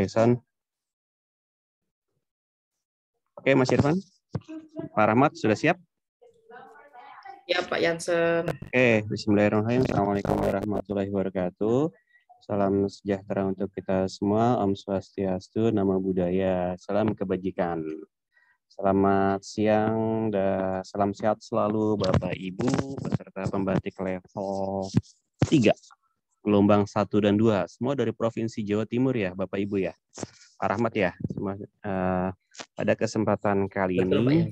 Ehsan. Oke, Mas Irfan. Pak Rahmat, sudah siap? Ya, Pak Yansen. Oke, Bismillahirrahmanirrahim. Assalamualaikum warahmatullahi wabarakatuh. Salam sejahtera untuk kita semua. Om Swastiastu, Nama Budaya. Salam kebajikan. Selamat siang dan salam sehat selalu Bapak Ibu beserta pembatik level 3 gelombang 1 dan 2. Semua dari Provinsi Jawa Timur ya, Bapak Ibu ya. Pak Rahmat ya. Uh, pada kesempatan kali ini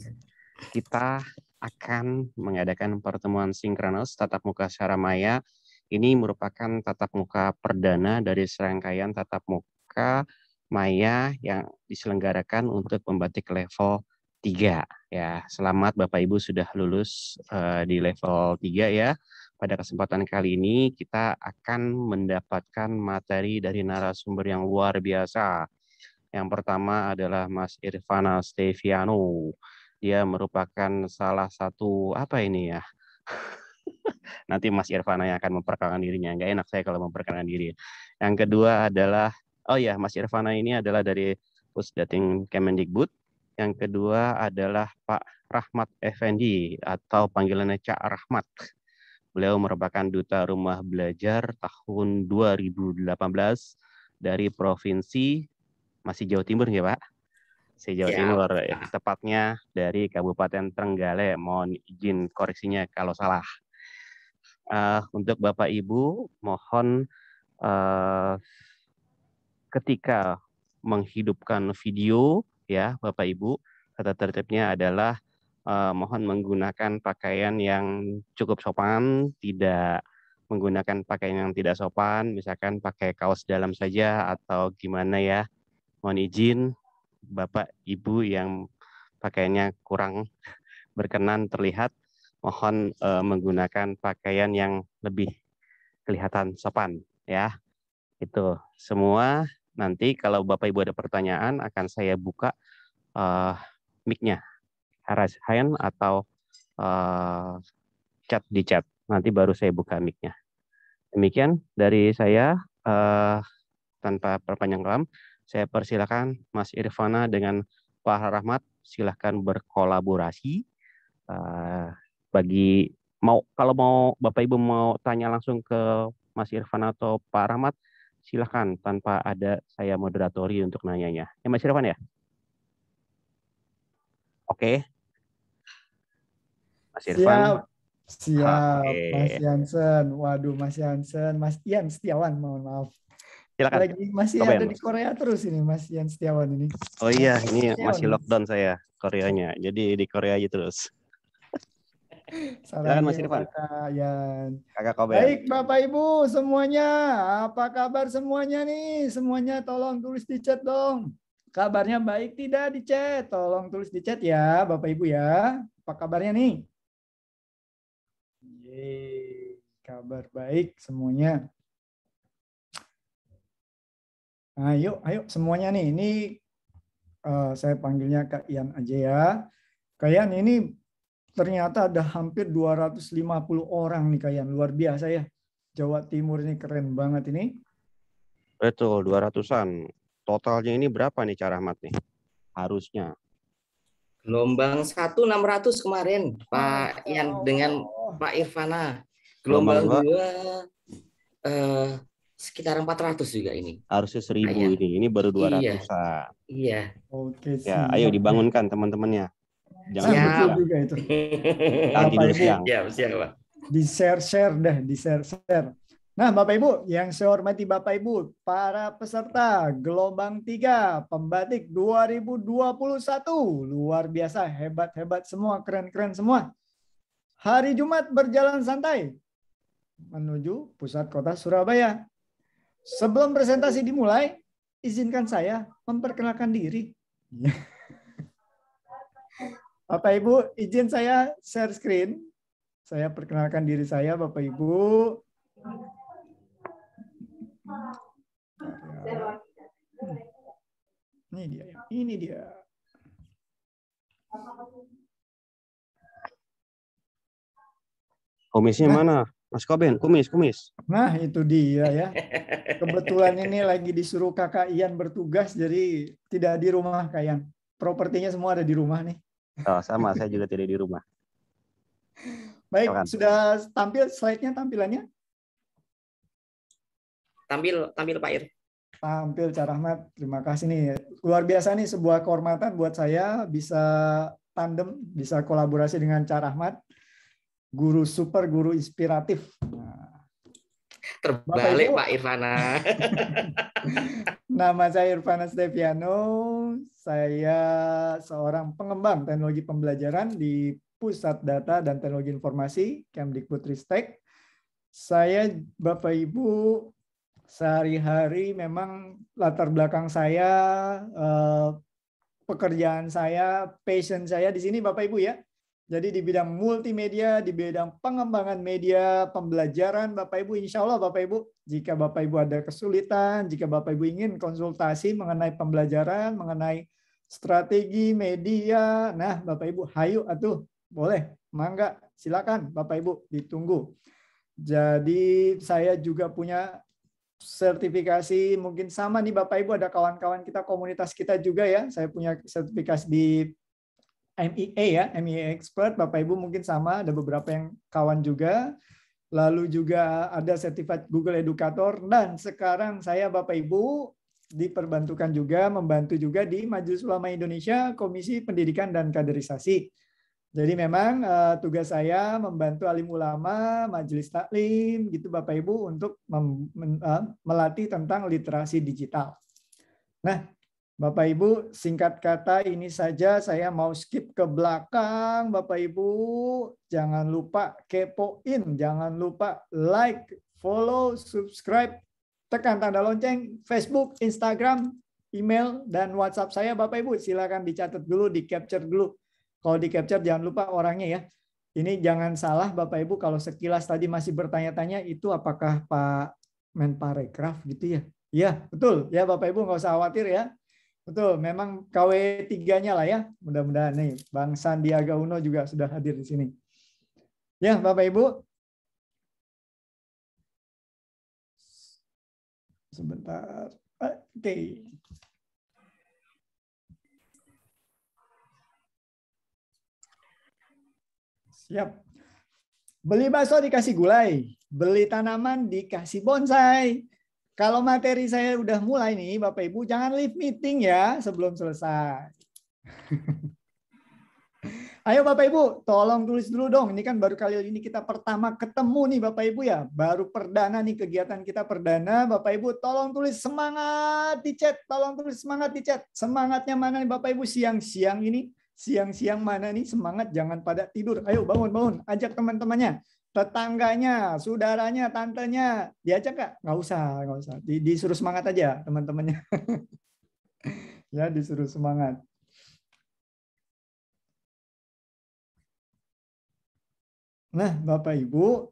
kita akan mengadakan pertemuan sinkronus tatap muka secara maya. Ini merupakan tatap muka perdana dari serangkaian tatap muka maya yang diselenggarakan untuk membatik level 3 ya. Selamat Bapak Ibu sudah lulus uh, di level 3 ya. Pada kesempatan kali ini kita akan mendapatkan materi dari narasumber yang luar biasa. Yang pertama adalah Mas Irvana Steviano. Dia merupakan salah satu apa ini ya? Nanti Mas Irvana yang akan memperkenalkan dirinya. Enggak enak saya kalau memperkenalkan diri. Yang kedua adalah oh ya Mas Irvana ini adalah dari Pusdating Kemendikbud. Yang kedua adalah Pak Rahmat Effendi atau panggilannya Cak Rahmat. Beliau merupakan duta rumah belajar tahun 2018 dari provinsi masih Jawa Timur ya Pak? Masih Jawa ya. Timur ya. Nah. Tepatnya dari Kabupaten Trenggale. Mohon izin koreksinya kalau salah. Uh, untuk Bapak Ibu mohon uh, ketika menghidupkan video ya Bapak Ibu kata tertibnya adalah uh, mohon menggunakan pakaian yang cukup sopan, tidak menggunakan pakaian yang tidak sopan, misalkan pakai kaos dalam saja atau gimana ya. Mohon izin Bapak Ibu yang pakaiannya kurang berkenan terlihat, mohon uh, menggunakan pakaian yang lebih kelihatan sopan ya. Itu semua nanti kalau Bapak Ibu ada pertanyaan akan saya buka uh, mic-nya. RS hand atau uh, chat di chat. Nanti baru saya buka mic-nya. Demikian dari saya uh, tanpa perpanjang kelam. Saya persilakan Mas Irvana dengan Pak Rahmat silahkan berkolaborasi. Uh, bagi mau kalau mau Bapak Ibu mau tanya langsung ke Mas Irfan atau Pak Rahmat, silahkan tanpa ada saya moderatori untuk nanyanya. Ya Mas Irfan ya. Oke, Mas Irfan. Siap. Siap, Mas Jansen. Waduh, Mas Jansen. Mas Ian Setiawan, mohon maaf. Silakan. Lagi masih Kapan ya, ada mas. di Korea terus ini Mas Ian Setiawan ini. Oh iya, ini Setiawan. masih lockdown saya Koreanya. Jadi di Korea aja terus. Salam Mas Irfan. Kakak Kobe. Baik Bapak Ibu semuanya, apa kabar semuanya nih? Semuanya tolong tulis di chat dong. Kabarnya baik tidak di chat? Tolong tulis di chat ya Bapak Ibu ya. Apa kabarnya nih? Kabar baik semuanya. Ayo, nah, ayo semuanya nih. Ini uh, saya panggilnya Kak Ian aja ya. Kak Ian ini ternyata ada hampir 250 orang nih Kak Ian. Luar biasa ya. Jawa Timur ini keren banget ini. Betul, 200-an. Totalnya ini berapa nih cara Ahmad nih? Harusnya. Gelombang 1 600 kemarin Pak oh, Ian dengan Pak Irvana. Gelombang dua uh, sekitar 400 juga ini. Harusnya 1000 Ayah. ini. Ini baru 200. Iya. iya. Oke. Ya, siap. Ya, ayo dibangunkan teman-temannya. Jangan siap. Siap. juga itu. nanti siang. Siap, siap, Pak. Di share-share dah, di share-share. Nah, Bapak Ibu, yang saya hormati Bapak Ibu, para peserta gelombang 3 Pembatik 2021. Luar biasa, hebat-hebat semua, keren-keren semua. Hari Jumat berjalan santai, menuju pusat kota Surabaya. Sebelum presentasi dimulai, izinkan saya memperkenalkan diri. Iya. Bapak Ibu, izin saya share screen. Saya perkenalkan diri saya, Bapak Ibu. Ini dia, ini dia. Komisinya nah. mana? Mas Koben, kumis, kumis. Nah, itu dia ya. Kebetulan ini lagi disuruh kakak Ian bertugas, jadi tidak di rumah Kak Ian. Propertinya semua ada di rumah nih. Oh, sama, saya juga tidak di rumah. Baik, sudah tampil slide-nya tampilannya? Tampil, tampil Pak Ir. Tampil Cak Rahmat, terima kasih nih. Luar biasa nih sebuah kehormatan buat saya bisa tandem, bisa kolaborasi dengan Cak Rahmat guru super, guru inspiratif. Nah. Terbalik Pak Irfana. Nama saya Irfana Steviano. Saya seorang pengembang teknologi pembelajaran di Pusat Data dan Teknologi Informasi Kemdikbudristek. Saya Bapak Ibu sehari-hari memang latar belakang saya eh, pekerjaan saya, passion saya di sini Bapak Ibu ya. Jadi di bidang multimedia, di bidang pengembangan media, pembelajaran, Bapak Ibu, insya Allah Bapak Ibu, jika Bapak Ibu ada kesulitan, jika Bapak Ibu ingin konsultasi mengenai pembelajaran, mengenai strategi media, nah Bapak Ibu, hayu atuh, boleh, mangga, silakan Bapak Ibu, ditunggu. Jadi saya juga punya sertifikasi mungkin sama nih Bapak Ibu ada kawan-kawan kita komunitas kita juga ya. Saya punya sertifikasi di MEA ya, MEA expert. Bapak Ibu mungkin sama, ada beberapa yang kawan juga. Lalu juga ada sertifikat Google Educator dan sekarang saya Bapak Ibu diperbantukan juga membantu juga di Majelis Ulama Indonesia Komisi Pendidikan dan Kaderisasi. Jadi memang uh, tugas saya membantu alim ulama, majelis taklim gitu Bapak Ibu untuk mem, men, uh, melatih tentang literasi digital. Nah, Bapak Ibu, singkat kata ini saja saya mau skip ke belakang Bapak Ibu. Jangan lupa kepoin, jangan lupa like, follow, subscribe, tekan tanda lonceng Facebook, Instagram, email dan WhatsApp saya Bapak Ibu. Silakan dicatat dulu, di capture dulu. Kalau di capture jangan lupa orangnya ya. Ini jangan salah Bapak Ibu kalau sekilas tadi masih bertanya-tanya itu apakah Pak Menparekraf gitu ya. Iya, betul. Ya Bapak Ibu nggak usah khawatir ya. Betul, memang KW3-nya lah ya. Mudah-mudahan nih Bang Sandiaga Uno juga sudah hadir di sini. Ya, Bapak Ibu. Sebentar. Oke. Okay. Siap. Beli bakso dikasih gulai, beli tanaman dikasih bonsai, kalau materi saya udah mulai nih, Bapak Ibu, jangan leave meeting ya sebelum selesai. Ayo Bapak Ibu, tolong tulis dulu dong. Ini kan baru kali ini kita pertama ketemu nih Bapak Ibu ya. Baru perdana nih kegiatan kita perdana. Bapak Ibu tolong tulis semangat di chat. Tolong tulis semangat di chat. Semangatnya mana nih Bapak Ibu siang-siang ini? siang-siang mana nih semangat jangan pada tidur. Ayo bangun bangun, ajak teman-temannya, tetangganya, saudaranya, tantenya, diajak kak? Nggak usah, nggak usah. Di, disuruh semangat aja teman-temannya. ya disuruh semangat. Nah, Bapak Ibu,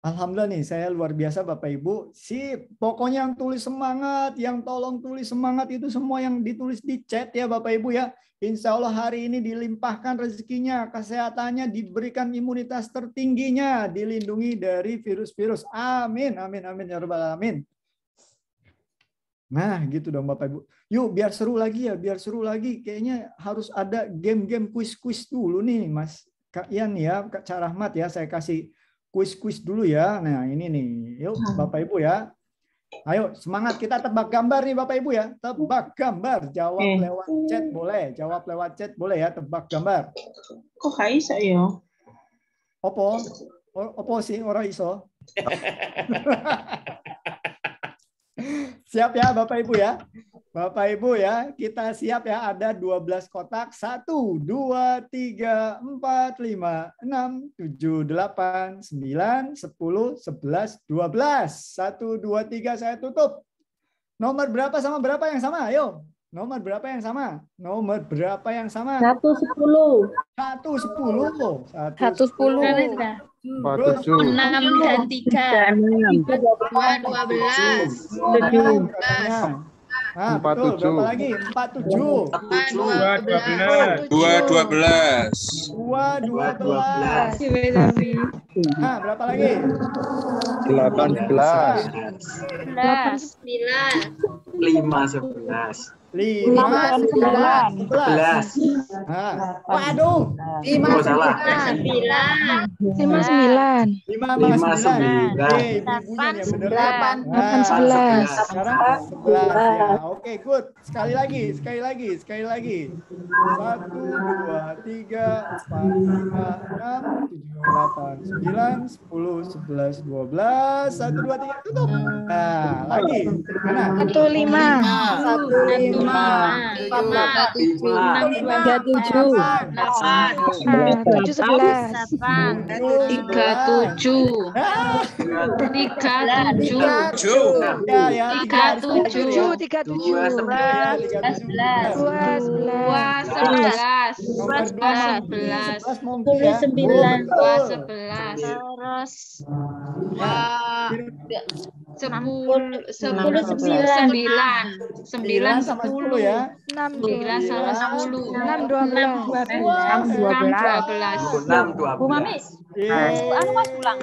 Alhamdulillah nih, saya luar biasa Bapak Ibu. Si pokoknya yang tulis semangat, yang tolong tulis semangat itu semua yang ditulis di chat ya Bapak Ibu ya. Insya Allah hari ini dilimpahkan rezekinya, kesehatannya, diberikan imunitas tertingginya, dilindungi dari virus-virus. Amin, amin, amin, ya Rabbal Amin. Nah gitu dong Bapak Ibu. Yuk biar seru lagi ya, biar seru lagi. Kayaknya harus ada game-game kuis-kuis dulu nih Mas Kak Ian ya, Kak Carahmat ya, saya kasih kuis-kuis dulu ya. Nah, ini nih. Yuk, hmm. Bapak Ibu ya. Ayo, semangat kita tebak gambar nih Bapak Ibu ya. Tebak gambar, jawab eh. lewat chat boleh, jawab lewat chat boleh ya, tebak gambar. Kok hai saya? Opo? Opo sih orang iso? Siap ya Bapak Ibu ya. Bapak Ibu ya, kita siap ya ada 12 kotak. 1 2 3 4 5 6 7 8 9 10 11 12. 1 2 3 saya tutup. Nomor berapa sama berapa yang sama? Ayo. Nomor berapa yang sama? Nomor berapa yang sama? 1 10. 1 10. 1 10. 1 10 enam dan tiga dua dua belas empat tujuh lagi empat tujuh tujuh dua dua dua belas dua dua belas ah berapa lagi delapan belas sembilan lima sebelas lima sembilan sebelas waduh lima oh, sembilan lima sembilan lima lima sembilan delapan ah, delapan sebelas sebelas ya, oke good sekali lagi sekali lagi sekali lagi satu dua tiga empat lima enam tujuh delapan sembilan sepuluh sebelas dua belas satu dua tiga tutup nah lagi mana satu lima satu lima lima, lima, tiga, tujuh, tujuh sebelas, tiga tujuh, tiga tujuh, tiga tujuh, tiga tujuh, dua sebelas, dua sebelas, dua sembilan, dua sebelas, terus sepuluh hmm, sepuluh sembilan sembilan sepuluh ya sembilan sama sepuluh enam dua belas enam dua belas enam dua belas Bu Mami iya. anu mas pulang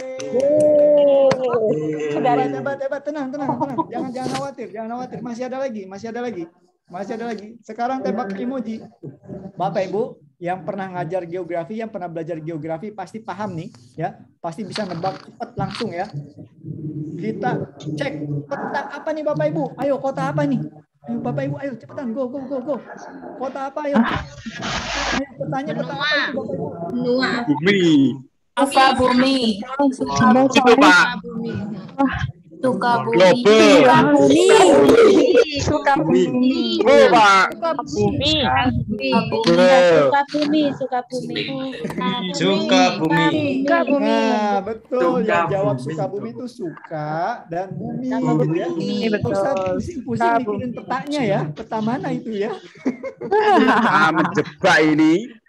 iya. hebat tenang tenang jangan jangan khawatir jangan khawatir masih ada lagi masih ada lagi masih ada lagi sekarang tembak iya. emoji Bapak Ibu yang pernah ngajar geografi, yang pernah belajar geografi pasti paham nih, ya. Pasti bisa nebak cepat langsung ya. Kita cek kota apa nih Bapak Ibu? Ayo kota apa nih? Ayo Bapak Ibu, ayo cepetan go go go go. Kota apa ayo? Ah. Ayo petanya kota apa Ibu? Benua. Bumi. Apa bumi? bumi? Pak. Bumi. Ah suka bumi suka bumi suka bumi suka bumi suka betul. Yang jawab suka itu suka dan bumi. Sukabumi. Iya. Betul. Pusing-pusing mikirin petanya ya. Peta mana itu ya? Ah, menjebak ini.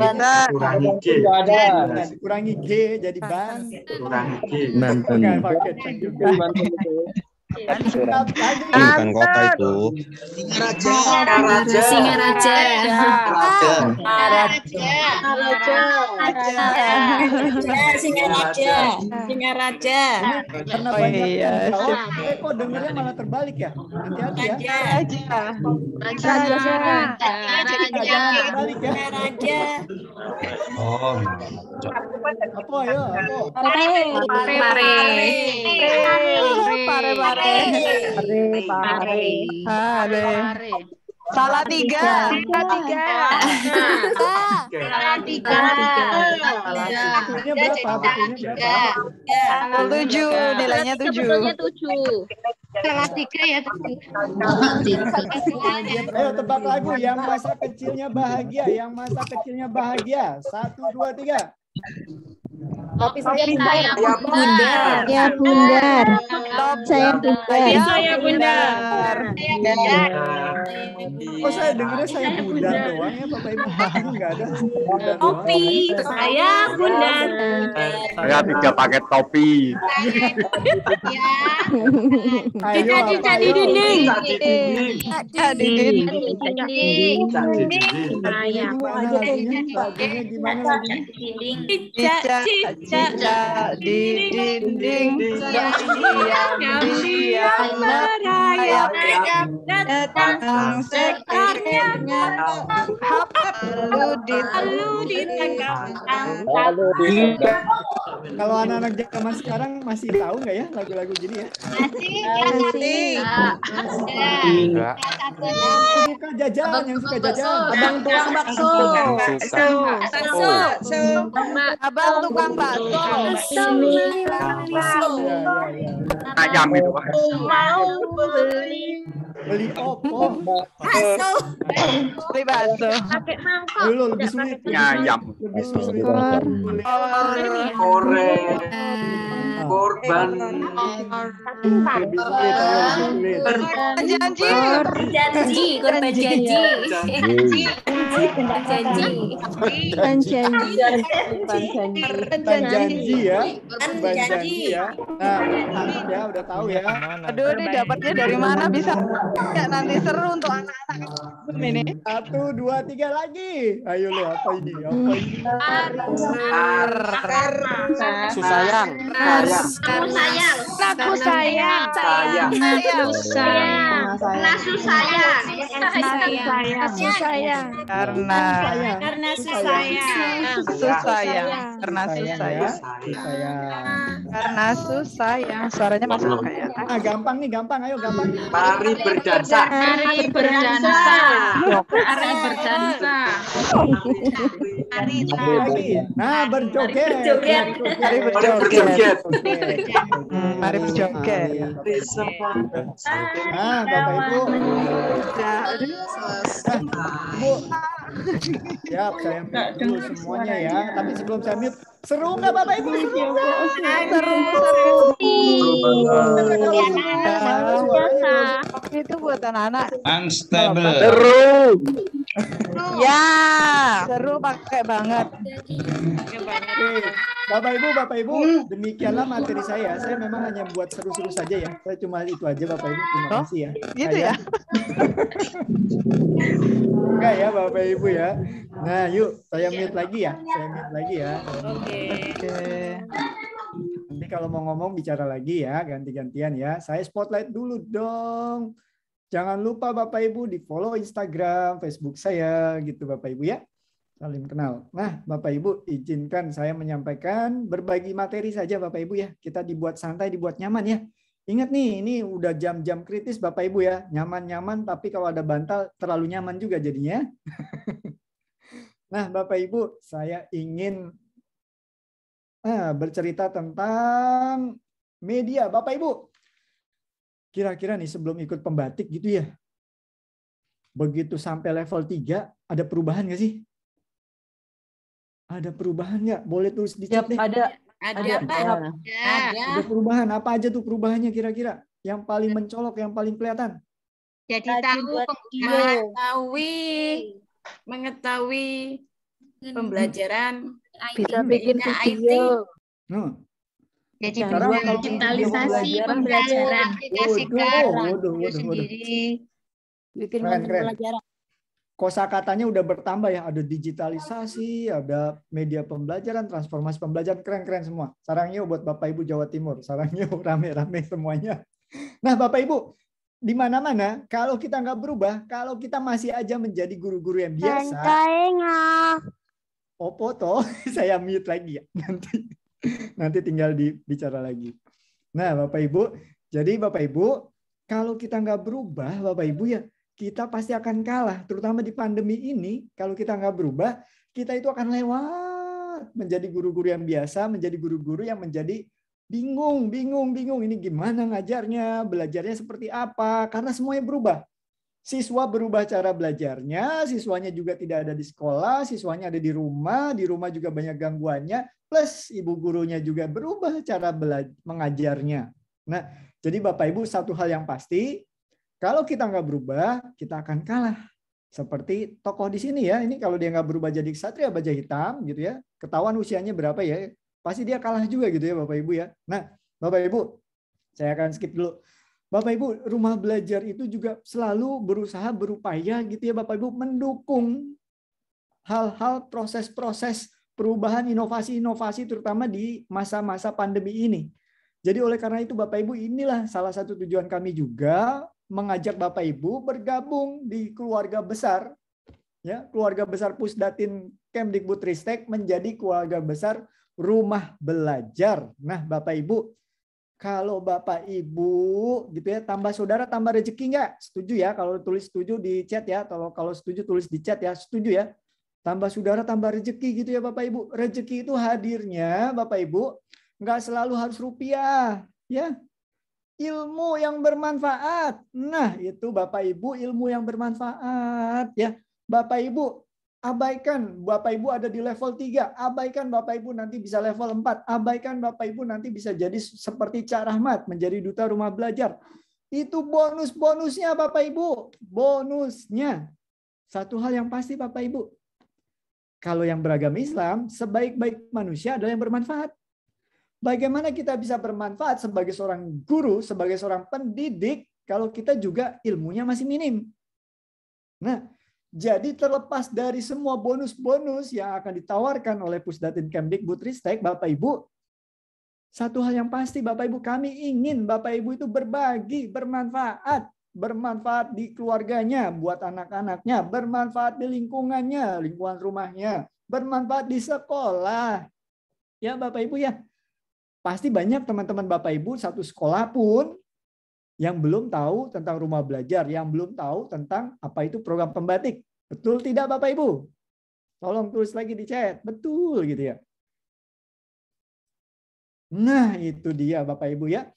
Benar. Iya. Kurangi G. Ada. Kurangi G jadi ban. Kurangi G. Mantan. Pakai ini bukan kan kota itu. Singaraja. Singaraja. Singaraja. Singaraja. Singaraja. Singaraja. Karena oh, banyak oh, kok dengarnya malah terbalik ya. Hati-hati ya. Raja. Raja. Raja. Raja. Raja. Ya. Oh. Iya. Apa ya? Pare. Pare. Pare. Pare. Pare. Hare. Hare. Salah tiga. Salah tiga. Salah tiga. Salah tiga. Bukunya Tujuh. Nilainya tujuh. Nilainya tujuh. Salah tiga ya. Ayo tebak lagu yang masa kecilnya bahagia. Yang masa kecilnya bahagia. Satu, dua, tiga. Topi saya bundar. saya bundar. Ya saya bundar. Saya bundar. Oh saya dengar saya bundar doang ya Bapak Ibu. Enggak ada. Topi saya bunda. Saya tiga paket topi. Cica di dinding. Cica di dinding. Cica di dinding. Cica di dinding. Cicak di dinding Sayang diam merayap Datang sekarangnya Perlu ditangkap Perlu ditangkap Kalau anak-anak zaman sekarang masih tahu nggak ya lagu-lagu gini ya? Masih, masih. Enggak. Yang suka jajan, yang suka jajan. Abang tukang bakso. Abang tukang bakso. Abang tukang bang bato. Sumang bang bato. Ayam beli iya. opo bakso beli bakso pakai mangkok dulu ya? eh, lebih sulit nyayam lebih sulit korek korban berjanji berjanji korban janji janji janji janji ya janji ya nah ya udah tahu ya aduh ini dapatnya dari mana bisa Enggak nanti seru untuk anak-anak ini. Satu, dua, tiga lagi. Ayo lo apa ini? Apa ini? Ar, ar, susayang. Sayang. sayang. Aku sayang. Sayang. Aku sayang. Nasu sayang. Aku sayang. Karena karena susayang. Susayang. Karena susayang. Karena susayang. Suaranya masuk kayak. Ah gampang nih gampang. Ayo gampang. Mari ber berdansa. Ari berdansa. Ari berdansa. Ari Nah, berjoget. Berjoget. Hari berjoget. Hari hmm. berjoget. Nah, Bapak Ibu. ya, saya mute dulu semuanya ya. Tapi sebelum saya mute, seru nggak Bapak Ibu? Seru nggak? Seru. Seru. Seru. Iya, seru. Seru. Seru. Seru. Seru itu buat anak-anak. Unstable. Seru. ya. Seru pakai banget. Bapak Ibu, Bapak Ibu, demikianlah materi saya. Saya memang hanya buat seru-seru saja ya. Saya cuma itu aja Bapak Ibu. Terima oh, kasih ya. Gitu ya. Enggak ya Bapak Ibu ya. Nah, yuk saya mute lagi ya. Saya mute lagi ya. Oke. Okay. Okay kalau mau ngomong bicara lagi ya, ganti-gantian ya. Saya spotlight dulu dong. Jangan lupa Bapak Ibu di follow Instagram, Facebook saya gitu Bapak Ibu ya. Salim kenal. Nah, Bapak Ibu izinkan saya menyampaikan berbagi materi saja Bapak Ibu ya. Kita dibuat santai, dibuat nyaman ya. Ingat nih, ini udah jam-jam kritis Bapak Ibu ya. Nyaman-nyaman tapi kalau ada bantal terlalu nyaman juga jadinya. nah, Bapak Ibu, saya ingin Nah, bercerita tentang media. Bapak Ibu, kira-kira nih sebelum ikut pembatik gitu ya, begitu sampai level 3, ada perubahan nggak sih? Ada perubahan nggak? Boleh tulis di chat deh. Ada, ada, ada, apa? Ada. ada. perubahan. Apa aja tuh perubahannya kira-kira? Yang paling mencolok, yang paling kelihatan? Jadi tahu mengetahui, mengetahui hmm. pembelajaran bisa bikin ya, video. Hmm. Jadi sekarang digitalisasi pembelajaran. Aplikasikan sendiri. Bikin keren, pembelajaran. Kosa katanya udah bertambah ya, ada digitalisasi, ada media pembelajaran, transformasi pembelajaran, keren-keren semua. Sarangnya buat Bapak Ibu Jawa Timur, sarangnya rame-rame semuanya. Nah Bapak Ibu, di mana-mana kalau kita nggak berubah, kalau kita masih aja menjadi guru-guru yang biasa, Oppo toh saya mute lagi ya nanti nanti tinggal dibicara lagi. Nah Bapak Ibu, jadi Bapak Ibu kalau kita nggak berubah Bapak Ibu ya kita pasti akan kalah terutama di pandemi ini kalau kita nggak berubah kita itu akan lewat menjadi guru-guru yang biasa menjadi guru-guru yang menjadi bingung bingung bingung ini gimana ngajarnya belajarnya seperti apa karena semuanya berubah siswa berubah cara belajarnya, siswanya juga tidak ada di sekolah, siswanya ada di rumah, di rumah juga banyak gangguannya, plus ibu gurunya juga berubah cara mengajarnya. Nah, jadi Bapak Ibu satu hal yang pasti, kalau kita nggak berubah, kita akan kalah. Seperti tokoh di sini ya, ini kalau dia nggak berubah jadi ksatria baja hitam gitu ya, ketahuan usianya berapa ya, pasti dia kalah juga gitu ya Bapak Ibu ya. Nah, Bapak Ibu, saya akan skip dulu. Bapak Ibu, rumah belajar itu juga selalu berusaha berupaya gitu ya Bapak Ibu mendukung hal-hal proses-proses perubahan inovasi-inovasi terutama di masa-masa pandemi ini. Jadi oleh karena itu Bapak Ibu inilah salah satu tujuan kami juga mengajak Bapak Ibu bergabung di keluarga besar ya, keluarga besar Pusdatin Kemdikbudristek menjadi keluarga besar rumah belajar. Nah, Bapak Ibu, kalau Bapak Ibu gitu ya tambah saudara tambah rezeki nggak? Setuju ya kalau tulis setuju di chat ya kalau kalau setuju tulis di chat ya setuju ya. Tambah saudara tambah rezeki gitu ya Bapak Ibu. Rezeki itu hadirnya Bapak Ibu nggak selalu harus rupiah ya. Ilmu yang bermanfaat. Nah, itu Bapak Ibu ilmu yang bermanfaat ya. Bapak Ibu abaikan Bapak Ibu ada di level 3, abaikan Bapak Ibu nanti bisa level 4, abaikan Bapak Ibu nanti bisa jadi seperti Cak Rahmat, menjadi duta rumah belajar. Itu bonus-bonusnya Bapak Ibu, bonusnya. Satu hal yang pasti Bapak Ibu, kalau yang beragama Islam, sebaik-baik manusia adalah yang bermanfaat. Bagaimana kita bisa bermanfaat sebagai seorang guru, sebagai seorang pendidik, kalau kita juga ilmunya masih minim. Nah, jadi terlepas dari semua bonus-bonus yang akan ditawarkan oleh Pusdatin Kemdikbud Ristek, Bapak Ibu, satu hal yang pasti Bapak Ibu kami ingin Bapak Ibu itu berbagi, bermanfaat, bermanfaat di keluarganya, buat anak-anaknya, bermanfaat di lingkungannya, lingkungan rumahnya, bermanfaat di sekolah. Ya Bapak Ibu ya, pasti banyak teman-teman Bapak Ibu satu sekolah pun yang belum tahu tentang rumah belajar, yang belum tahu tentang apa itu program pembatik. Betul tidak Bapak Ibu? Tolong tulis lagi di chat. Betul gitu ya. Nah, itu dia Bapak Ibu ya.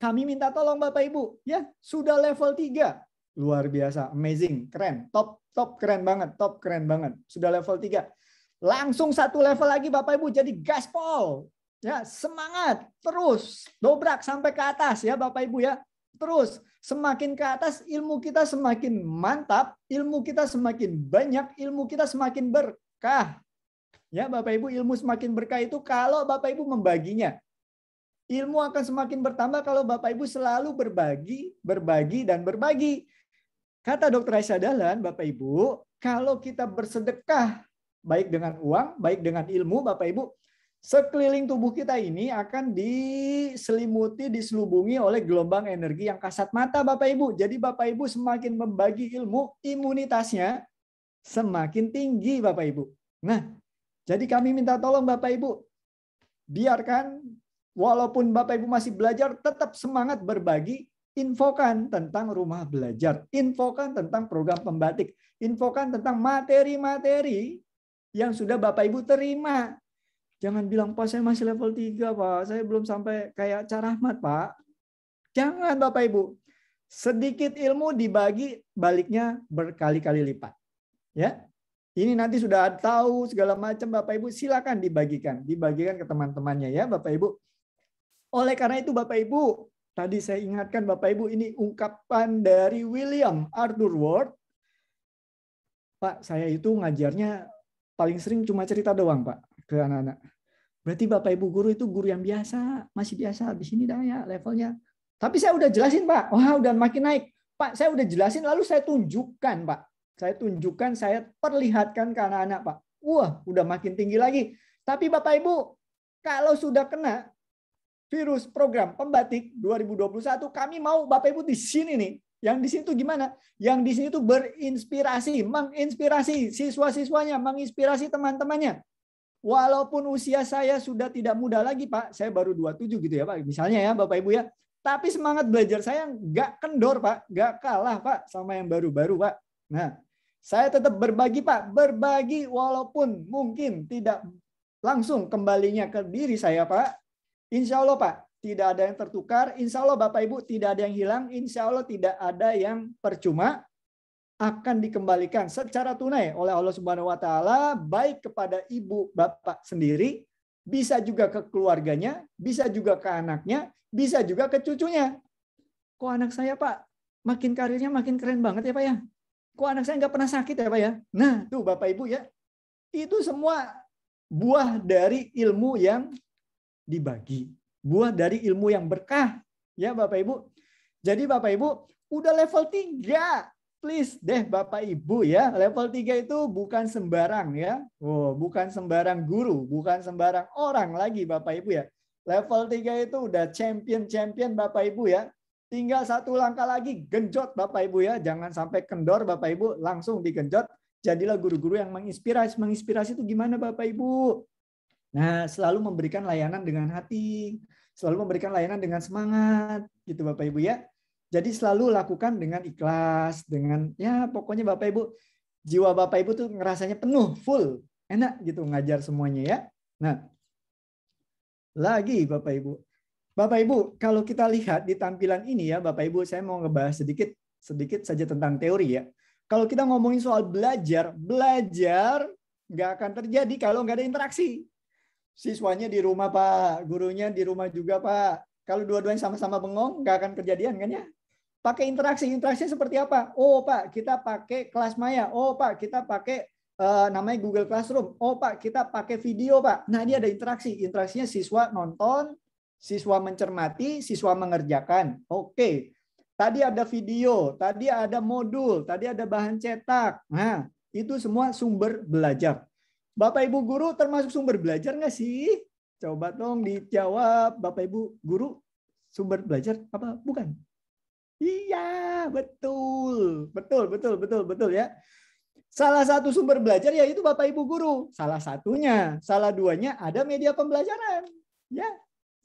Kami minta tolong Bapak Ibu ya, sudah level 3. Luar biasa, amazing, keren, top top keren banget, top keren banget. Sudah level 3. Langsung satu level lagi Bapak Ibu jadi gaspol. Ya, semangat terus dobrak sampai ke atas ya Bapak Ibu ya. Terus semakin ke atas ilmu kita semakin mantap, ilmu kita semakin banyak, ilmu kita semakin berkah. Ya, Bapak Ibu, ilmu semakin berkah itu kalau Bapak Ibu membaginya. Ilmu akan semakin bertambah kalau Bapak Ibu selalu berbagi, berbagi dan berbagi. Kata dokter Aisyah Dahlan, Bapak Ibu, kalau kita bersedekah baik dengan uang, baik dengan ilmu, Bapak Ibu, sekeliling tubuh kita ini akan diselimuti, diselubungi oleh gelombang energi yang kasat mata Bapak Ibu. Jadi Bapak Ibu semakin membagi ilmu, imunitasnya semakin tinggi Bapak Ibu. Nah, jadi kami minta tolong Bapak Ibu, biarkan walaupun Bapak Ibu masih belajar, tetap semangat berbagi, infokan tentang rumah belajar, infokan tentang program pembatik, infokan tentang materi-materi yang sudah Bapak Ibu terima Jangan bilang, Pak saya masih level 3, Pak. Saya belum sampai kayak carahmat, Pak. Jangan Bapak Ibu. Sedikit ilmu dibagi baliknya berkali-kali lipat. Ya, ini nanti sudah tahu segala macam Bapak Ibu silakan dibagikan, dibagikan ke teman-temannya ya Bapak Ibu. Oleh karena itu Bapak Ibu, tadi saya ingatkan Bapak Ibu ini ungkapan dari William Arthur Ward. Pak, saya itu ngajarnya paling sering cuma cerita doang, Pak ke anak-anak. Berarti Bapak Ibu guru itu guru yang biasa, masih biasa di sini dah ya levelnya. Tapi saya udah jelasin, Pak. Wah, udah makin naik. Pak, saya udah jelasin lalu saya tunjukkan, Pak. Saya tunjukkan, saya perlihatkan ke anak-anak, Pak. Wah, udah makin tinggi lagi. Tapi Bapak Ibu, kalau sudah kena virus program pembatik 2021, kami mau Bapak Ibu di sini nih. Yang di sini tuh gimana? Yang di sini tuh berinspirasi, menginspirasi siswa-siswanya, menginspirasi teman-temannya walaupun usia saya sudah tidak muda lagi Pak, saya baru 27 gitu ya Pak, misalnya ya Bapak Ibu ya, tapi semangat belajar saya nggak kendor Pak, nggak kalah Pak sama yang baru-baru Pak. Nah, saya tetap berbagi Pak, berbagi walaupun mungkin tidak langsung kembalinya ke diri saya Pak. Insya Allah Pak, tidak ada yang tertukar, insya Allah Bapak Ibu tidak ada yang hilang, insya Allah tidak ada yang percuma, akan dikembalikan secara tunai oleh Allah Subhanahu wa taala baik kepada ibu bapak sendiri, bisa juga ke keluarganya, bisa juga ke anaknya, bisa juga ke cucunya. Kok anak saya, Pak, makin karirnya makin keren banget ya, Pak ya? Kok anak saya nggak pernah sakit ya, Pak ya? Nah, tuh Bapak Ibu ya. Itu semua buah dari ilmu yang dibagi, buah dari ilmu yang berkah ya Bapak Ibu. Jadi Bapak Ibu udah level 3 please deh Bapak Ibu ya, level 3 itu bukan sembarang ya. Oh, bukan sembarang guru, bukan sembarang orang lagi Bapak Ibu ya. Level 3 itu udah champion-champion Bapak Ibu ya. Tinggal satu langkah lagi genjot Bapak Ibu ya. Jangan sampai kendor Bapak Ibu, langsung digenjot. Jadilah guru-guru yang menginspirasi. Menginspirasi itu gimana Bapak Ibu? Nah, selalu memberikan layanan dengan hati, selalu memberikan layanan dengan semangat gitu Bapak Ibu ya. Jadi selalu lakukan dengan ikhlas, dengan ya pokoknya Bapak Ibu, jiwa Bapak Ibu tuh ngerasanya penuh, full, enak gitu ngajar semuanya ya. Nah, lagi Bapak Ibu. Bapak Ibu, kalau kita lihat di tampilan ini ya, Bapak Ibu, saya mau ngebahas sedikit sedikit saja tentang teori ya. Kalau kita ngomongin soal belajar, belajar nggak akan terjadi kalau nggak ada interaksi. Siswanya di rumah Pak, gurunya di rumah juga Pak. Kalau dua-duanya sama-sama bengong, nggak akan kejadian kan ya? Pakai interaksi. interaksinya seperti apa? Oh, Pak, kita pakai kelas maya. Oh, Pak, kita pakai uh, namanya Google Classroom. Oh, Pak, kita pakai video, Pak. Nah, ini ada interaksi. Interaksinya siswa nonton, siswa mencermati, siswa mengerjakan. Oke. Okay. Tadi ada video, tadi ada modul, tadi ada bahan cetak. Nah, itu semua sumber belajar. Bapak Ibu guru termasuk sumber belajar nggak sih? Coba dong dijawab Bapak Ibu guru sumber belajar apa bukan? Iya, betul. Betul, betul, betul, betul ya. Salah satu sumber belajar yaitu Bapak Ibu guru. Salah satunya, salah duanya ada media pembelajaran. Ya.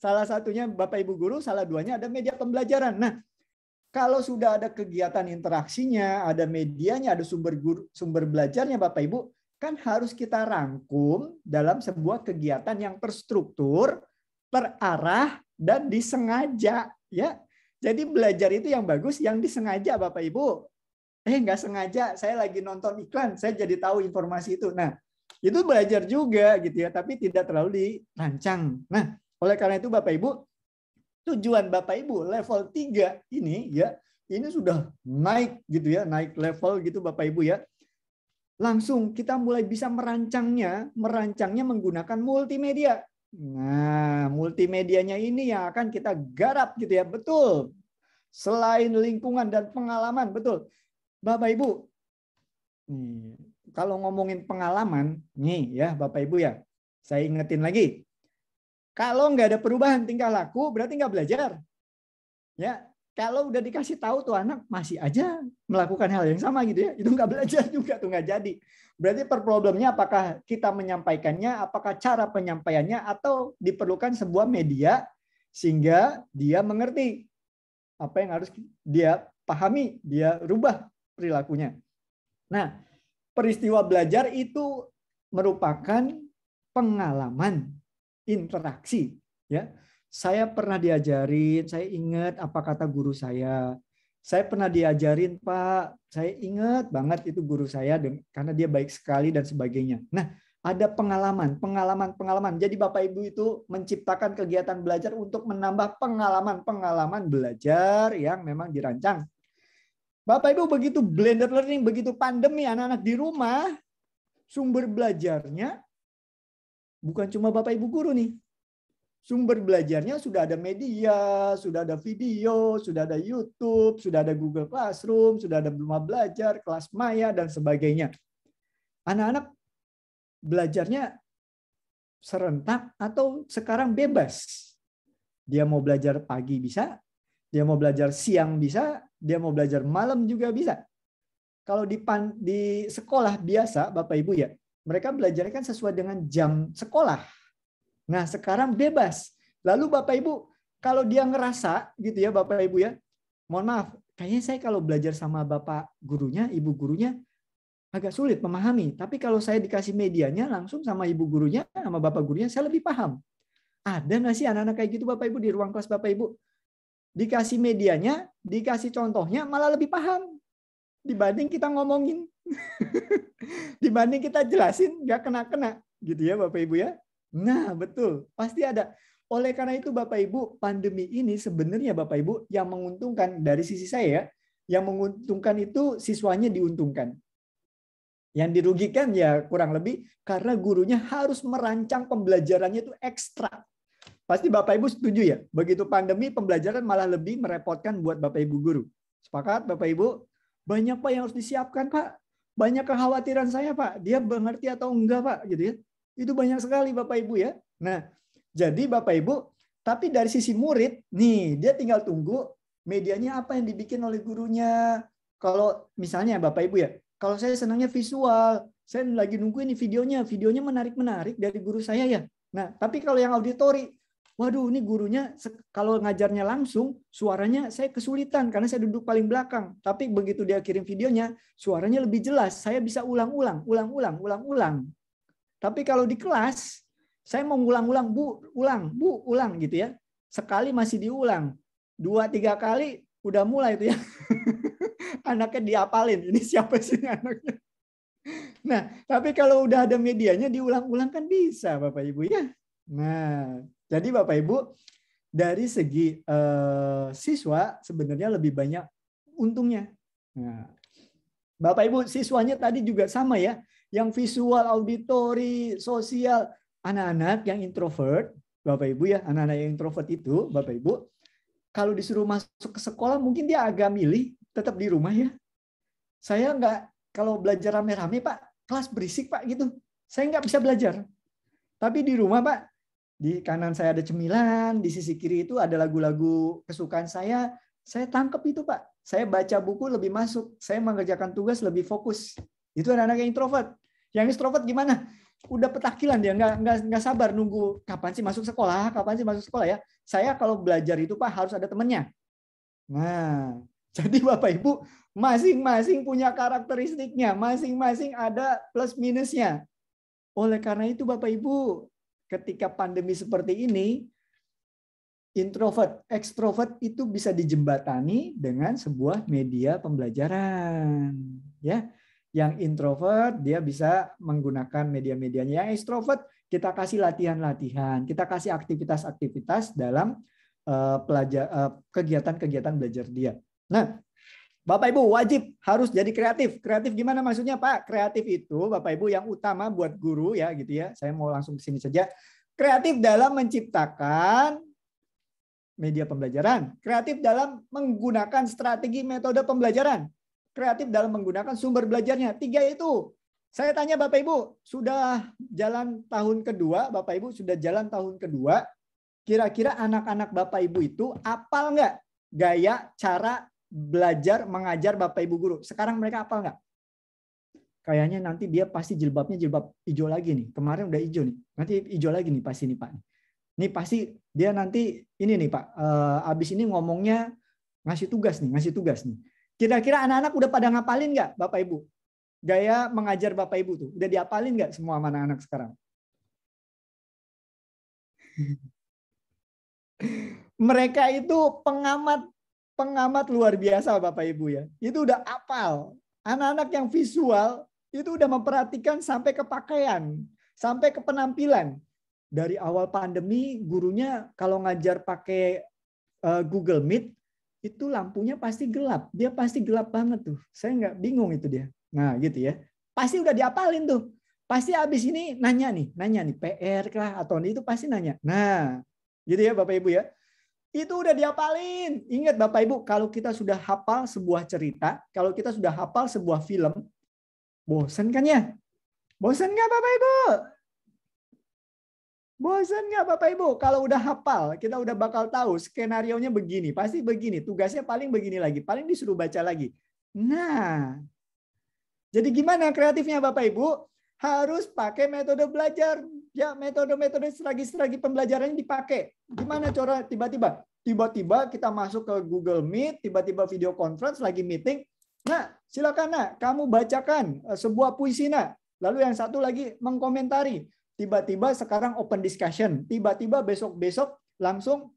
Salah satunya Bapak Ibu guru, salah duanya ada media pembelajaran. Nah, kalau sudah ada kegiatan interaksinya, ada medianya, ada sumber guru, sumber belajarnya Bapak Ibu, kan harus kita rangkum dalam sebuah kegiatan yang terstruktur, terarah dan disengaja, ya. Jadi belajar itu yang bagus, yang disengaja Bapak Ibu. Eh nggak sengaja, saya lagi nonton iklan, saya jadi tahu informasi itu. Nah itu belajar juga gitu ya, tapi tidak terlalu dirancang. Nah oleh karena itu Bapak Ibu, tujuan Bapak Ibu level 3 ini ya, ini sudah naik gitu ya, naik level gitu Bapak Ibu ya. Langsung kita mulai bisa merancangnya, merancangnya menggunakan multimedia. Nah, multimedianya ini yang akan kita garap gitu ya. Betul. Selain lingkungan dan pengalaman, betul. Bapak Ibu, nih, kalau ngomongin pengalaman, nih ya Bapak Ibu ya, saya ingetin lagi. Kalau nggak ada perubahan tingkah laku, berarti nggak belajar. Ya, kalau udah dikasih tahu tuh anak masih aja melakukan hal yang sama gitu ya itu nggak belajar juga tuh nggak jadi berarti per problemnya apakah kita menyampaikannya apakah cara penyampaiannya atau diperlukan sebuah media sehingga dia mengerti apa yang harus dia pahami dia rubah perilakunya nah peristiwa belajar itu merupakan pengalaman interaksi ya saya pernah diajarin, saya ingat apa kata guru saya. Saya pernah diajarin, Pak, saya ingat banget itu guru saya karena dia baik sekali dan sebagainya. Nah, ada pengalaman, pengalaman, pengalaman. Jadi Bapak Ibu itu menciptakan kegiatan belajar untuk menambah pengalaman-pengalaman belajar yang memang dirancang. Bapak Ibu begitu blended learning, begitu pandemi anak-anak di rumah, sumber belajarnya bukan cuma Bapak Ibu guru nih, sumber belajarnya sudah ada media, sudah ada video, sudah ada YouTube, sudah ada Google Classroom, sudah ada rumah Belajar, kelas Maya, dan sebagainya. Anak-anak belajarnya serentak atau sekarang bebas. Dia mau belajar pagi bisa, dia mau belajar siang bisa, dia mau belajar malam juga bisa. Kalau di, pan, di sekolah biasa, Bapak Ibu ya, mereka belajarnya kan sesuai dengan jam sekolah Nah, sekarang bebas. Lalu Bapak Ibu, kalau dia ngerasa gitu ya Bapak Ibu ya, mohon maaf, kayaknya saya kalau belajar sama Bapak gurunya, Ibu gurunya agak sulit memahami. Tapi kalau saya dikasih medianya langsung sama Ibu gurunya, sama Bapak gurunya, saya lebih paham. Ada nggak sih anak-anak kayak gitu Bapak Ibu di ruang kelas Bapak Ibu? Dikasih medianya, dikasih contohnya, malah lebih paham dibanding kita ngomongin. dibanding kita jelasin, nggak kena-kena gitu ya Bapak Ibu ya. Nah, betul. Pasti ada. Oleh karena itu Bapak Ibu, pandemi ini sebenarnya Bapak Ibu yang menguntungkan dari sisi saya ya, yang menguntungkan itu siswanya diuntungkan. Yang dirugikan ya kurang lebih karena gurunya harus merancang pembelajarannya itu ekstra. Pasti Bapak Ibu setuju ya, begitu pandemi pembelajaran malah lebih merepotkan buat Bapak Ibu guru. Sepakat Bapak Ibu? Banyak Pak yang harus disiapkan Pak. Banyak kekhawatiran saya Pak, dia mengerti atau enggak Pak gitu ya itu banyak sekali Bapak Ibu ya. Nah, jadi Bapak Ibu, tapi dari sisi murid, nih dia tinggal tunggu medianya apa yang dibikin oleh gurunya. Kalau misalnya Bapak Ibu ya, kalau saya senangnya visual, saya lagi nunggu ini videonya, videonya menarik-menarik dari guru saya ya. Nah, tapi kalau yang auditori, waduh ini gurunya kalau ngajarnya langsung suaranya saya kesulitan karena saya duduk paling belakang tapi begitu dia kirim videonya suaranya lebih jelas saya bisa ulang-ulang ulang-ulang ulang-ulang tapi kalau di kelas, saya mau ulang-ulang, bu, ulang, bu, ulang gitu ya. Sekali masih diulang. Dua, tiga kali udah mulai itu ya. anaknya diapalin. Ini siapa sih anaknya? Nah, tapi kalau udah ada medianya diulang-ulang kan bisa Bapak Ibu ya. Nah, jadi Bapak Ibu dari segi eh, siswa sebenarnya lebih banyak untungnya. Nah, Bapak Ibu siswanya tadi juga sama ya yang visual, auditori, sosial. Anak-anak yang introvert, Bapak Ibu ya, anak-anak yang introvert itu, Bapak Ibu, kalau disuruh masuk ke sekolah mungkin dia agak milih tetap di rumah ya. Saya nggak kalau belajar rame-rame Pak, kelas berisik Pak gitu. Saya nggak bisa belajar. Tapi di rumah Pak, di kanan saya ada cemilan, di sisi kiri itu ada lagu-lagu kesukaan saya. Saya tangkep itu Pak. Saya baca buku lebih masuk. Saya mengerjakan tugas lebih fokus. Itu anak-anak yang introvert. Yang introvert gimana? Udah petakilan dia, nggak, nggak, nggak sabar nunggu kapan sih masuk sekolah, kapan sih masuk sekolah ya. Saya kalau belajar itu Pak harus ada temennya. Nah, jadi Bapak Ibu masing-masing punya karakteristiknya, masing-masing ada plus minusnya. Oleh karena itu Bapak Ibu, ketika pandemi seperti ini, introvert, ekstrovert itu bisa dijembatani dengan sebuah media pembelajaran, ya. Yang introvert dia bisa menggunakan media-medianya. Yang ekstrovert kita kasih latihan-latihan, kita kasih aktivitas-aktivitas dalam eh, pelajar eh, kegiatan-kegiatan belajar dia. Nah, Bapak Ibu wajib harus jadi kreatif. Kreatif gimana maksudnya Pak? Kreatif itu Bapak Ibu yang utama buat guru ya gitu ya. Saya mau langsung ke sini saja. Kreatif dalam menciptakan media pembelajaran, kreatif dalam menggunakan strategi metode pembelajaran, kreatif dalam menggunakan sumber belajarnya. Tiga itu. Saya tanya Bapak Ibu, sudah jalan tahun kedua, Bapak Ibu sudah jalan tahun kedua, kira-kira anak-anak Bapak Ibu itu apal nggak gaya cara belajar mengajar Bapak Ibu guru? Sekarang mereka apal nggak? Kayaknya nanti dia pasti jilbabnya jilbab hijau lagi nih. Kemarin udah hijau nih. Nanti hijau lagi nih pasti nih Pak. Ini pasti dia nanti ini nih Pak. Uh, abis ini ngomongnya ngasih tugas nih, ngasih tugas nih Kira-kira anak-anak udah pada ngapalin nggak, Bapak Ibu? Gaya mengajar Bapak Ibu tuh, udah diapalin nggak semua anak-anak sekarang? Mereka itu pengamat pengamat luar biasa Bapak Ibu ya. Itu udah apal. Anak-anak yang visual itu udah memperhatikan sampai ke pakaian, sampai ke penampilan. Dari awal pandemi gurunya kalau ngajar pakai eh, Google Meet itu lampunya pasti gelap. Dia pasti gelap banget tuh. Saya nggak bingung itu dia. Nah gitu ya. Pasti udah diapalin tuh. Pasti abis ini nanya nih, nanya nih PR kah atau itu pasti nanya. Nah gitu ya Bapak Ibu ya. Itu udah diapalin. Ingat Bapak Ibu, kalau kita sudah hafal sebuah cerita, kalau kita sudah hafal sebuah film, bosen kan ya? Bosen nggak Bapak Ibu? Bosan nggak Bapak Ibu? Kalau udah hafal, kita udah bakal tahu skenario nya begini, pasti begini. Tugasnya paling begini lagi, paling disuruh baca lagi. Nah, jadi gimana kreatifnya Bapak Ibu? Harus pakai metode belajar. Ya, metode-metode strategi-strategi pembelajaran dipakai. Gimana cara tiba-tiba? Tiba-tiba kita masuk ke Google Meet, tiba-tiba video conference lagi meeting. Nah, silakan nah, kamu bacakan eh, sebuah puisi nah. Lalu yang satu lagi mengkomentari tiba-tiba sekarang open discussion, tiba-tiba besok-besok langsung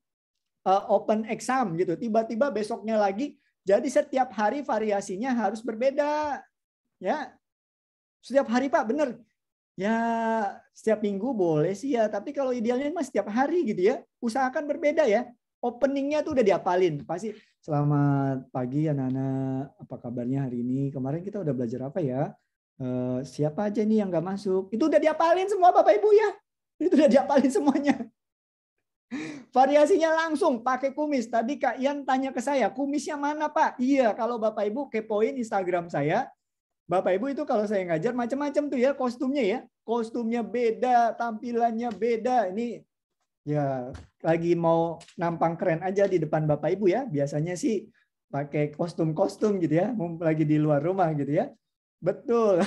eh, open exam gitu, tiba-tiba besoknya lagi. Jadi setiap hari variasinya harus berbeda. Ya. Setiap hari Pak, bener. Ya, setiap minggu boleh sih ya, tapi kalau idealnya masih setiap hari gitu ya. Usahakan berbeda ya. Openingnya tuh udah diapalin. Pasti selamat pagi anak-anak, apa kabarnya hari ini? Kemarin kita udah belajar apa ya? Eh, siapa aja nih yang nggak masuk. Itu udah diapalin semua Bapak Ibu ya. Itu udah diapalin semuanya. Variasinya langsung pakai kumis. Tadi Kak Ian tanya ke saya, kumisnya mana Pak? Iya, kalau Bapak Ibu kepoin Instagram saya, Bapak Ibu itu kalau saya ngajar macam-macam tuh ya kostumnya ya. Kostumnya beda, tampilannya beda. Ini ya lagi mau nampang keren aja di depan Bapak Ibu ya. Biasanya sih pakai kostum-kostum gitu ya, lagi di luar rumah gitu ya. Betul.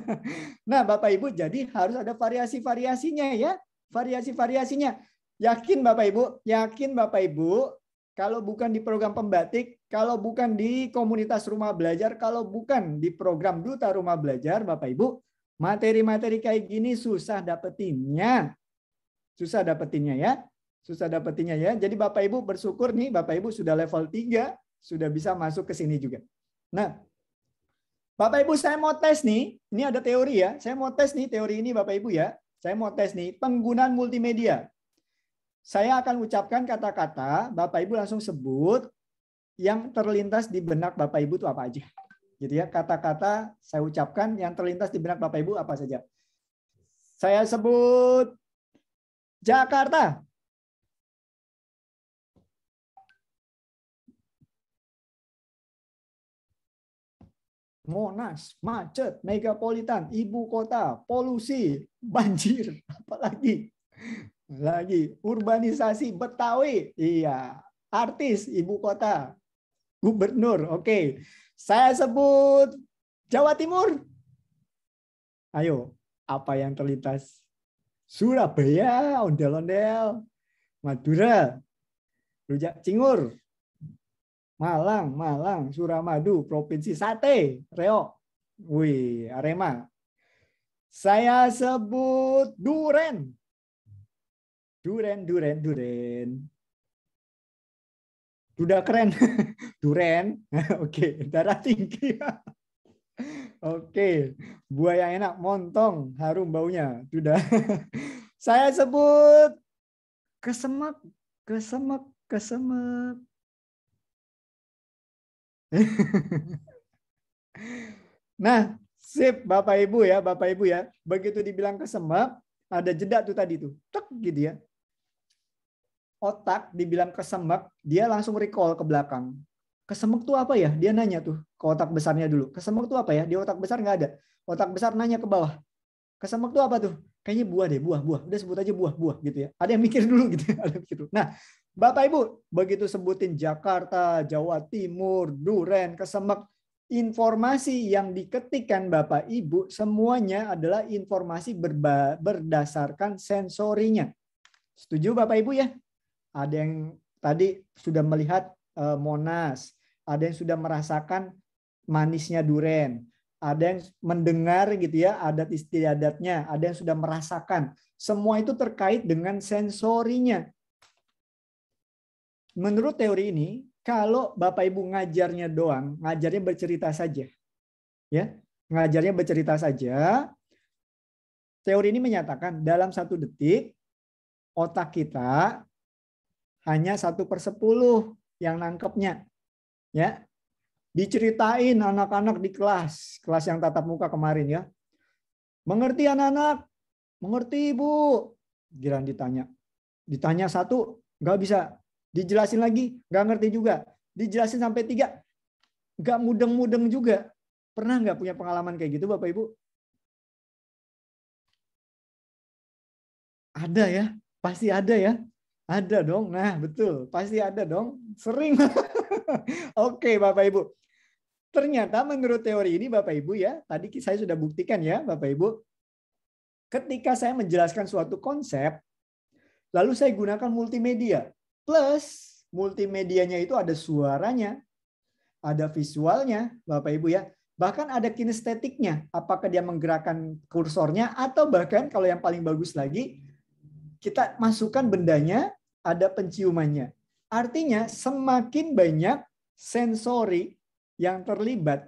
nah, Bapak Ibu, jadi harus ada variasi-variasinya ya. Variasi-variasinya. Yakin Bapak Ibu, yakin Bapak Ibu, kalau bukan di program pembatik, kalau bukan di komunitas rumah belajar, kalau bukan di program duta rumah belajar, Bapak Ibu, materi-materi kayak gini susah dapetinnya. Susah dapetinnya ya. Susah dapetinnya ya. Jadi Bapak Ibu bersyukur nih Bapak Ibu sudah level 3, sudah bisa masuk ke sini juga. Nah, Bapak Ibu saya mau tes nih, ini ada teori ya. Saya mau tes nih teori ini Bapak Ibu ya. Saya mau tes nih penggunaan multimedia. Saya akan ucapkan kata-kata, Bapak Ibu langsung sebut yang terlintas di benak Bapak Ibu itu apa aja. Jadi gitu ya, kata-kata saya ucapkan yang terlintas di benak Bapak Ibu apa saja. Saya sebut Jakarta. Monas, macet, megapolitan, ibu kota, polusi, banjir, apalagi lagi urbanisasi Betawi, iya, artis ibu kota, gubernur, oke, saya sebut Jawa Timur, ayo apa yang terlintas Surabaya, ondel-ondel, Madura, Rujak Cingur, Malang, Malang, Suramadu, Provinsi Sate, Reo. Wih, Arema. Saya sebut Duren. Duren, Duren, Duren. sudah keren. Duren. Oke, darah tinggi. Oke, buaya enak, montong, harum baunya. sudah, Saya sebut kesemek, kesemek, kesemek. nah, sip Bapak Ibu ya, Bapak Ibu ya. Begitu dibilang kesemek, ada jeda tuh tadi tuh. Tek gitu ya. Otak dibilang kesemek, dia langsung recall ke belakang. Kesemek tuh apa ya? Dia nanya tuh ke otak besarnya dulu. Kesemek tuh apa ya? Di otak besar nggak ada. Otak besar nanya ke bawah. Kesemek tuh apa tuh? Kayaknya buah deh, buah, buah. Udah sebut aja buah, buah gitu ya. Ada yang mikir dulu gitu. Ya. Ada yang mikir dulu. Nah, Bapak Ibu, begitu sebutin Jakarta, Jawa Timur, Duren, Kesemek, informasi yang diketikkan Bapak Ibu semuanya adalah informasi berdasarkan sensorinya. Setuju Bapak Ibu ya? Ada yang tadi sudah melihat eh, Monas, ada yang sudah merasakan manisnya duren, ada yang mendengar gitu ya adat istiadatnya, ada yang sudah merasakan. Semua itu terkait dengan sensorinya menurut teori ini, kalau Bapak Ibu ngajarnya doang, ngajarnya bercerita saja, ya, ngajarnya bercerita saja, teori ini menyatakan dalam satu detik otak kita hanya satu per sepuluh yang nangkepnya, ya. Diceritain anak-anak di kelas, kelas yang tatap muka kemarin ya. Mengerti anak-anak? Mengerti ibu? Giran ditanya. Ditanya satu, nggak bisa Dijelasin lagi, nggak ngerti juga. Dijelasin sampai tiga, nggak mudeng-mudeng juga. Pernah nggak punya pengalaman kayak gitu, Bapak Ibu? Ada ya, pasti ada ya. Ada dong. Nah, betul. Pasti ada dong. Sering. Oke, Bapak Ibu. Ternyata menurut teori ini Bapak Ibu ya, tadi saya sudah buktikan ya Bapak Ibu. Ketika saya menjelaskan suatu konsep, lalu saya gunakan multimedia. Plus multimedianya itu ada suaranya, ada visualnya, Bapak Ibu ya. Bahkan ada kinestetiknya, apakah dia menggerakkan kursornya atau bahkan kalau yang paling bagus lagi kita masukkan bendanya, ada penciumannya. Artinya semakin banyak sensori yang terlibat,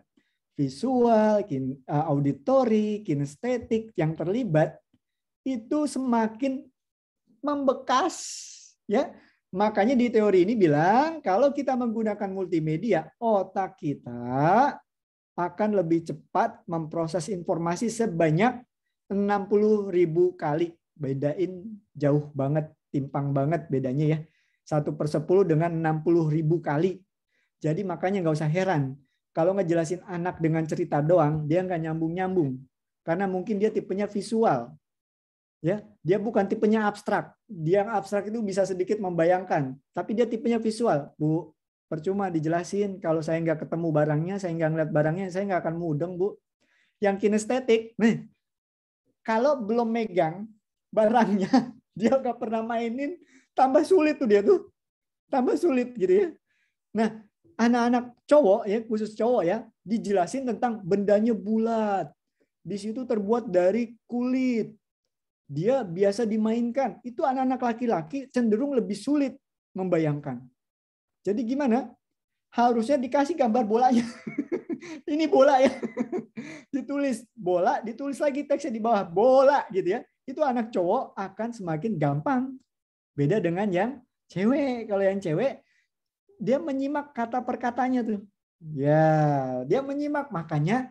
visual, eh, auditori, kinestetik yang terlibat itu semakin membekas ya Makanya di teori ini bilang kalau kita menggunakan multimedia, otak kita akan lebih cepat memproses informasi sebanyak 60 ribu kali. Bedain jauh banget, timpang banget bedanya ya. satu per sepuluh dengan 60 ribu kali. Jadi makanya nggak usah heran. Kalau ngejelasin anak dengan cerita doang, dia nggak nyambung-nyambung. Karena mungkin dia tipenya visual ya dia bukan tipenya abstrak dia yang abstrak itu bisa sedikit membayangkan tapi dia tipenya visual bu percuma dijelasin kalau saya nggak ketemu barangnya saya nggak ngeliat barangnya saya nggak akan mudeng bu yang kinestetik nih kalau belum megang barangnya dia nggak pernah mainin tambah sulit tuh dia tuh tambah sulit gitu ya nah anak-anak cowok ya khusus cowok ya dijelasin tentang bendanya bulat di situ terbuat dari kulit dia biasa dimainkan. Itu anak-anak laki-laki cenderung lebih sulit membayangkan. Jadi gimana? Harusnya dikasih gambar bolanya. Ini bola ya. ditulis bola, ditulis lagi teksnya di bawah bola gitu ya. Itu anak cowok akan semakin gampang. Beda dengan yang cewek. Kalau yang cewek dia menyimak kata perkatanya tuh. Ya, dia menyimak makanya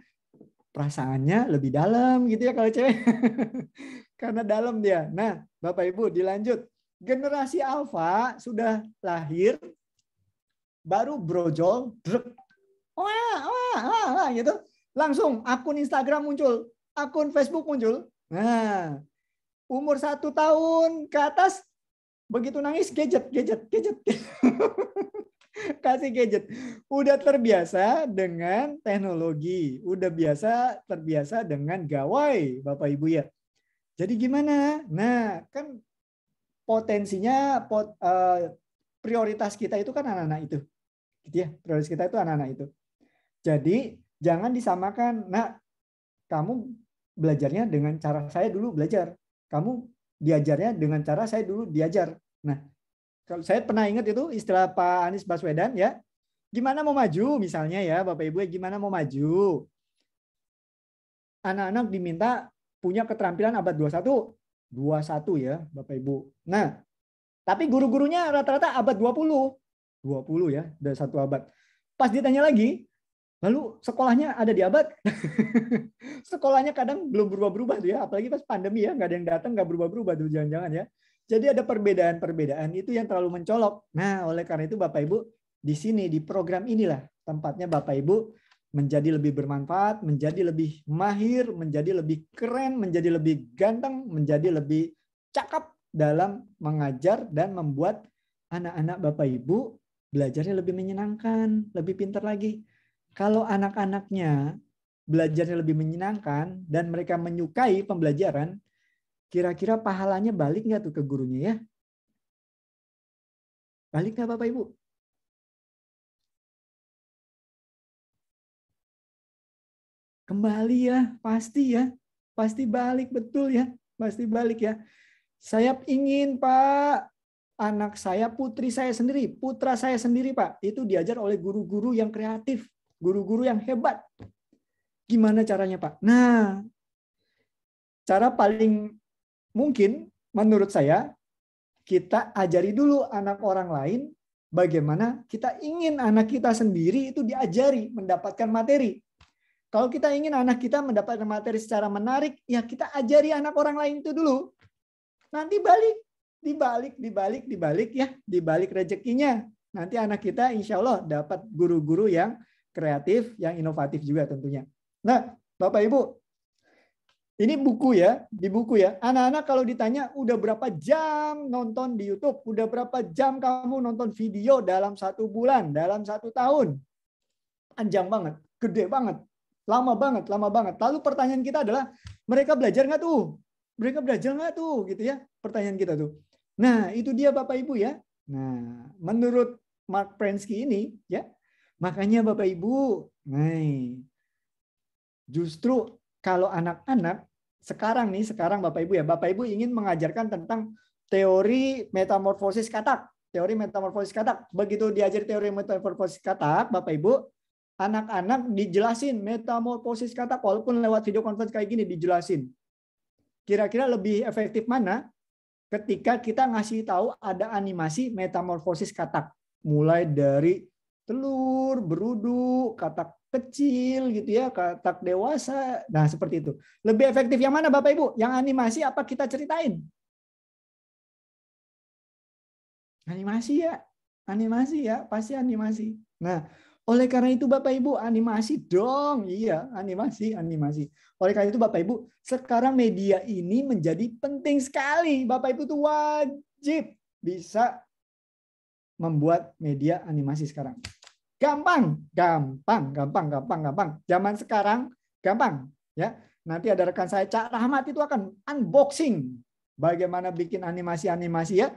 perasaannya lebih dalam gitu ya kalau cewek. karena dalam dia. Nah, Bapak Ibu dilanjut. Generasi alfa sudah lahir baru brojol, drek. Wah, oh, wah, ya, oh, wah, ya, oh, wah ya, gitu. Langsung akun Instagram muncul, akun Facebook muncul. Nah, umur satu tahun ke atas begitu nangis gadget, gadget, gadget. kasih gadget. Udah terbiasa dengan teknologi, udah biasa terbiasa dengan gawai, Bapak Ibu ya. Jadi gimana? Nah, kan potensinya pot, uh, prioritas kita itu kan anak-anak itu. Gitu ya, prioritas kita itu anak-anak itu. Jadi jangan disamakan. Nah, kamu belajarnya dengan cara saya dulu belajar. Kamu diajarnya dengan cara saya dulu diajar. Nah, kalau saya pernah ingat itu istilah Pak Anies Baswedan ya, gimana mau maju misalnya ya Bapak Ibu gimana mau maju. Anak-anak diminta punya keterampilan abad 21. 21 ya, Bapak Ibu. Nah, tapi guru-gurunya rata-rata abad 20. 20 ya, dari satu abad. Pas ditanya lagi, lalu sekolahnya ada di abad? sekolahnya kadang belum berubah-berubah tuh ya, apalagi pas pandemi ya, nggak ada yang datang, nggak berubah-berubah tuh jangan-jangan ya. Jadi ada perbedaan-perbedaan itu yang terlalu mencolok. Nah, oleh karena itu Bapak Ibu, di sini di program inilah tempatnya Bapak Ibu menjadi lebih bermanfaat, menjadi lebih mahir, menjadi lebih keren, menjadi lebih ganteng, menjadi lebih cakap dalam mengajar dan membuat anak-anak Bapak Ibu belajarnya lebih menyenangkan, lebih pintar lagi. Kalau anak-anaknya belajarnya lebih menyenangkan dan mereka menyukai pembelajaran, kira-kira pahalanya balik nggak tuh ke gurunya ya? Balik nggak Bapak Ibu? Kembali ya, pasti ya. Pasti balik, betul ya. Pasti balik ya. Saya ingin Pak, anak saya, putri saya sendiri, putra saya sendiri Pak. Itu diajar oleh guru-guru yang kreatif, guru-guru yang hebat. Gimana caranya Pak? Nah, cara paling mungkin menurut saya kita ajari dulu anak orang lain bagaimana kita ingin anak kita sendiri itu diajari mendapatkan materi. Kalau kita ingin anak kita mendapatkan materi secara menarik, ya kita ajari anak orang lain itu dulu. Nanti balik, dibalik, dibalik, dibalik ya, dibalik rezekinya. Nanti anak kita insya Allah dapat guru-guru yang kreatif, yang inovatif juga tentunya. Nah, Bapak Ibu, ini buku ya, di buku ya. Anak-anak kalau ditanya udah berapa jam nonton di YouTube, udah berapa jam kamu nonton video dalam satu bulan, dalam satu tahun, panjang banget, gede banget Lama banget, lama banget. Lalu pertanyaan kita adalah, mereka belajar nggak tuh? Mereka belajar nggak tuh? Gitu ya, pertanyaan kita tuh. Nah, itu dia Bapak Ibu ya. Nah, menurut Mark Prensky ini, ya, makanya Bapak Ibu, nah, justru kalau anak-anak sekarang nih, sekarang Bapak Ibu ya, Bapak Ibu ingin mengajarkan tentang teori metamorfosis katak, teori metamorfosis katak. Begitu diajar teori metamorfosis katak, Bapak Ibu, anak-anak dijelasin metamorfosis kata walaupun lewat video conference kayak gini dijelasin. Kira-kira lebih efektif mana ketika kita ngasih tahu ada animasi metamorfosis katak mulai dari telur, berudu, katak kecil gitu ya, katak dewasa. Nah, seperti itu. Lebih efektif yang mana Bapak Ibu? Yang animasi apa kita ceritain? Animasi ya. Animasi ya, pasti animasi. Nah, oleh karena itu Bapak Ibu animasi dong. Iya, animasi, animasi. Oleh karena itu Bapak Ibu, sekarang media ini menjadi penting sekali. Bapak Ibu tuh wajib bisa membuat media animasi sekarang. Gampang, gampang, gampang, gampang, gampang. Zaman sekarang gampang, ya. Nanti ada rekan saya Cak Rahmat itu akan unboxing bagaimana bikin animasi-animasi ya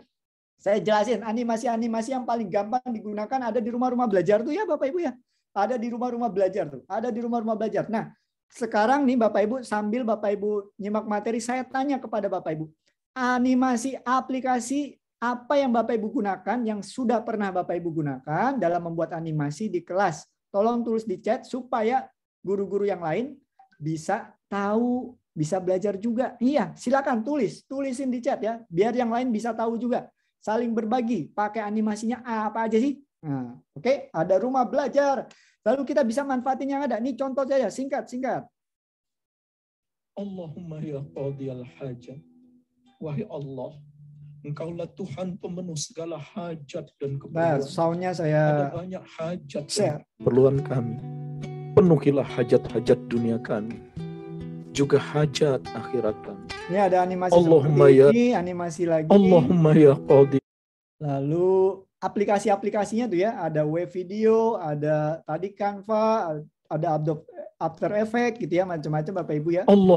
saya jelasin animasi-animasi yang paling gampang digunakan ada di rumah-rumah belajar tuh ya Bapak Ibu ya. Ada di rumah-rumah belajar tuh, ada di rumah-rumah belajar. Nah, sekarang nih Bapak Ibu sambil Bapak Ibu nyimak materi saya tanya kepada Bapak Ibu, animasi aplikasi apa yang Bapak Ibu gunakan yang sudah pernah Bapak Ibu gunakan dalam membuat animasi di kelas. Tolong tulis di chat supaya guru-guru yang lain bisa tahu, bisa belajar juga. Iya, silakan tulis, tulisin di chat ya, biar yang lain bisa tahu juga saling berbagi. Pakai animasinya apa aja sih? Nah, oke, okay? ada rumah belajar. Lalu kita bisa manfaatin yang ada. Ini contoh saja, singkat, singkat. Allahumma ya al hajat. Wahai Allah, Engkaulah Tuhan pemenuh segala hajat dan nah, keperluan. Nah, saya ada banyak hajat share. perluan kami. Penuhilah hajat-hajat dunia kami juga hajat akhirat kami. Ini ada animasi Allahumma ya, ini, animasi lagi. Allahumma ya Qadi. Lalu aplikasi-aplikasinya tuh ya, ada web video, ada tadi Canva, ada Adobe After Effect gitu ya, macam-macam Bapak Ibu ya. Allah.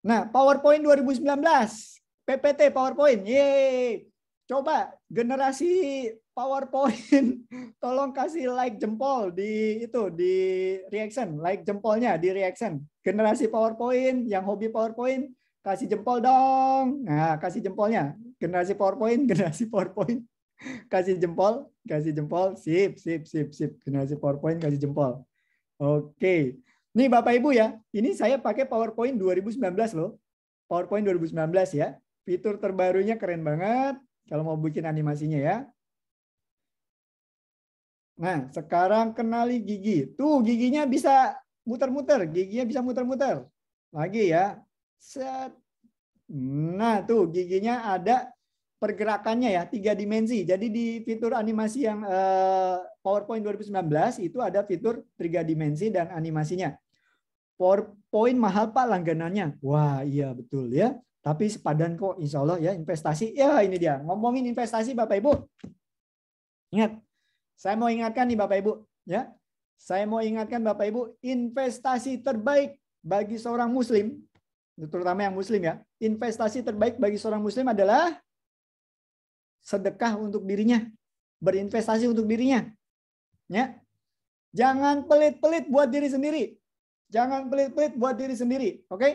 Nah, PowerPoint 2019, PPT PowerPoint. Yeay. Coba generasi PowerPoint. Tolong kasih like jempol di itu di reaction, like jempolnya di reaction. Generasi PowerPoint yang hobi PowerPoint kasih jempol dong. Nah, kasih jempolnya. Generasi PowerPoint, generasi PowerPoint. Kasih jempol, kasih jempol. Sip, sip, sip, sip. Generasi PowerPoint kasih jempol. Oke. Nih Bapak Ibu ya, ini saya pakai PowerPoint 2019 loh. PowerPoint 2019 ya. Fitur terbarunya keren banget kalau mau bikin animasinya ya. Nah, sekarang kenali gigi. Tuh, giginya bisa muter-muter. Giginya bisa muter-muter. Lagi ya. Set. Nah, tuh giginya ada pergerakannya ya, tiga dimensi. Jadi di fitur animasi yang eh, PowerPoint 2019 itu ada fitur tiga dimensi dan animasinya. PowerPoint mahal Pak langganannya. Wah, iya betul ya. Tapi sepadan kok insya Allah ya investasi. Ya ini dia, ngomongin investasi Bapak Ibu. Ingat, saya mau ingatkan nih Bapak Ibu, ya. Saya mau ingatkan Bapak Ibu, investasi terbaik bagi seorang muslim, terutama yang muslim ya. Investasi terbaik bagi seorang muslim adalah sedekah untuk dirinya, berinvestasi untuk dirinya. Ya. Jangan pelit-pelit buat diri sendiri. Jangan pelit-pelit buat diri sendiri, oke? Okay?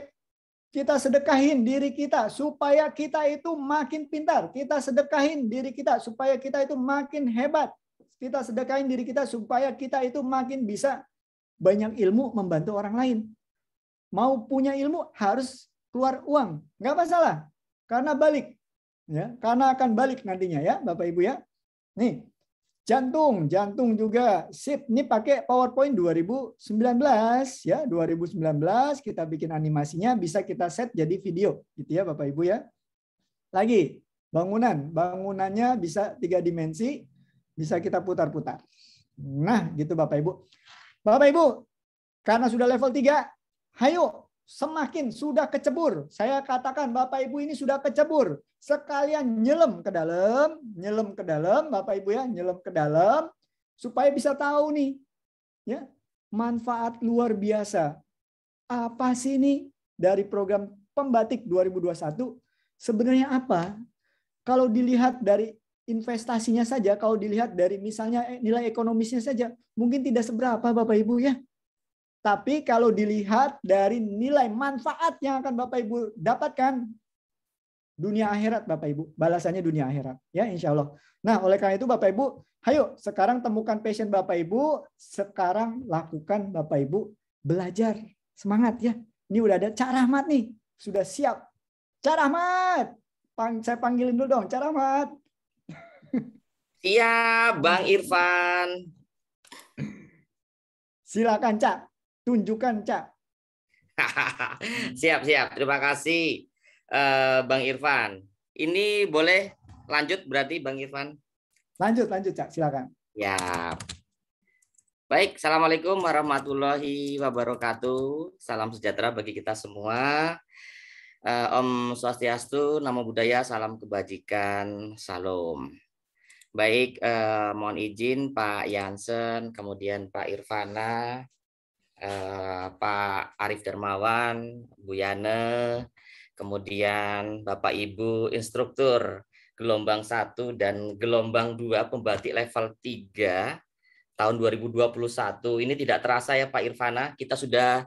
Kita sedekahin diri kita supaya kita itu makin pintar. Kita sedekahin diri kita supaya kita itu makin hebat. Kita sedekahin diri kita supaya kita itu makin bisa banyak ilmu membantu orang lain. Mau punya ilmu harus keluar uang. Nggak masalah. Karena balik. ya Karena akan balik nantinya ya Bapak Ibu ya. Nih, jantung, jantung juga sip. Ini pakai PowerPoint 2019 ya, 2019 kita bikin animasinya bisa kita set jadi video gitu ya Bapak Ibu ya. Lagi bangunan, bangunannya bisa tiga dimensi. Bisa kita putar-putar. Nah, gitu Bapak Ibu. Bapak Ibu, karena sudah level 3, hayo semakin sudah kecebur. Saya katakan Bapak Ibu ini sudah kecebur. Sekalian nyelam ke dalam, nyelam ke dalam Bapak Ibu ya, nyelam ke dalam supaya bisa tahu nih ya, manfaat luar biasa. Apa sih ini dari program Pembatik 2021? Sebenarnya apa? Kalau dilihat dari investasinya saja kalau dilihat dari misalnya eh, nilai ekonomisnya saja mungkin tidak seberapa Bapak Ibu ya. Tapi kalau dilihat dari nilai manfaat yang akan Bapak Ibu dapatkan dunia akhirat Bapak Ibu, balasannya dunia akhirat ya insya Allah. Nah oleh karena itu Bapak Ibu, ayo sekarang temukan passion Bapak Ibu, sekarang lakukan Bapak Ibu belajar semangat ya. Ini udah ada cara mat nih, sudah siap. Cara mat, saya panggilin dulu dong, cara mat. Iya, Bang hmm. Irfan. Silakan, Cak. Tunjukkan, Cak. siap, siap. Terima kasih, eh, Bang Irfan. Ini boleh lanjut berarti, Bang Irfan? Lanjut, lanjut, Cak. Silakan. Ya. Baik, Assalamualaikum warahmatullahi wabarakatuh. Salam sejahtera bagi kita semua. Eh, Om Swastiastu, Namo Buddhaya, Salam Kebajikan, Salam. Baik, eh, mohon izin Pak Yansen, kemudian Pak Irvana, eh, Pak Arif Dermawan, Bu Yane, kemudian Bapak Ibu instruktur gelombang 1 dan gelombang 2 pembatik level 3 tahun 2021. Ini tidak terasa ya Pak Irvana, kita sudah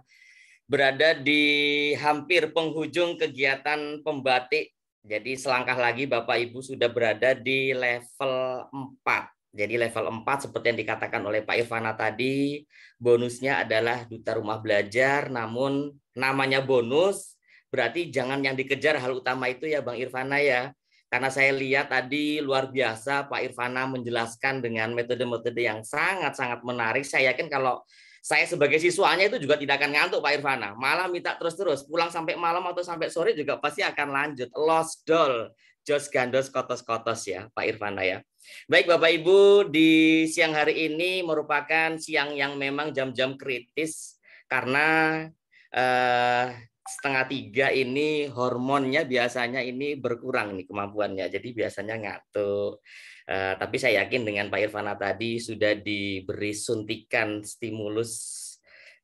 berada di hampir penghujung kegiatan pembatik jadi selangkah lagi Bapak Ibu sudah berada di level 4. Jadi level 4 seperti yang dikatakan oleh Pak Irvana tadi, bonusnya adalah duta rumah belajar, namun namanya bonus, berarti jangan yang dikejar hal utama itu ya Bang Irvana ya. Karena saya lihat tadi luar biasa Pak Irvana menjelaskan dengan metode-metode yang sangat-sangat menarik. Saya yakin kalau saya sebagai siswanya itu juga tidak akan ngantuk Pak Irvana. Malah minta terus-terus, pulang sampai malam atau sampai sore juga pasti akan lanjut. Lost doll, jos gandos kotos-kotos ya Pak Irvana ya. Baik Bapak Ibu, di siang hari ini merupakan siang yang memang jam-jam kritis karena eh, setengah tiga ini hormonnya biasanya ini berkurang nih kemampuannya. Jadi biasanya ngantuk. Eh, tapi saya yakin dengan Pak Irvana tadi sudah diberi suntikan stimulus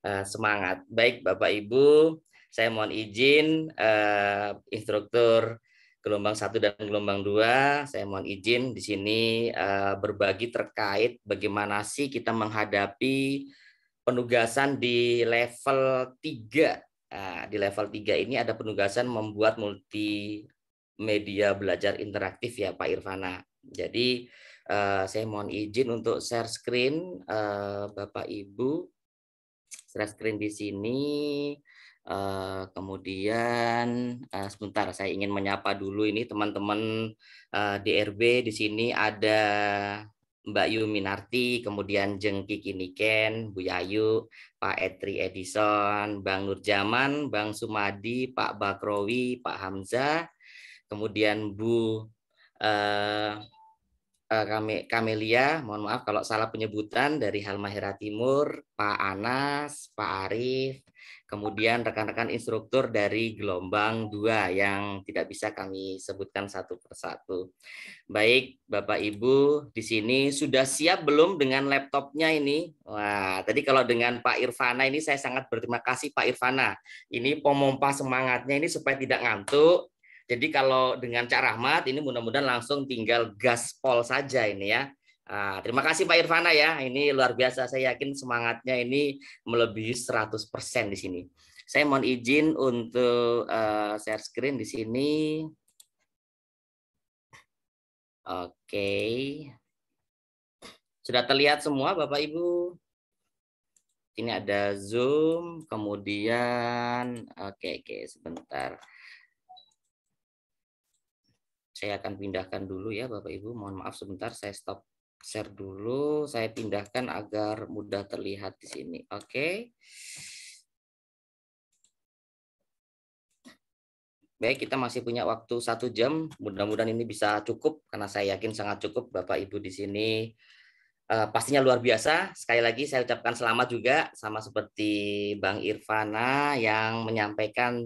uh, semangat. Baik Bapak Ibu, saya mohon izin uh, instruktur gelombang satu dan gelombang dua. saya mohon izin di sini uh, berbagi terkait bagaimana sih kita menghadapi penugasan di level tiga. Uh, di level tiga ini ada penugasan membuat multimedia belajar interaktif ya Pak Irvana. Jadi eh, saya mohon izin untuk share screen eh, Bapak Ibu. Share screen di sini. Eh, kemudian sebentar saya ingin menyapa dulu ini teman-teman uh, DRB di sini ada Mbak Yu Minarti, kemudian Jengki Kiki Bu Yayu, Pak Etri Edison, Bang Nurjaman, Bang Sumadi, Pak Bakrowi, Pak Hamzah, kemudian Bu uh, eh, eh, kami Kamelia, mohon maaf kalau salah penyebutan dari Halmahera Timur, Pak Anas, Pak Arif, kemudian rekan-rekan instruktur dari gelombang 2 yang tidak bisa kami sebutkan satu persatu. Baik, Bapak Ibu di sini sudah siap belum dengan laptopnya ini? Wah, tadi kalau dengan Pak Irvana ini saya sangat berterima kasih Pak Irvana. Ini pemompa semangatnya ini supaya tidak ngantuk, jadi kalau dengan Cak Rahmat ini mudah-mudahan langsung tinggal gaspol saja ini ya. Ah, terima kasih Pak Irvana ya. Ini luar biasa. Saya yakin semangatnya ini melebihi 100% di sini. Saya mohon izin untuk eh, share screen di sini. Oke. Sudah terlihat semua Bapak Ibu? Ini ada Zoom, kemudian oke okay, oke okay, sebentar saya akan pindahkan dulu ya Bapak Ibu. Mohon maaf sebentar, saya stop share dulu. Saya pindahkan agar mudah terlihat di sini. Oke. Okay. Baik, kita masih punya waktu satu jam. Mudah-mudahan ini bisa cukup karena saya yakin sangat cukup Bapak Ibu di sini. Uh, pastinya luar biasa. Sekali lagi saya ucapkan selamat juga sama seperti Bang Irvana yang menyampaikan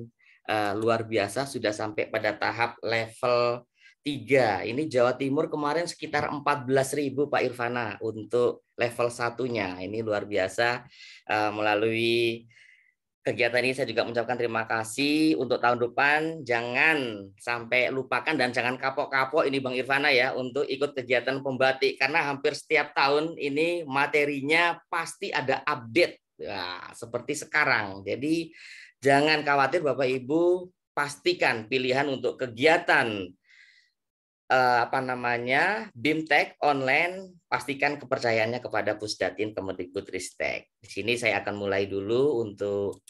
uh, luar biasa sudah sampai pada tahap level tiga. Ini Jawa Timur kemarin sekitar 14.000 Pak Irvana untuk level satunya. Ini luar biasa eh, melalui kegiatan ini saya juga mengucapkan terima kasih untuk tahun depan jangan sampai lupakan dan jangan kapok-kapok ini Bang Irvana ya untuk ikut kegiatan pembatik karena hampir setiap tahun ini materinya pasti ada update nah, seperti sekarang. Jadi jangan khawatir Bapak Ibu pastikan pilihan untuk kegiatan eh, apa namanya BIMTEK online pastikan kepercayaannya kepada Pusdatin Kemendikbudristek. Di sini saya akan mulai dulu untuk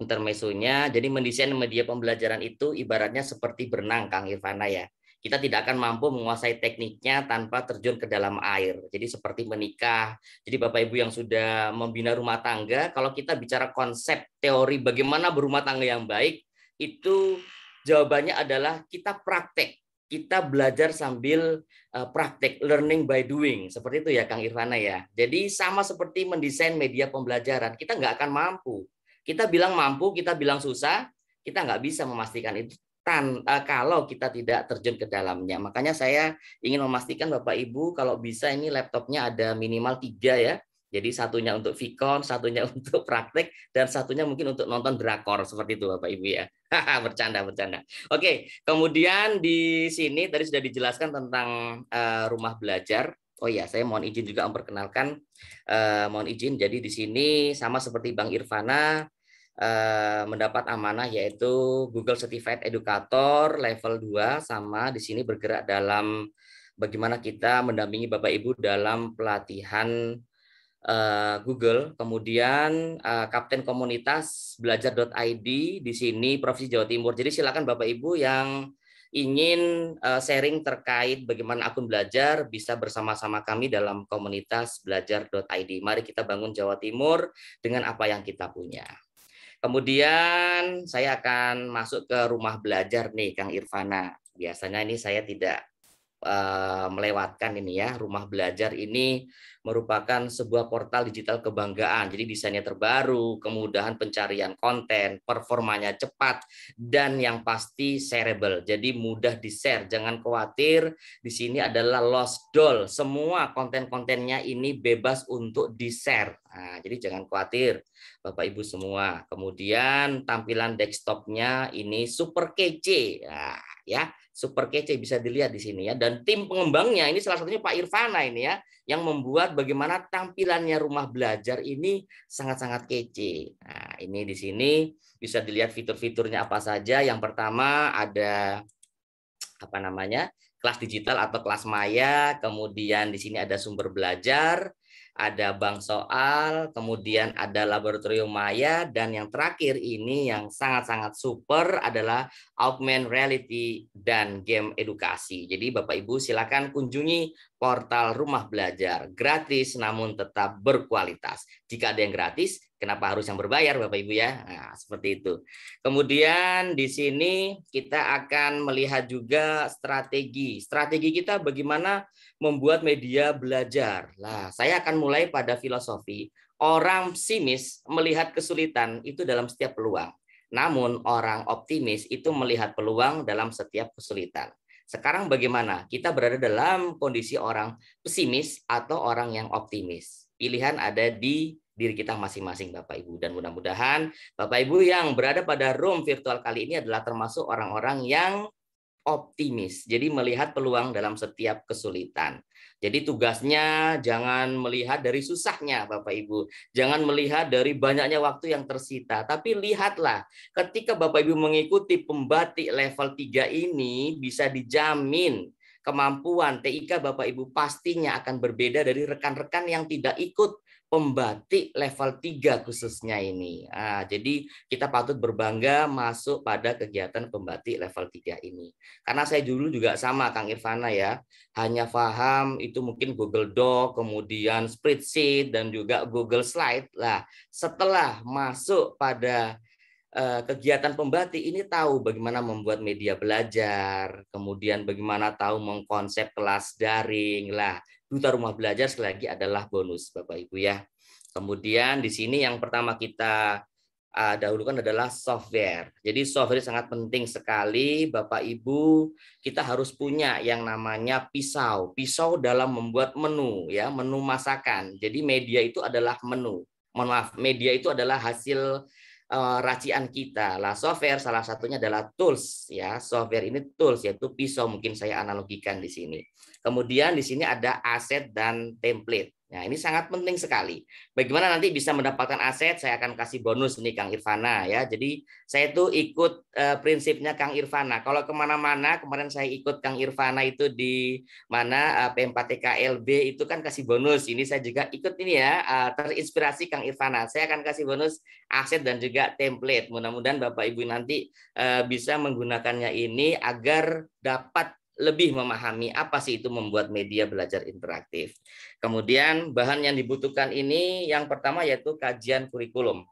intermesonya. Jadi mendesain media pembelajaran itu ibaratnya seperti berenang Kang Irvana ya. Kita tidak akan mampu menguasai tekniknya tanpa terjun ke dalam air. Jadi seperti menikah. Jadi Bapak Ibu yang sudah membina rumah tangga, kalau kita bicara konsep teori bagaimana berumah tangga yang baik, itu jawabannya adalah kita praktek kita belajar sambil uh, eh, praktek learning by doing seperti itu ya Kang Irvana ya. Jadi sama seperti mendesain media pembelajaran kita nggak akan mampu. Kita bilang mampu, kita bilang susah, kita nggak bisa memastikan itu tan uh, kalau kita tidak terjun ke dalamnya. Makanya saya ingin memastikan Bapak Ibu kalau bisa ini laptopnya ada minimal tiga ya jadi satunya untuk vikon, satunya untuk praktek, dan satunya mungkin untuk nonton drakor seperti itu Bapak Ibu ya. bercanda bercanda. Oke, kemudian di sini tadi sudah dijelaskan tentang uh, rumah belajar. Oh iya, saya mohon izin juga memperkenalkan, uh, mohon izin. Jadi di sini sama seperti Bang Irvana eh, mendapat amanah yaitu Google Certified Educator level 2 sama di sini bergerak dalam bagaimana kita mendampingi Bapak Ibu dalam pelatihan Eh, Google, kemudian eh, Kapten Komunitas Belajar.id di sini Provinsi Jawa Timur. Jadi silakan Bapak Ibu yang ingin eh, sharing terkait bagaimana akun belajar bisa bersama-sama kami dalam komunitas belajar.id. Mari kita bangun Jawa Timur dengan apa yang kita punya. Kemudian saya akan masuk ke rumah belajar nih Kang Irvana. Biasanya ini saya tidak Eh, melewatkan ini ya. Rumah belajar ini merupakan sebuah portal digital kebanggaan. Jadi desainnya terbaru, kemudahan pencarian konten, performanya cepat dan yang pasti shareable. Jadi mudah di-share. Jangan khawatir, di sini adalah lost doll. Semua konten-kontennya ini bebas untuk di-share. Nah, jadi jangan khawatir Bapak Ibu semua. Kemudian tampilan desktopnya ini super kece. Nah, ya super kece bisa dilihat di sini ya dan tim pengembangnya ini salah satunya Pak Irvana ini ya yang membuat bagaimana tampilannya rumah belajar ini sangat-sangat kece. Nah, ini di sini bisa dilihat fitur-fiturnya apa saja. Yang pertama ada apa namanya? kelas digital atau kelas maya, kemudian di sini ada sumber belajar, ada bank soal, kemudian ada laboratorium maya, dan yang terakhir ini yang sangat-sangat super adalah augmented reality dan game edukasi. Jadi Bapak Ibu silakan kunjungi portal rumah belajar gratis namun tetap berkualitas. Jika ada yang gratis, Kenapa harus yang berbayar, Bapak Ibu ya? Nah, seperti itu. Kemudian di sini kita akan melihat juga strategi. Strategi kita bagaimana membuat media belajar. lah. saya akan mulai pada filosofi. Orang pesimis melihat kesulitan itu dalam setiap peluang. Namun orang optimis itu melihat peluang dalam setiap kesulitan. Sekarang bagaimana? Kita berada dalam kondisi orang pesimis atau orang yang optimis. Pilihan ada di diri kita masing-masing Bapak Ibu dan mudah-mudahan Bapak Ibu yang berada pada room virtual kali ini adalah termasuk orang-orang yang optimis. Jadi melihat peluang dalam setiap kesulitan. Jadi tugasnya jangan melihat dari susahnya Bapak Ibu. Jangan melihat dari banyaknya waktu yang tersita, tapi lihatlah ketika Bapak Ibu mengikuti pembatik level 3 ini bisa dijamin kemampuan TIK Bapak Ibu pastinya akan berbeda dari rekan-rekan yang tidak ikut pembatik level 3 khususnya ini. Nah, jadi kita patut berbangga masuk pada kegiatan pembatik level 3 ini. Karena saya dulu juga sama Kang Irfana ya, hanya paham itu mungkin Google Doc, kemudian spreadsheet dan juga Google Slide. Lah, setelah masuk pada eh, kegiatan pembatik ini tahu bagaimana membuat media belajar, kemudian bagaimana tahu mengkonsep kelas daring lah, Duta Rumah Belajar sekali lagi adalah bonus Bapak Ibu ya. Kemudian di sini yang pertama kita uh, dahulukan adalah software. Jadi software sangat penting sekali Bapak Ibu, kita harus punya yang namanya pisau. Pisau dalam membuat menu ya, menu masakan. Jadi media itu adalah menu. Mohon maaf, media itu adalah hasil Eh, racian kita. Lah software salah satunya adalah tools ya. Software ini tools yaitu pisau mungkin saya analogikan di sini. Kemudian di sini ada aset dan template. Nah, ini sangat penting sekali. Bagaimana nanti bisa mendapatkan aset? Saya akan kasih bonus nih Kang Irvana ya. Jadi saya itu ikut uh, prinsipnya Kang Irvana. Kalau kemana-mana kemarin saya ikut Kang Irvana itu di mana eh, P4TKLB itu kan kasih bonus. Ini saya juga ikut ini ya uh, terinspirasi Kang Irvana. Saya akan kasih bonus aset dan juga template. Mudah-mudahan Bapak Ibu nanti eh, bisa menggunakannya ini agar dapat lebih memahami apa sih itu membuat media belajar interaktif. Kemudian bahan yang dibutuhkan ini yang pertama yaitu kajian kurikulum.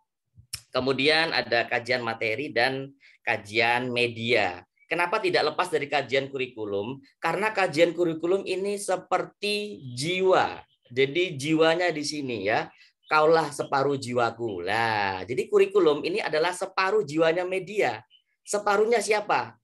Kemudian ada kajian materi dan kajian media. Kenapa tidak lepas dari kajian kurikulum? Karena kajian kurikulum ini seperti jiwa. Jadi jiwanya di sini ya. Kaulah separuh jiwaku. Lah, jadi kurikulum ini adalah separuh jiwanya media. Separuhnya siapa?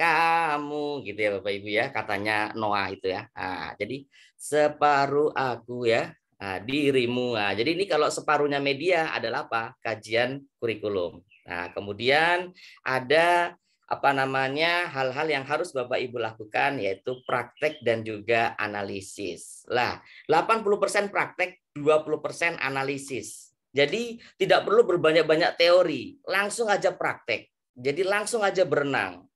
kamu gitu ya Bapak Ibu ya katanya Noah itu ya. Nah, jadi separuh aku ya nah, dirimu. Nah, jadi ini kalau separuhnya media adalah apa? Kajian kurikulum. Nah, kemudian ada apa namanya hal-hal yang harus Bapak Ibu lakukan yaitu praktek dan juga analisis. Lah, 80% praktek, 20% analisis. Jadi tidak perlu berbanyak-banyak teori, langsung aja praktek. Jadi langsung aja berenang.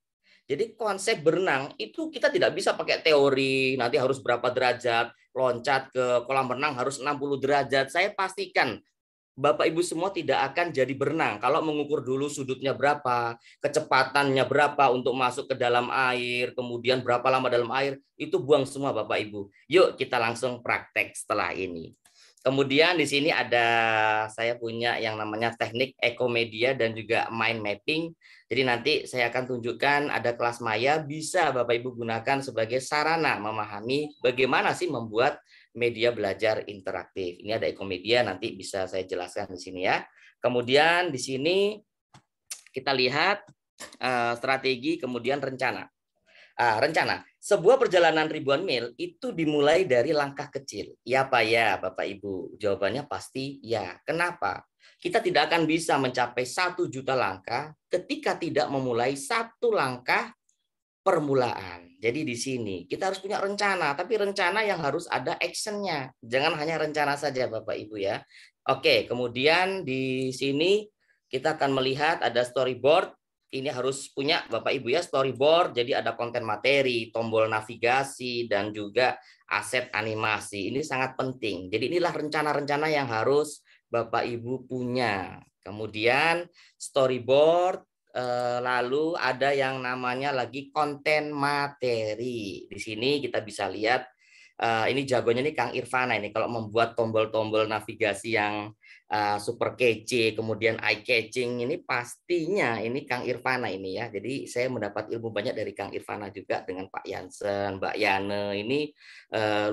Jadi konsep berenang itu kita tidak bisa pakai teori, nanti harus berapa derajat, loncat ke kolam renang harus 60 derajat. Saya pastikan Bapak Ibu semua tidak akan jadi berenang kalau mengukur dulu sudutnya berapa, kecepatannya berapa untuk masuk ke dalam air, kemudian berapa lama dalam air, itu buang semua Bapak Ibu. Yuk kita langsung praktek setelah ini. Kemudian di sini ada saya punya yang namanya teknik ekomedia dan juga mind mapping. Jadi nanti saya akan tunjukkan ada kelas maya bisa Bapak Ibu gunakan sebagai sarana memahami bagaimana sih membuat media belajar interaktif. Ini ada ekomedia nanti bisa saya jelaskan di sini ya. Kemudian di sini kita lihat eh, strategi kemudian rencana. Ah, rencana. Sebuah perjalanan ribuan mil itu dimulai dari langkah kecil. Ya Pak ya, Bapak Ibu? Jawabannya pasti ya. Kenapa? Kita tidak akan bisa mencapai satu juta langkah ketika tidak memulai satu langkah permulaan. Jadi di sini kita harus punya rencana, tapi rencana yang harus ada actionnya. Jangan hanya rencana saja Bapak Ibu ya. Oke, kemudian di sini kita akan melihat ada storyboard. Ini harus punya Bapak Ibu ya storyboard, jadi ada konten materi, tombol navigasi, dan juga aset animasi. Ini sangat penting. Jadi inilah rencana-rencana yang harus Bapak Ibu punya. Kemudian storyboard, eh, lalu ada yang namanya lagi konten materi. Di sini kita bisa lihat eh, ini jagonya nih Kang Irvana ini kalau membuat tombol-tombol navigasi yang eh, super kece, kemudian eye catching ini pastinya ini Kang Irvana ini ya. Jadi saya mendapat ilmu banyak dari Kang Irvana juga dengan Pak Yansen, Mbak Yane ini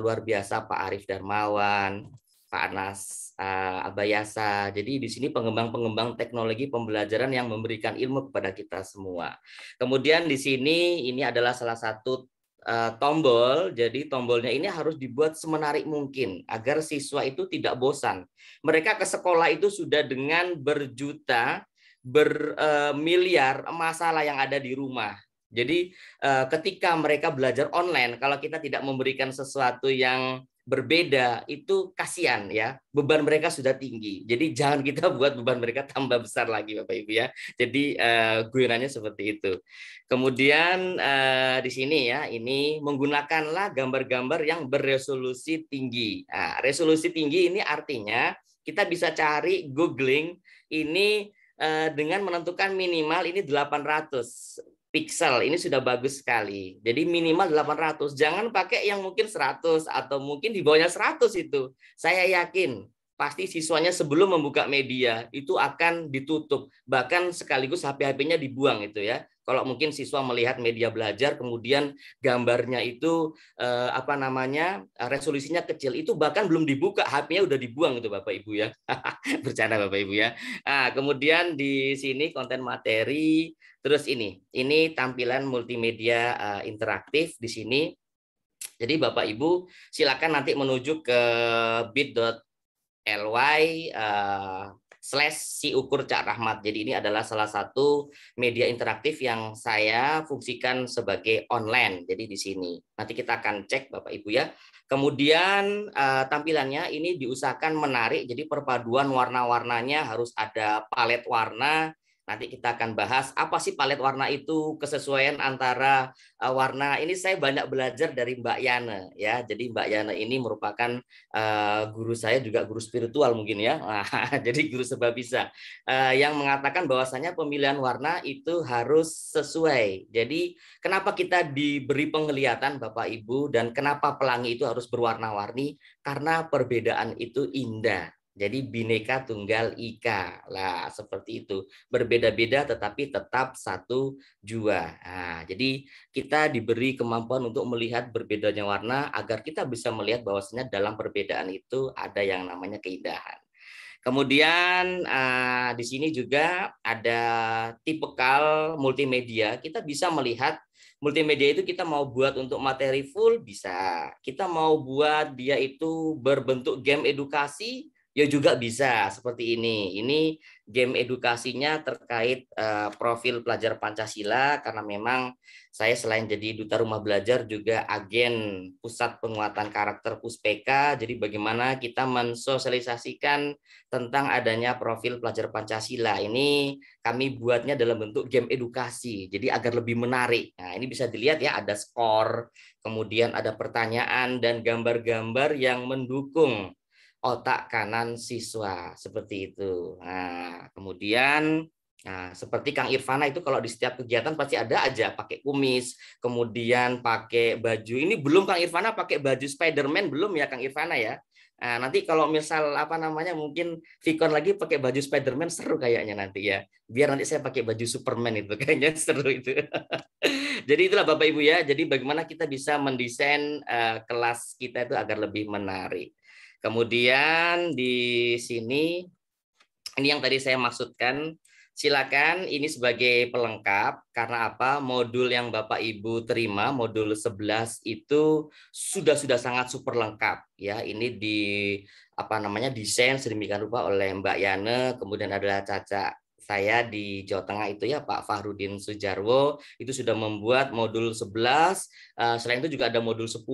luar biasa Pak Arief Darmawan Pak Anas uh, eh, Abayasa. Jadi di sini pengembang-pengembang teknologi pembelajaran yang memberikan ilmu kepada kita semua. Kemudian di sini ini adalah salah satu eh, tombol. Jadi tombolnya ini harus dibuat semenarik mungkin agar siswa itu tidak bosan. Mereka ke sekolah itu sudah dengan berjuta bermiliar eh, uh, masalah yang ada di rumah. Jadi uh, ketika mereka belajar online, kalau kita tidak memberikan sesuatu yang berbeda itu kasihan ya beban mereka sudah tinggi jadi jangan kita buat beban mereka tambah besar lagi bapak ibu ya jadi uh, eh, guyonannya seperti itu kemudian uh, di sini ya ini menggunakanlah gambar-gambar yang beresolusi tinggi nah, resolusi tinggi ini artinya kita bisa cari googling ini eh, dengan menentukan minimal ini 800 pixel ini sudah bagus sekali. Jadi minimal 800. Jangan pakai yang mungkin 100 atau mungkin di bawahnya 100 itu. Saya yakin pasti siswanya sebelum membuka media itu akan ditutup. Bahkan sekaligus HP-HP-nya dibuang itu ya. Kalau mungkin siswa melihat media belajar, kemudian gambarnya itu eh, apa namanya eh, resolusinya kecil, itu bahkan belum dibuka, HP-nya udah dibuang itu bapak ibu ya, bercanda bapak ibu ya. Nah, kemudian di sini konten materi, terus ini, ini tampilan multimedia eh, interaktif di sini. Jadi bapak ibu silakan nanti menuju ke bit.ly slash si ukur Cak Rahmat. Jadi ini adalah salah satu media interaktif yang saya fungsikan sebagai online. Jadi di sini nanti kita akan cek Bapak Ibu ya. Kemudian uh, tampilannya ini diusahakan menarik. Jadi perpaduan warna-warnanya harus ada palet warna Nanti kita akan bahas apa sih palet warna itu, kesesuaian antara uh, warna. Ini saya banyak belajar dari Mbak Yana ya. Jadi Mbak Yana ini merupakan uh, guru saya juga guru spiritual mungkin ya. Nah, jadi guru sebab bisa uh, yang mengatakan bahwasanya pemilihan warna itu harus sesuai. Jadi kenapa kita diberi penglihatan Bapak Ibu dan kenapa pelangi itu harus berwarna-warni? Karena perbedaan itu indah jadi bineka tunggal ika lah seperti itu berbeda-beda tetapi tetap satu jua. Nah, jadi kita diberi kemampuan untuk melihat berbedanya warna agar kita bisa melihat bahwasanya dalam perbedaan itu ada yang namanya keindahan. Kemudian uh, di sini juga ada tipekal multimedia. Kita bisa melihat multimedia itu kita mau buat untuk materi full bisa. Kita mau buat dia itu berbentuk game edukasi ya juga bisa seperti ini. Ini game edukasinya terkait uh, profil pelajar Pancasila karena memang saya selain jadi duta rumah belajar juga agen pusat penguatan karakter PUSPK. Jadi bagaimana kita mensosialisasikan tentang adanya profil pelajar Pancasila. Ini kami buatnya dalam bentuk game edukasi. Jadi agar lebih menarik. Nah, ini bisa dilihat ya ada skor, kemudian ada pertanyaan dan gambar-gambar yang mendukung otak kanan siswa seperti itu. Nah, kemudian Nah, seperti Kang Irvana itu kalau di setiap kegiatan pasti ada aja pakai kumis, kemudian pakai baju. Ini belum Kang Irvana pakai baju Spiderman belum ya Kang Irvana ya? Nah, nanti kalau misal apa namanya mungkin Vicon lagi pakai baju Spiderman seru kayaknya nanti ya. Biar nanti saya pakai baju Superman itu kayaknya seru itu. Jadi itulah Bapak Ibu ya. Jadi bagaimana kita bisa mendesain uh, kelas kita itu agar lebih menarik. Kemudian di sini ini yang tadi saya maksudkan silakan ini sebagai pelengkap karena apa modul yang Bapak Ibu terima modul 11 itu sudah sudah sangat super lengkap ya ini di apa namanya desain sedemikian rupa oleh Mbak Yane kemudian adalah Caca saya di Jawa Tengah itu ya Pak Fahrudin Sujarwo itu sudah membuat modul 11 eh, selain itu juga ada modul 10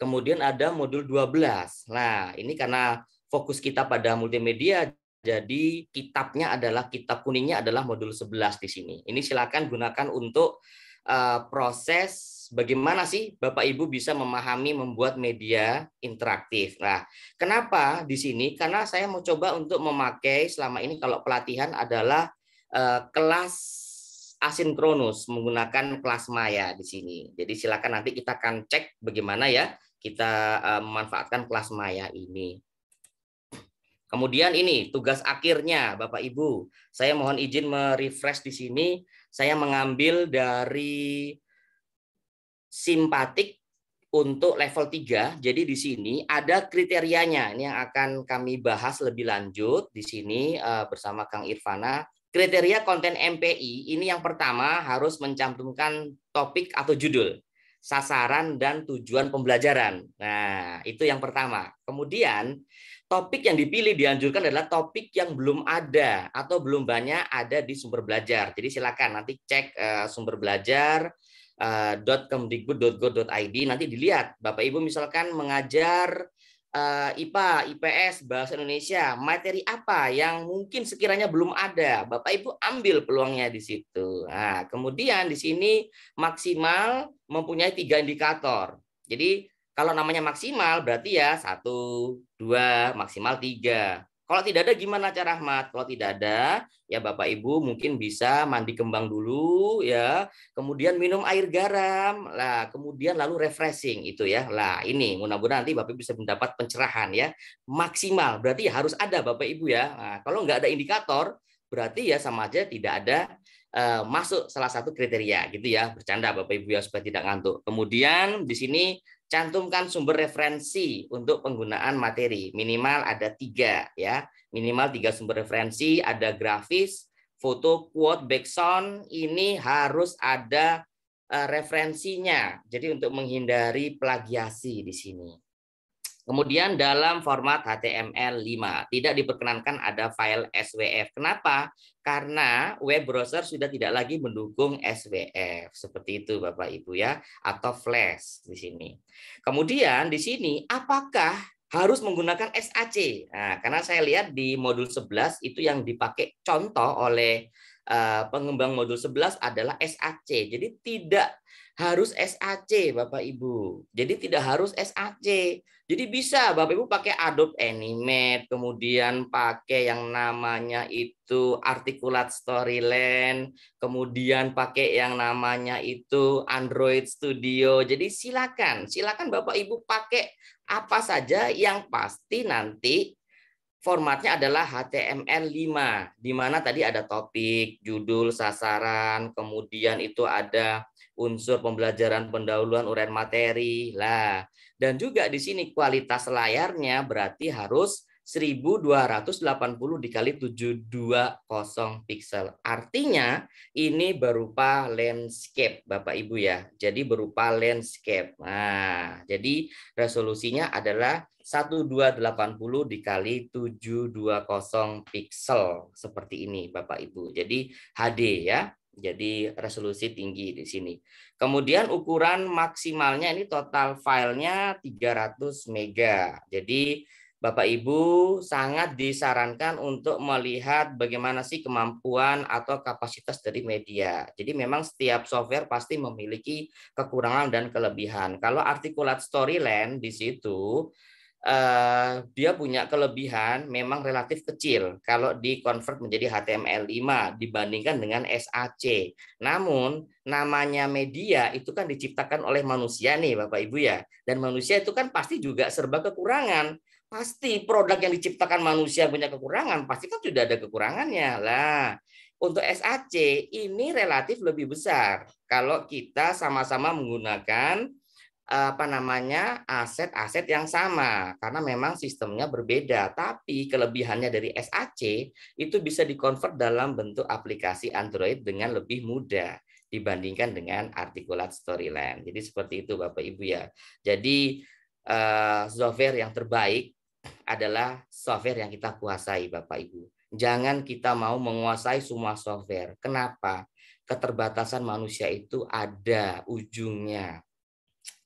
kemudian ada modul 12 nah ini karena fokus kita pada multimedia jadi kitabnya adalah kitab kuningnya adalah modul 11 di sini ini silakan gunakan untuk eh, proses bagaimana sih Bapak Ibu bisa memahami membuat media interaktif. Nah, kenapa di sini? Karena saya mau coba untuk memakai selama ini kalau pelatihan adalah uh, kelas asinkronus menggunakan kelas maya di sini. Jadi silakan nanti kita akan cek bagaimana ya kita eh, memanfaatkan kelas maya ini. Kemudian ini tugas akhirnya Bapak Ibu. Saya mohon izin merefresh di sini. Saya mengambil dari simpatik untuk level 3. Jadi di sini ada kriterianya. Ini yang akan kami bahas lebih lanjut di sini eh, bersama Kang Irvana. Kriteria konten MPI ini yang pertama harus mencantumkan topik atau judul, sasaran dan tujuan pembelajaran. Nah, itu yang pertama. Kemudian topik yang dipilih dianjurkan adalah topik yang belum ada atau belum banyak ada di sumber belajar. Jadi silakan nanti cek eh, sumber belajar uh, eh, .kemdikbud.go.id nanti dilihat Bapak Ibu misalkan mengajar uh, eh, IPA, IPS, bahasa Indonesia, materi apa yang mungkin sekiranya belum ada, Bapak Ibu ambil peluangnya di situ. Nah, kemudian di sini maksimal mempunyai tiga indikator. Jadi kalau namanya maksimal berarti ya satu, dua, maksimal tiga. Kalau tidak ada gimana cara rahmat? Kalau tidak ada, ya Bapak Ibu mungkin bisa mandi kembang dulu ya, kemudian minum air garam, lah kemudian lalu refreshing itu ya. Lah ini mudah-mudahan nanti Bapak Ibu bisa mendapat pencerahan ya. Maksimal berarti ya harus ada Bapak Ibu ya. Nah, kalau nggak ada indikator, berarti ya sama aja tidak ada uh, masuk salah satu kriteria gitu ya. Bercanda Bapak Ibu ya supaya tidak ngantuk. Kemudian di sini cantumkan sumber referensi untuk penggunaan materi. Minimal ada tiga ya, minimal tiga sumber referensi, ada grafis, foto, quote, background. Ini harus ada eh, referensinya. Jadi untuk menghindari plagiasi di sini. Kemudian dalam format HTML5 tidak diperkenankan ada file SWF. Kenapa? Karena web browser sudah tidak lagi mendukung SWF seperti itu Bapak Ibu ya atau flash di sini. Kemudian di sini apakah harus menggunakan SAC. Nah, karena saya lihat di modul 11 itu yang dipakai contoh oleh eh, pengembang modul 11 adalah SAC. Jadi tidak harus SAC Bapak Ibu. Jadi tidak harus SAC. Jadi bisa Bapak Ibu pakai Adobe Animate, kemudian pakai yang namanya itu Articulate Storyline, kemudian pakai yang namanya itu Android Studio. Jadi silakan, silakan Bapak Ibu pakai apa saja yang pasti nanti formatnya adalah HTML5 di mana tadi ada topik, judul, sasaran, kemudian itu ada unsur pembelajaran pendahuluan uraian materi. Lah, dan juga di sini kualitas layarnya berarti harus 1280 dikali 720 pixel. Artinya ini berupa landscape Bapak Ibu ya. Jadi berupa landscape. Nah, jadi resolusinya adalah 1280 dikali 720 pixel seperti ini Bapak Ibu. Jadi HD ya. Jadi resolusi tinggi di sini. Kemudian ukuran maksimalnya ini total filenya 300 mega. Jadi Bapak Ibu sangat disarankan untuk melihat bagaimana sih kemampuan atau kapasitas dari media. Jadi memang setiap software pasti memiliki kekurangan dan kelebihan. Kalau Articulate Storyland di situ eh, dia punya kelebihan memang relatif kecil kalau di convert menjadi HTML5 dibandingkan dengan SAC. Namun namanya media itu kan diciptakan oleh manusia nih Bapak Ibu ya. Dan manusia itu kan pasti juga serba kekurangan Pasti produk yang diciptakan manusia punya kekurangan, pasti kan sudah ada kekurangannya lah. Untuk SAC ini relatif lebih besar kalau kita sama-sama menggunakan apa namanya aset-aset yang sama karena memang sistemnya berbeda tapi kelebihannya dari SAC itu bisa dikonvert dalam bentuk aplikasi Android dengan lebih mudah dibandingkan dengan articulate storyline. Jadi seperti itu Bapak Ibu ya. Jadi eh, software yang terbaik adalah software yang kita kuasai, Bapak Ibu. Jangan kita mau menguasai semua software. Kenapa? Keterbatasan manusia itu ada ujungnya.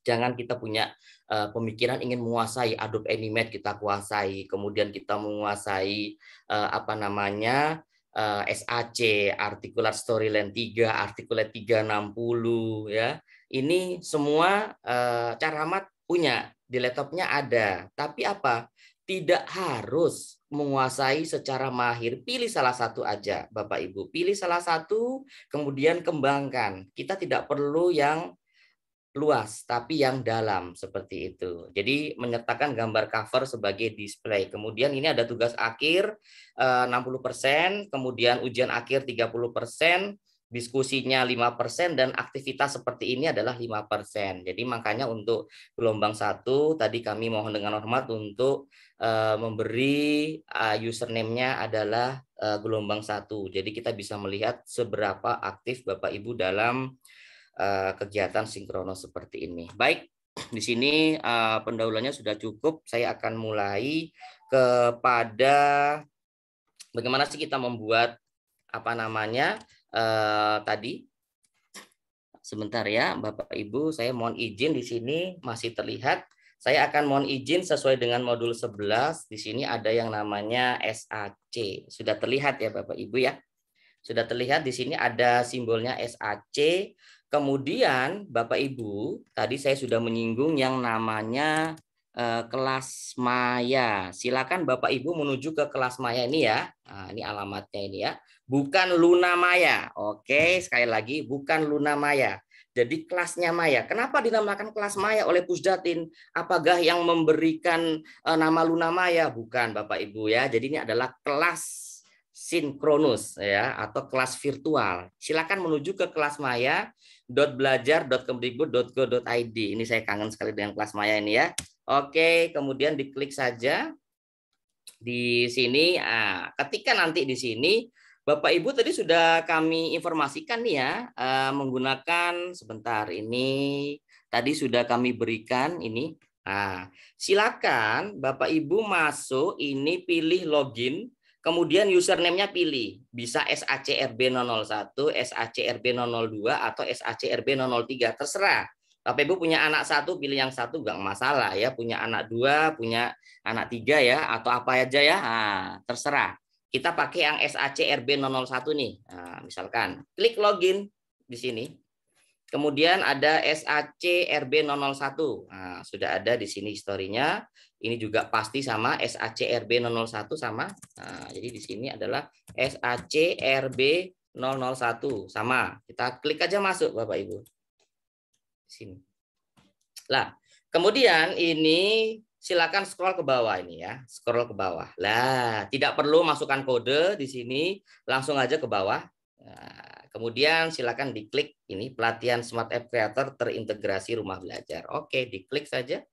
Jangan kita punya uh, pemikiran ingin menguasai Adobe Animate kita kuasai, kemudian kita menguasai uh, apa namanya uh, eh, SAC, Articular Storyline 3, Articulate 360 ya. Ini semua uh, Caramat punya di laptopnya ada, tapi apa? tidak harus menguasai secara mahir. Pilih salah satu aja, Bapak Ibu. Pilih salah satu, kemudian kembangkan. Kita tidak perlu yang luas, tapi yang dalam seperti itu. Jadi menyertakan gambar cover sebagai display. Kemudian ini ada tugas akhir 60%, eh, kemudian ujian akhir 30%, diskusinya 5% dan aktivitas seperti ini adalah 5%. Jadi makanya untuk gelombang satu tadi kami mohon dengan hormat untuk Eh, memberi uh, username-nya adalah eh, gelombang satu. Jadi kita bisa melihat seberapa aktif Bapak Ibu dalam kegiatan sinkrono seperti ini. Baik, di sini uh, pendahulunya sudah cukup. Saya akan mulai kepada bagaimana sih kita membuat apa namanya uh, tadi. Sebentar ya, Bapak Ibu, saya mohon izin di sini masih terlihat saya akan mohon izin sesuai dengan modul 11, di sini ada yang namanya SAC. Sudah terlihat ya Bapak Ibu ya. Sudah terlihat di sini ada simbolnya SAC. Kemudian Bapak Ibu, tadi saya sudah menyinggung yang namanya eh, kelas maya. Silakan Bapak Ibu menuju ke kelas maya ini ya. Nah, ini alamatnya ini ya. Bukan Luna Maya. Oke, sekali lagi bukan Luna Maya jadi kelasnya Maya. Kenapa dinamakan kelas Maya oleh Pusdatin? Apakah yang memberikan eh, nama Luna Maya? Bukan, Bapak Ibu ya. Jadi ini adalah kelas sinkronus ya atau kelas virtual. Silakan menuju ke kelas maya .belajar.kemdikbud.go.id. Ini saya kangen sekali dengan kelas maya ini ya. Oke, kemudian diklik saja di sini. Ah, ketika nanti di sini Bapak Ibu tadi sudah kami informasikan nih ya uh, menggunakan sebentar ini tadi sudah kami berikan ini. Nah, silakan Bapak Ibu masuk ini pilih login kemudian username-nya pilih bisa SACRB001, SACRB002 atau SACRB003 terserah. Bapak Ibu punya anak satu, pilih yang satu enggak masalah ya. Punya anak dua, punya anak tiga ya, atau apa aja ya, nah, terserah kita pakai yang SACRB 001 nih. Nah, misalkan klik login di sini. Kemudian ada SACRB 001. Nah, sudah ada di sini historinya. Ini juga pasti sama SACRB 001 sama. Nah, jadi di sini adalah SACRB 001 sama. Kita klik aja masuk Bapak Ibu. Di sini. Lah, kemudian ini silakan scroll ke bawah ini ya, scroll ke bawah. Lah, tidak perlu masukkan kode di sini, langsung aja ke bawah. Nah, kemudian silakan diklik ini pelatihan Smart App Creator terintegrasi rumah belajar. Oke, diklik saja.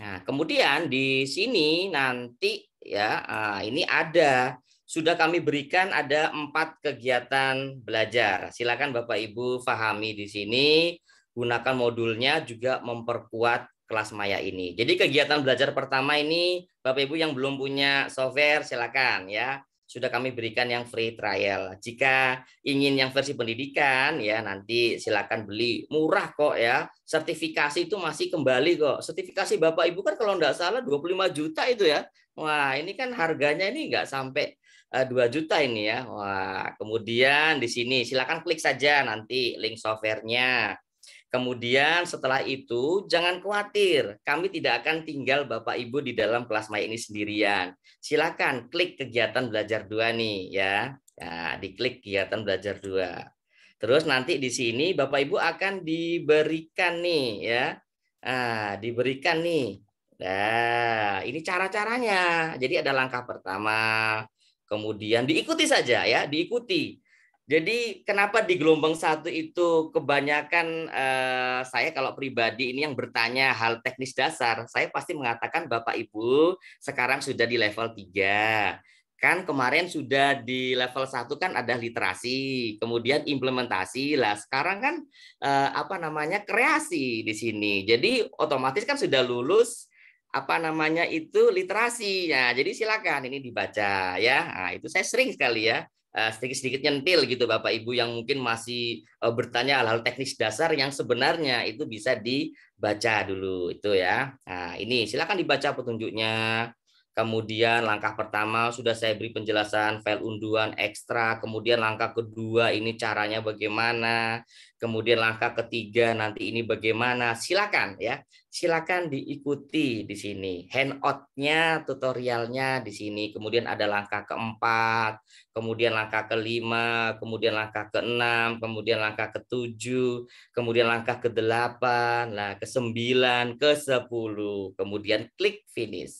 Nah, kemudian di sini nanti ya ah, ini ada sudah kami berikan ada empat kegiatan belajar. Silakan Bapak Ibu fahami di sini gunakan modulnya juga memperkuat kelas Maya ini. Jadi kegiatan belajar pertama ini Bapak Ibu yang belum punya software silakan ya. Sudah kami berikan yang free trial. Jika ingin yang versi pendidikan ya nanti silakan beli. Murah kok ya. Sertifikasi itu masih kembali kok. Sertifikasi Bapak Ibu kan kalau nggak salah 25 juta itu ya. Wah, ini kan harganya ini nggak sampai 2 eh, juta ini ya. Wah, kemudian di sini silakan klik saja nanti link softwarenya Kemudian setelah itu jangan khawatir, kami tidak akan tinggal Bapak Ibu di dalam kelas maya ini sendirian. Silakan klik kegiatan belajar dua nih ya. Nah, diklik kegiatan belajar dua. Terus nanti di sini Bapak Ibu akan diberikan nih ya. Nah, diberikan nih. Nah, ini cara-caranya. Jadi ada langkah pertama, kemudian diikuti saja ya, diikuti. Jadi kenapa di gelombang satu itu kebanyakan eh, saya kalau pribadi ini yang bertanya hal teknis dasar, saya pasti mengatakan Bapak Ibu sekarang sudah di level 3. Kan kemarin sudah di level 1 kan ada literasi, kemudian implementasi. Lah sekarang kan eh, apa namanya kreasi di sini. Jadi otomatis kan sudah lulus apa namanya itu literasinya jadi silakan ini dibaca ya. Nah, itu saya sering sekali ya Eh, sedikit-sedikit nyentil gitu Bapak Ibu yang mungkin masih eh, bertanya hal-hal teknis dasar yang sebenarnya itu bisa dibaca dulu itu ya. Nah, ini silakan dibaca petunjuknya. Kemudian langkah pertama sudah saya beri penjelasan file unduhan ekstra. Kemudian langkah kedua ini caranya bagaimana. Kemudian langkah ketiga nanti ini bagaimana. Silakan ya silakan diikuti di sini. Handoutnya, tutorialnya di sini. Kemudian ada langkah keempat, kemudian langkah kelima, kemudian langkah keenam, kemudian langkah ketujuh, kemudian langkah ke delapan, nah ke sembilan, ke sepuluh, kemudian klik finish.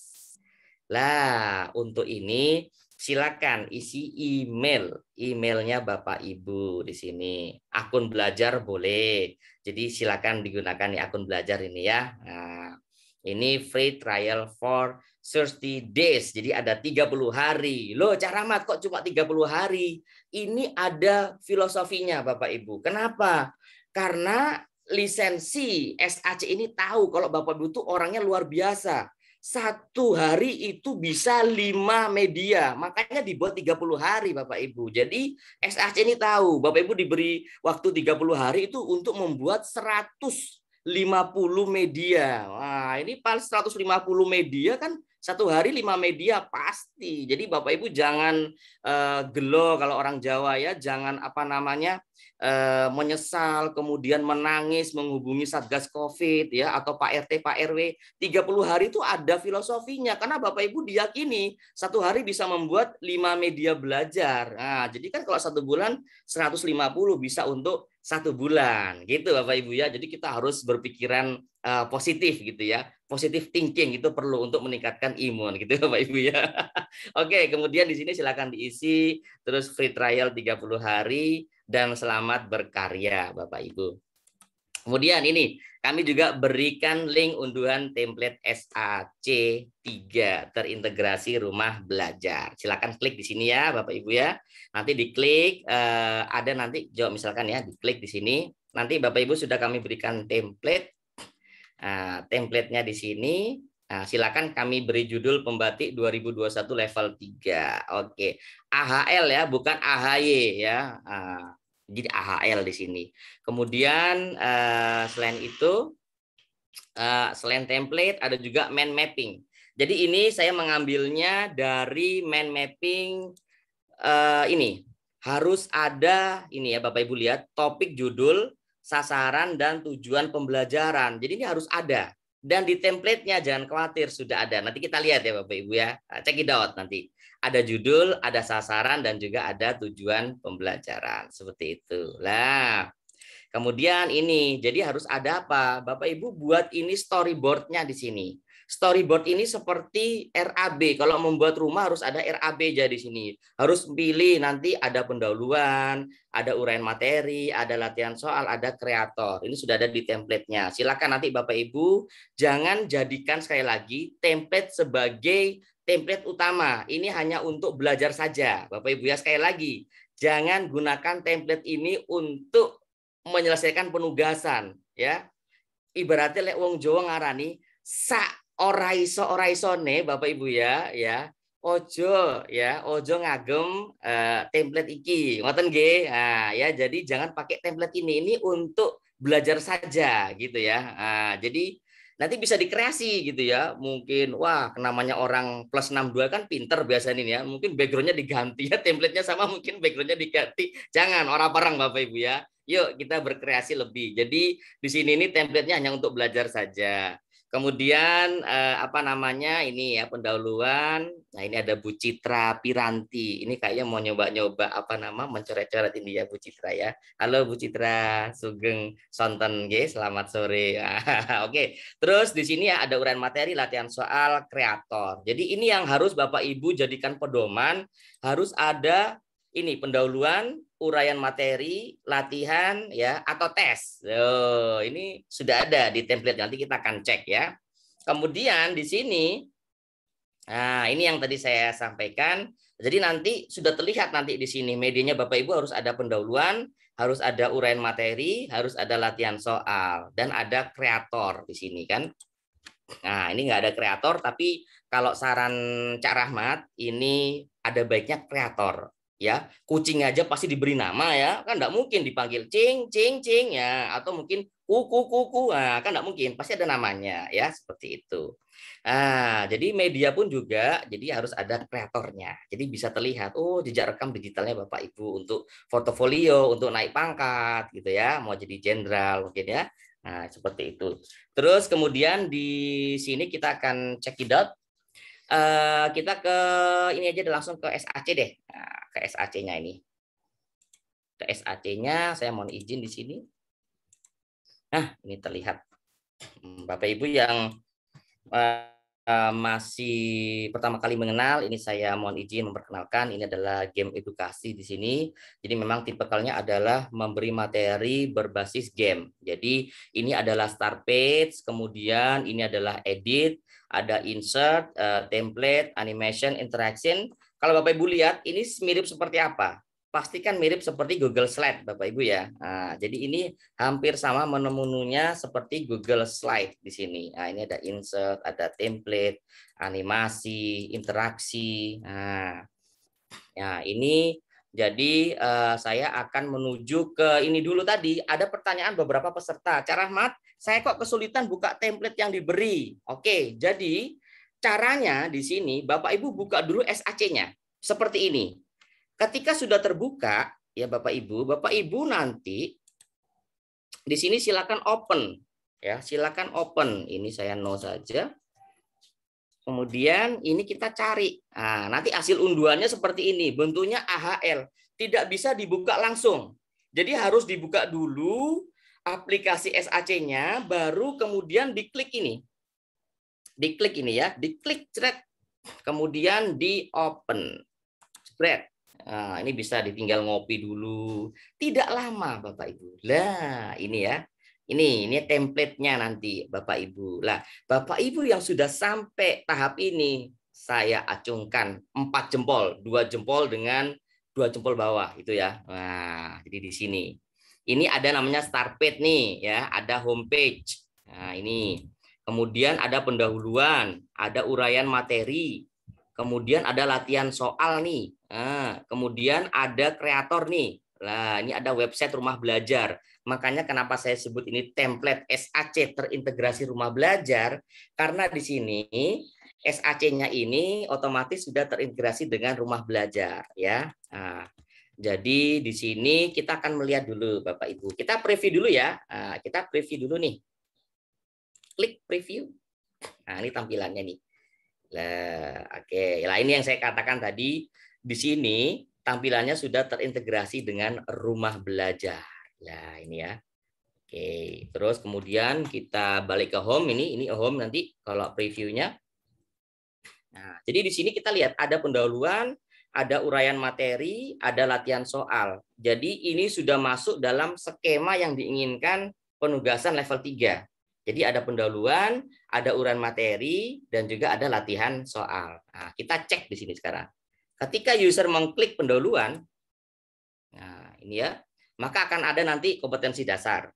Lah, untuk ini silakan isi email emailnya bapak ibu di sini akun belajar boleh jadi silakan digunakan ya akun belajar ini ya nah, ini free trial for 30 days jadi ada 30 hari loh cara mat kok cuma 30 hari ini ada filosofinya bapak ibu kenapa karena lisensi SAC ini tahu kalau bapak ibu itu orangnya luar biasa satu hari itu bisa lima media. Makanya dibuat 30 hari Bapak Ibu. Jadi SAC ini tahu Bapak Ibu diberi waktu 30 hari itu untuk membuat 150 media. Wah, ini paling 150 media kan satu hari lima media pasti. Jadi Bapak Ibu jangan uh, gelo kalau orang Jawa ya, jangan apa namanya uh, menyesal kemudian menangis menghubungi Satgas Covid ya atau Pak RT Pak RW. 30 hari itu ada filosofinya karena Bapak Ibu diyakini satu hari bisa membuat lima media belajar. Nah, jadi kan kalau satu bulan 150 bisa untuk satu bulan gitu Bapak Ibu ya. Jadi kita harus berpikiran uh, positif gitu ya. Positif thinking itu perlu untuk meningkatkan imun gitu Bapak Ibu ya. Oke, kemudian di sini silakan diisi terus free trial 30 hari dan selamat berkarya Bapak Ibu. Kemudian ini kami juga berikan link unduhan template SAC3 terintegrasi rumah belajar. Silakan klik di sini ya Bapak Ibu ya. Nanti diklik eh, ada nanti jawab misalkan ya diklik di sini. Nanti Bapak Ibu sudah kami berikan template. Nah, eh, template di sini. Nah, silakan kami beri judul pembatik 2021 level 3. Oke. AHL ya, bukan AHY ya. Ah, jadi AHL di sini. Kemudian eh, selain itu eh, selain template ada juga main mapping. Jadi ini saya mengambilnya dari main mapping eh, ini harus ada ini ya Bapak Ibu lihat topik judul sasaran dan tujuan pembelajaran. Jadi ini harus ada dan di templatenya jangan khawatir sudah ada. Nanti kita lihat ya Bapak Ibu ya. Cekidot nanti ada judul, ada sasaran, dan juga ada tujuan pembelajaran. Seperti itu. Nah, kemudian ini, jadi harus ada apa? Bapak Ibu buat ini storyboardnya di sini. Storyboard ini seperti RAB. Kalau membuat rumah harus ada RAB jadi sini. Harus pilih nanti ada pendahuluan, ada uraian materi, ada latihan soal, ada kreator. Ini sudah ada di templatenya. Silakan nanti Bapak Ibu jangan jadikan sekali lagi template sebagai template utama. Ini hanya untuk belajar saja. Bapak Ibu ya sekali lagi, jangan gunakan template ini untuk menyelesaikan penugasan, ya. Ibaratnya lek wong Jawa ngarani sak ora iso ora isone Bapak Ibu ya, ya. Ojo ya, ojo ngagem uh, template iki. Ngoten nggih. Nah, ya jadi jangan pakai template ini. Ini untuk belajar saja gitu ya. Nah, jadi nanti bisa dikreasi gitu ya mungkin wah namanya orang plus 62 kan pinter biasanya ini ya mungkin backgroundnya diganti ya templatenya sama mungkin backgroundnya diganti jangan orang barang bapak ibu ya yuk kita berkreasi lebih jadi di sini ini templatenya hanya untuk belajar saja Kemudian eh, apa namanya ini ya pendahuluan. Nah ini ada Bu Citra Piranti. Ini kayaknya mau nyoba-nyoba apa nama mencoret-coret ini ya Bu Citra ya. Halo Bu Citra Sugeng Sonten, G. selamat sore. Oke. Terus di sini ya ada uraian materi latihan soal kreator. Jadi ini yang harus Bapak Ibu jadikan pedoman harus ada ini pendahuluan, uraian materi, latihan ya atau tes. Oh, ini sudah ada di template nanti kita akan cek ya. Kemudian di sini nah ini yang tadi saya sampaikan. Jadi nanti sudah terlihat nanti di sini medianya Bapak Ibu harus ada pendahuluan, harus ada uraian materi, harus ada latihan soal dan ada kreator di sini kan. Nah, ini nggak ada kreator tapi kalau saran Cak Rahmat ini ada baiknya kreator ya kucing aja pasti diberi nama ya kan tidak mungkin dipanggil cing cing cing ya atau mungkin kuku kuku nah, kan tidak mungkin pasti ada namanya ya seperti itu nah jadi media pun juga jadi harus ada kreatornya jadi bisa terlihat oh jejak rekam digitalnya bapak ibu untuk portofolio untuk naik pangkat gitu ya mau jadi jenderal mungkin ya nah seperti itu terus kemudian di sini kita akan check Eh, kita ke ini aja langsung ke SAC deh. Nah, ke SAC-nya ini. Ke SAC-nya saya mohon izin di sini. Nah, ini terlihat. Hmm, Bapak Ibu yang uh, masih pertama kali mengenal, ini saya mohon izin memperkenalkan ini adalah game edukasi di sini. Jadi memang tipikalnya adalah memberi materi berbasis game. Jadi ini adalah start page, kemudian ini adalah edit, ada insert, uh, template, animation, interaction. Kalau Bapak Ibu lihat, ini mirip seperti apa? Pastikan mirip seperti Google Slide, Bapak Ibu ya. Nah, jadi ini hampir sama menemununya seperti Google Slide di sini. Nah, ini ada insert, ada template, animasi, interaksi. Nah, ya ini jadi uh, saya akan menuju ke ini dulu tadi. Ada pertanyaan beberapa peserta. Cara mat, saya kok kesulitan buka template yang diberi. Oke, jadi caranya di sini Bapak Ibu buka dulu SAC-nya seperti ini. Ketika sudah terbuka ya Bapak Ibu, Bapak Ibu nanti di sini silakan open ya, silakan open. Ini saya no saja. Kemudian ini kita cari. Nah, nanti hasil unduannya seperti ini. Bentuknya AHL. Tidak bisa dibuka langsung. Jadi harus dibuka dulu aplikasi SAC-nya, baru kemudian diklik ini. Diklik ini ya. Diklik, cret. Kemudian di open. Spread. Nah, ini bisa ditinggal ngopi dulu. Tidak lama, Bapak Ibu. Nah, ini ya. Ini, ini templatenya nanti Bapak Ibu. Lah, Bapak Ibu yang sudah sampai tahap ini, saya acungkan empat jempol, dua jempol dengan dua jempol bawah itu ya. Nah, jadi di sini. Ini ada namanya start page nih ya, ada home page. Nah, ini. Kemudian ada pendahuluan, ada uraian materi, kemudian ada latihan soal nih. Nah, kemudian ada kreator nih. lah ini ada website rumah belajar. Makanya kenapa saya sebut ini template SAC terintegrasi rumah belajar karena di sini SAC-nya ini otomatis sudah terintegrasi dengan rumah belajar ya. Nah, jadi di sini kita akan melihat dulu Bapak Ibu. Kita preview dulu ya. Nah, kita preview dulu nih. Klik preview. Nah, ini tampilannya nih. Nah, oke. Okay. Nah, ini yang saya katakan tadi di sini tampilannya sudah terintegrasi dengan rumah belajar Ya, ini ya. Oke, terus kemudian kita balik ke home ini, ini home nanti kalau previewnya. Nah, jadi di sini kita lihat ada pendahuluan, ada uraian materi, ada latihan soal. Jadi ini sudah masuk dalam skema yang diinginkan penugasan level 3. Jadi ada pendahuluan, ada uraian materi, dan juga ada latihan soal. Nah, kita cek di sini sekarang. Ketika user mengklik pendahuluan, nah ini ya, maka akan ada nanti kompetensi dasar.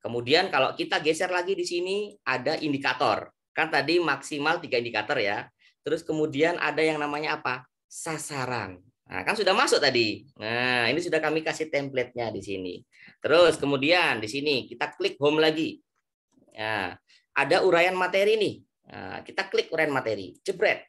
Kemudian kalau kita geser lagi di sini ada indikator. Kan tadi maksimal tiga indikator ya. Terus kemudian ada yang namanya apa? Sasaran. Nah, kan sudah masuk tadi. Nah, ini sudah kami kasih template-nya di sini. Terus kemudian di sini kita klik home lagi. Nah, ada uraian materi nih. Nah, kita klik uraian materi. Jebret.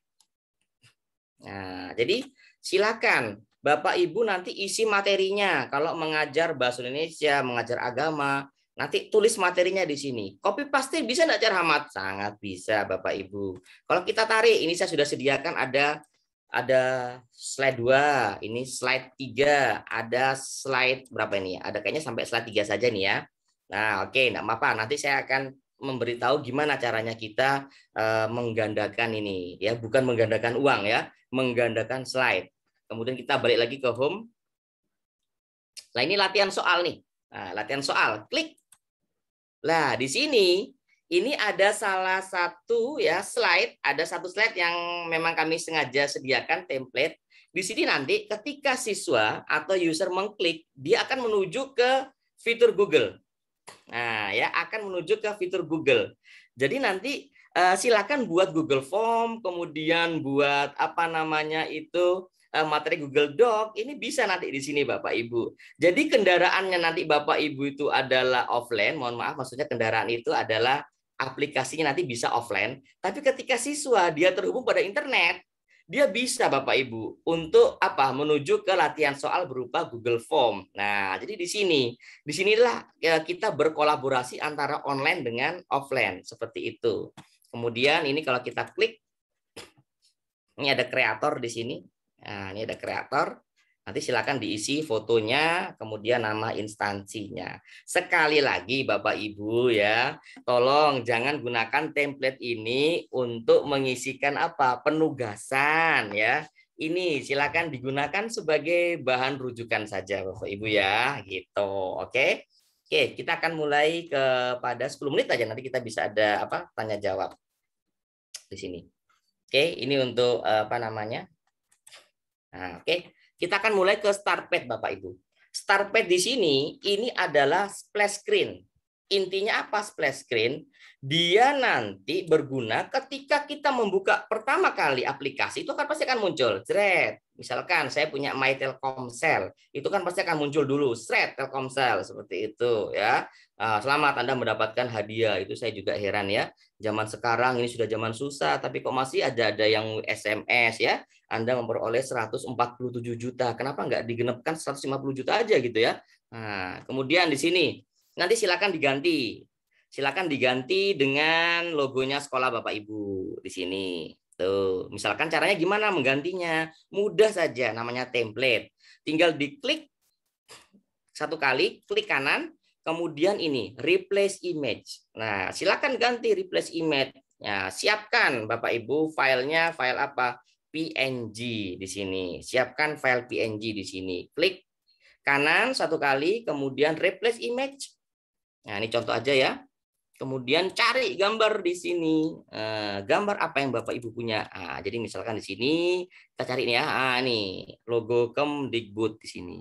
Nah, jadi silakan Bapak Ibu nanti isi materinya. Kalau mengajar bahasa Indonesia, mengajar agama, nanti tulis materinya di sini. Kopi pasti bisa enggak cara Hamad? Sangat bisa Bapak Ibu. Kalau kita tarik, ini saya sudah sediakan ada ada slide 2, ini slide 3, ada slide berapa ini? Ada kayaknya sampai slide 3 saja nih ya. Nah, oke, okay, enggak apa-apa. Nanti saya akan memberitahu gimana caranya kita uh, menggandakan ini ya, bukan menggandakan uang ya, menggandakan slide. Kemudian kita balik lagi ke home. Nah, ini latihan soal nih. Nah, latihan soal. Klik. Nah, di sini ini ada salah satu ya slide, ada satu slide yang memang kami sengaja sediakan template. Di sini nanti ketika siswa atau user mengklik, dia akan menuju ke fitur Google. Nah, ya akan menuju ke fitur Google. Jadi nanti eh, silakan buat Google Form, kemudian buat apa namanya itu Eh, materi Google Doc ini bisa nanti di sini Bapak Ibu. Jadi kendaraannya nanti Bapak Ibu itu adalah offline, mohon maaf maksudnya kendaraan itu adalah aplikasinya nanti bisa offline, tapi ketika siswa dia terhubung pada internet, dia bisa Bapak Ibu untuk apa menuju ke latihan soal berupa Google Form. Nah, jadi di sini, di sinilah ya, kita berkolaborasi antara online dengan offline seperti itu. Kemudian ini kalau kita klik ini ada kreator di sini. Nah, ini ada kreator. Nanti silakan diisi fotonya, kemudian nama instansinya. Sekali lagi Bapak Ibu ya, tolong jangan gunakan template ini untuk mengisikan apa? penugasan ya. Ini silakan digunakan sebagai bahan rujukan saja Bapak Ibu ya, gitu. Oke. Oke, kita akan mulai kepada 10 menit aja nanti kita bisa ada apa? tanya jawab di sini. Oke, ini untuk eh, apa namanya? Nah, oke. Okay. Kita akan mulai ke Starpad Bapak Ibu. Starpad di sini ini adalah splash screen. Intinya apa splash screen? Dia nanti berguna ketika kita membuka pertama kali aplikasi itu kan pasti akan muncul. thread Misalkan saya punya My Telkomsel, itu kan pasti akan muncul dulu. thread Telkomsel seperti itu ya. Ah, selamat Anda mendapatkan hadiah. Itu saya juga heran ya. Zaman sekarang ini sudah zaman susah, tapi kok masih ada ada yang SMS ya. Anda memperoleh 147 juta. Kenapa nggak digenepkan 150 juta aja gitu ya? Nah, kemudian di sini Nanti silakan diganti. Silakan diganti dengan logonya sekolah Bapak Ibu di sini. Tuh, misalkan caranya gimana menggantinya? Mudah saja, namanya template. Tinggal diklik satu kali, klik kanan, kemudian ini replace image. Nah, silakan ganti replace image. Ya, siapkan Bapak Ibu filenya file apa? PNG di sini. Siapkan file PNG di sini. Klik kanan satu kali, kemudian replace image. Nah, ini contoh aja ya. Kemudian cari gambar di sini. Eh, gambar apa yang Bapak Ibu punya. Nah, jadi misalkan di sini kita cari nih ya. Ah, nih logo Kemdikbud di sini.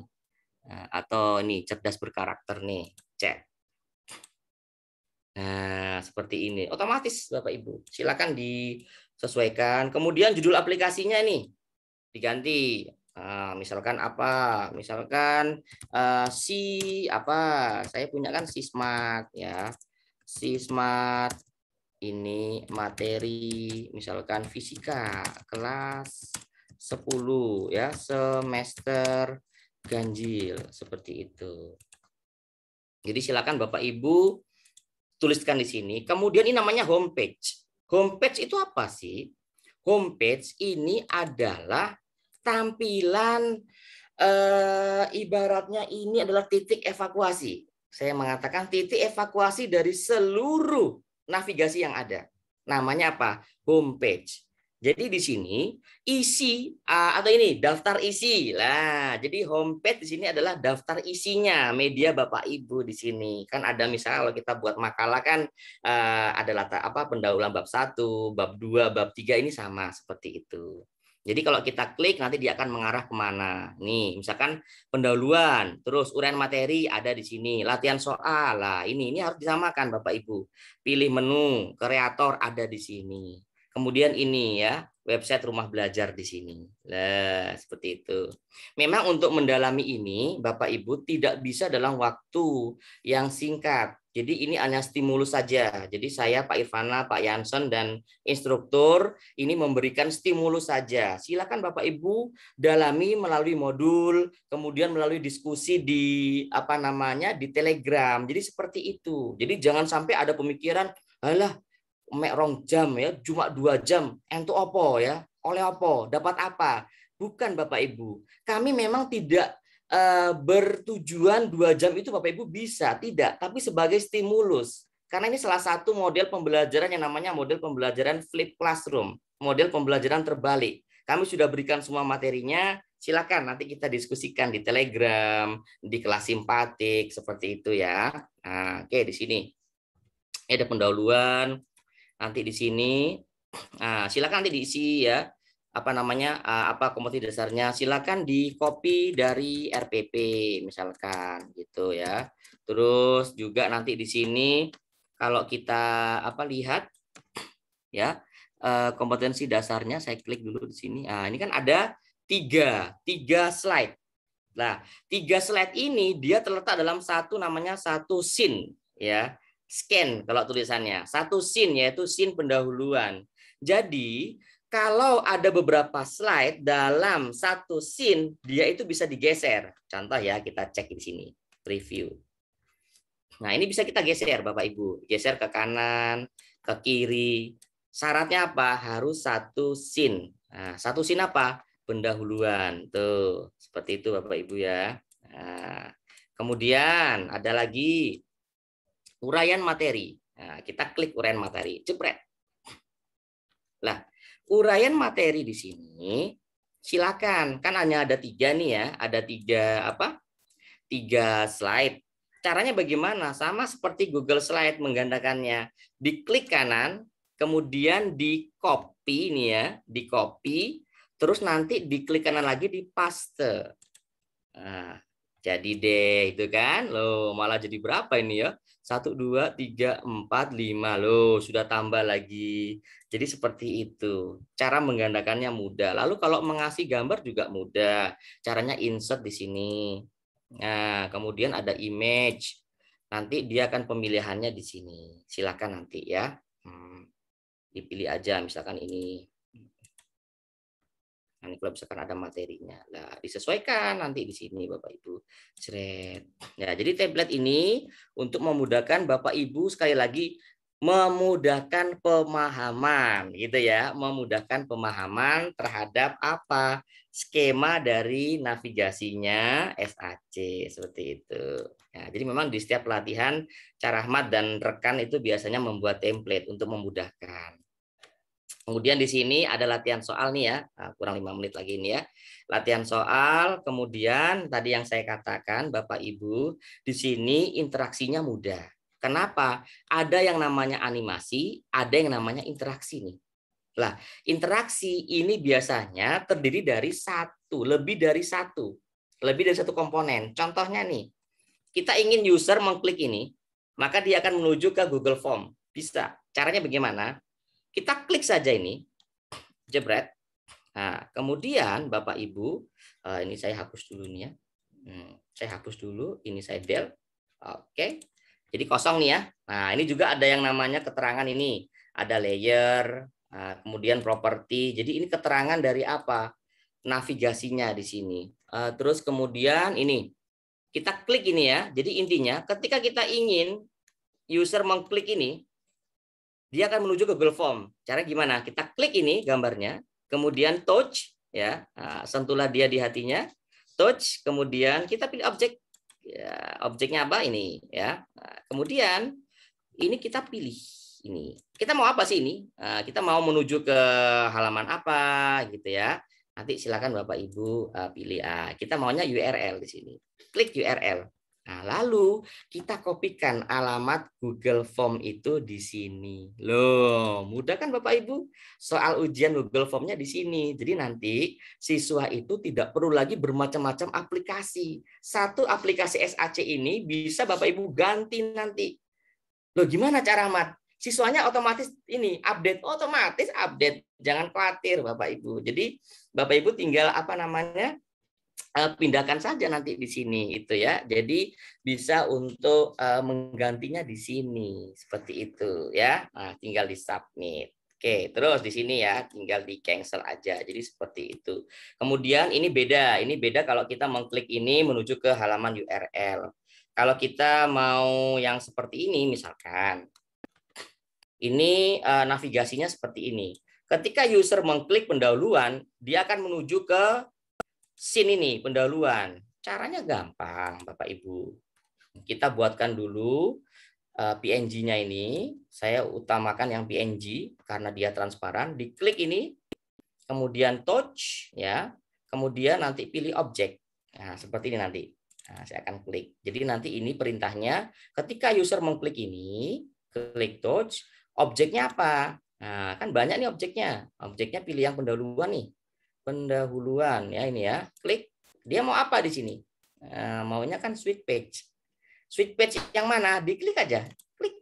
Nah, atau ini cerdas berkarakter nih. Cek. Nah, seperti ini. Otomatis Bapak Ibu. Silakan disesuaikan. Kemudian judul aplikasinya ini diganti Ah, misalkan apa? Misalkan uh, si apa? Saya punya kan si smart ya. Si smart ini materi misalkan fisika kelas 10 ya, semester ganjil seperti itu. Jadi silakan Bapak Ibu tuliskan di sini. Kemudian ini namanya homepage. Homepage itu apa sih? Homepage ini adalah tampilan eh, ibaratnya ini adalah titik evakuasi. Saya mengatakan titik evakuasi dari seluruh navigasi yang ada. Namanya apa? Homepage. Jadi di sini isi eh, atau ini daftar isi lah. Jadi homepage di sini adalah daftar isinya media Bapak Ibu di sini. Kan ada misalnya kalau kita buat makalah kan eh, ada latar apa pendahuluan bab satu bab dua bab tiga ini sama seperti itu. Jadi kalau kita klik nanti dia akan mengarah kemana. Nih, misalkan pendahuluan, terus uraian materi ada di sini, latihan soal lah. Ini ini harus disamakan Bapak Ibu. Pilih menu, kreator ada di sini. Kemudian ini ya, website rumah belajar di sini. Nah, seperti itu. Memang untuk mendalami ini Bapak Ibu tidak bisa dalam waktu yang singkat. Jadi ini hanya stimulus saja. Jadi saya Pak Irvana, Pak Yansen dan instruktur ini memberikan stimulus saja. Silakan Bapak Ibu dalami melalui modul, kemudian melalui diskusi di apa namanya di Telegram. Jadi seperti itu. Jadi jangan sampai ada pemikiran, alah mek rong jam ya, cuma dua jam, entu opo ya, oleh opo, dapat apa? Bukan Bapak Ibu. Kami memang tidak Eh, bertujuan dua jam itu Bapak Ibu bisa, tidak, tapi sebagai stimulus. Karena ini salah satu model pembelajaran yang namanya model pembelajaran flip classroom, model pembelajaran terbalik. Kami sudah berikan semua materinya, silakan nanti kita diskusikan di Telegram, di kelas simpatik seperti itu ya. Nah, oke di sini ada pendahuluan, nanti di sini. Nah, silakan nanti diisi ya apa namanya eh, apa komoditi dasarnya silakan di copy dari RPP misalkan gitu ya terus juga nanti di sini kalau kita apa lihat ya eh, kompetensi dasarnya saya klik dulu di sini nah, ini kan ada tiga tiga slide nah tiga slide ini dia terletak dalam satu namanya satu scene ya scan kalau tulisannya satu scene yaitu scene pendahuluan jadi kalau ada beberapa slide dalam satu scene, dia itu bisa digeser. Contoh ya, kita cek di sini, preview. Nah, ini bisa kita geser, Bapak Ibu. Geser ke kanan, ke kiri. Syaratnya apa? Harus satu scene. Nah, satu scene apa? Pendahuluan. Tuh, seperti itu Bapak Ibu ya. Nah, kemudian ada lagi uraian materi. Nah, kita klik uraian materi. Jepret. Lah, uraian materi di sini silakan kan hanya ada tiga nih ya ada tiga apa tiga slide caranya bagaimana sama seperti Google Slide menggandakannya diklik kanan kemudian di copy nih ya di copy terus nanti diklik kanan lagi di paste nah, jadi deh itu kan lo malah jadi berapa ini ya satu dua tiga empat lima Loh, sudah tambah lagi. Jadi seperti itu. Cara menggandakannya mudah. Lalu kalau mengasih gambar juga mudah. Caranya insert di sini. Nah, kemudian ada image. Nanti dia akan pemilihannya di sini. Silakan nanti ya. Hmm, dipilih aja misalkan ini. Nah, kalau misalkan ada materinya, lah disesuaikan nanti di sini Bapak Ibu. Seret. Ya, jadi tablet ini untuk memudahkan Bapak Ibu sekali lagi memudahkan pemahaman gitu ya, memudahkan pemahaman terhadap apa skema dari navigasinya SAC seperti itu. Ya, jadi memang di setiap pelatihan cara Carahmat dan rekan itu biasanya membuat template untuk memudahkan. Kemudian di sini ada latihan soal nih ya, ah, kurang lima menit lagi ini ya. Latihan soal, kemudian tadi yang saya katakan Bapak Ibu, di sini interaksinya mudah. Kenapa? Ada yang namanya animasi, ada yang namanya interaksi nih. Lah, interaksi ini biasanya terdiri dari satu, lebih dari satu, lebih dari satu komponen. Contohnya nih, kita ingin user mengklik ini, maka dia akan menuju ke Google Form. Bisa. Caranya bagaimana? Kita klik saja ini, jebret. Nah, kemudian Bapak Ibu, eh, ini saya hapus dulu nih ya. Hmm, saya hapus dulu, ini saya del. Oke. Jadi kosong nih ya. Nah, ini juga ada yang namanya keterangan ini. Ada layer, nah, kemudian properti. Jadi ini keterangan dari apa? Navigasinya di sini. Eh, terus kemudian ini. Kita klik ini ya. Jadi intinya ketika kita ingin user mengklik ini, dia akan menuju ke Google Form. Cara gimana? Kita klik ini gambarnya, kemudian touch ya, ah, sentuhlah dia di hatinya, touch, kemudian kita pilih objek. Ya, objeknya apa ini ya. Ah, kemudian ini kita pilih ini. Kita mau apa sih ini? Ah, kita mau menuju ke halaman apa gitu ya. Nanti silakan Bapak Ibu pilih. kita maunya URL di sini. Klik URL. Nah, lalu kita kopikan alamat Google Form itu di sini. Loh, mudah kan Bapak Ibu? Soal ujian Google Formnya di sini. Jadi nanti siswa itu tidak perlu lagi bermacam-macam aplikasi. Satu aplikasi SAC ini bisa Bapak Ibu ganti nanti. Loh, gimana cara Mat? Siswanya otomatis ini update, otomatis update. Jangan khawatir Bapak Ibu. Jadi Bapak Ibu tinggal apa namanya? Eh, pindahkan saja nanti di sini itu ya. Jadi bisa untuk uh, menggantinya di sini seperti itu ya. Nah, tinggal di submit. Oke, terus di sini ya tinggal di cancel aja. Jadi seperti itu. Kemudian ini beda, ini beda kalau kita mengklik ini menuju ke halaman URL. Kalau kita mau yang seperti ini misalkan. Ini uh, navigasinya seperti ini. Ketika user mengklik pendahuluan, dia akan menuju ke Sin ini pendahuluan. Caranya gampang, Bapak Ibu. Kita buatkan dulu eh, PNG-nya ini. Saya utamakan yang PNG karena dia transparan. Diklik ini, kemudian touch ya. Kemudian nanti pilih objek. Nah, seperti ini nanti. Nah, saya akan klik. Jadi nanti ini perintahnya ketika user mengklik ini, klik touch, objeknya apa? Nah, kan banyak nih objeknya. Objeknya pilih yang pendahuluan nih pendahuluan ya ini ya. Klik. Dia mau apa di sini? Nah, maunya kan switch page. Switch page yang mana? Diklik aja. Klik.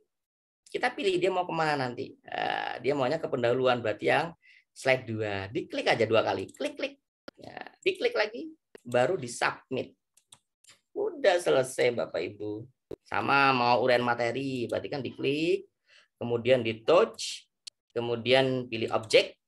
Kita pilih dia mau kemana nanti. Eh, dia maunya ke pendahuluan berarti yang slide 2. Diklik aja dua kali. Klik, klik. Ya, diklik lagi. Baru di submit Udah selesai Bapak Ibu. Sama mau uraian materi. Berarti kan diklik. Kemudian di touch. Kemudian pilih objek.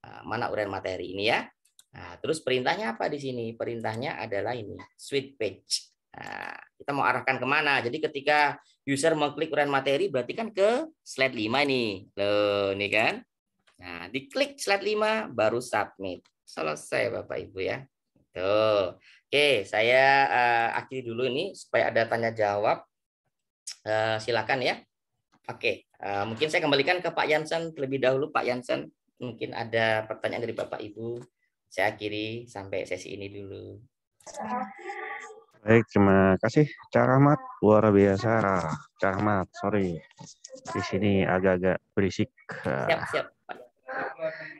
Nah, mana uraian materi ini ya. Nah, terus perintahnya apa di sini? Perintahnya adalah ini, sweet page. Nah, kita mau arahkan kemana? Jadi ketika user mengklik uraian materi, berarti kan ke slide 5 nih. Loh, ini kan. Nah, diklik slide 5, baru submit. Selesai, Bapak-Ibu ya. Tuh. Oke, saya uh, akhiri dulu ini supaya ada tanya-jawab. Uh, eh, silakan ya. Oke, uh, mungkin saya kembalikan ke Pak Yansen terlebih dahulu. Pak Yansen, mungkin ada pertanyaan dari Bapak-Ibu. Saya akhiri sampai sesi ini dulu. Baik, terima kasih Caramat, Luar biasa, Caramat, Sorry, di sini agak-agak berisik. Siap, siap.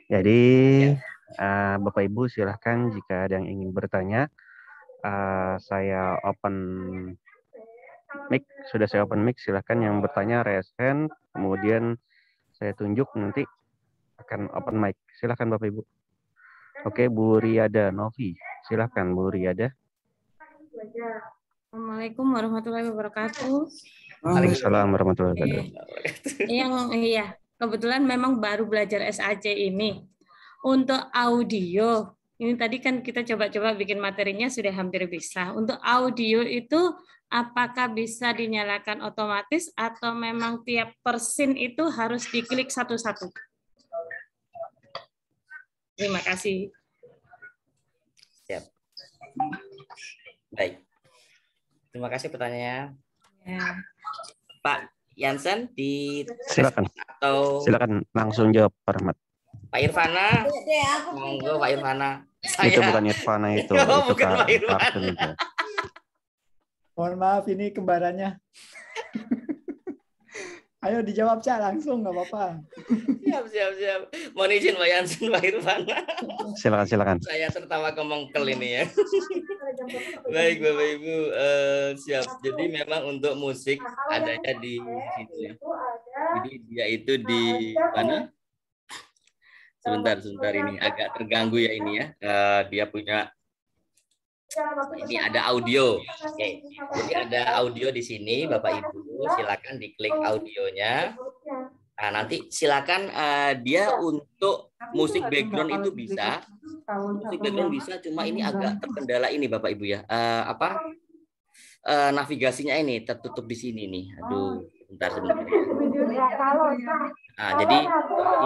Jadi, ya. Bapak Ibu silahkan jika ada yang ingin bertanya. Eh, saya open mic, sudah saya open mic. Silahkan yang bertanya raise hand, kemudian saya tunjuk nanti akan open mic. Silahkan Bapak Ibu. Oke, Bu Riada Novi. Silahkan, Bu Riada. Assalamualaikum warahmatullahi wabarakatuh. Waalaikumsalam warahmatullahi wabarakatuh. Yang iya, kebetulan memang baru belajar SAC ini. Untuk audio, ini tadi kan kita coba-coba bikin materinya sudah hampir bisa. Untuk audio itu apakah bisa dinyalakan otomatis atau memang tiap persin itu harus diklik satu-satu? Terima kasih. Siap. Baik. Terima kasih pertanyaannya. Ya. Pak Yansen di silakan atau silakan langsung jawab Pak Pak Irfana, monggo Pak Irfana. Saya... Itu bukan Irfana itu, oh, itu bukan Pak Irfana. Mohon maaf ini kembarannya. Ayo dijawab Cak langsung nggak apa-apa. siap siap siap. Mohon izin Pak Yansen Pak Irfan. silakan silakan. Saya tertawa kemongkel ini ya. baik Bapak Ibu uh, siap. Jadi memang untuk musik nah, adanya di situ. Ya. Jadi dia itu di mana? Sebentar sebentar ini agak terganggu ya ini ya. Uh, dia punya ini ada audio. Oke. Jadi ada audio di sini, Bapak Ibu. Silakan diklik audionya. Nah, nanti silakan uh, dia untuk musik background itu bisa. Musik background bisa, cuma ini agak terkendala ini Bapak Ibu ya. Uh, apa? Uh, navigasinya ini tertutup di sini nih. Aduh, bentar sebentar. Nah, jadi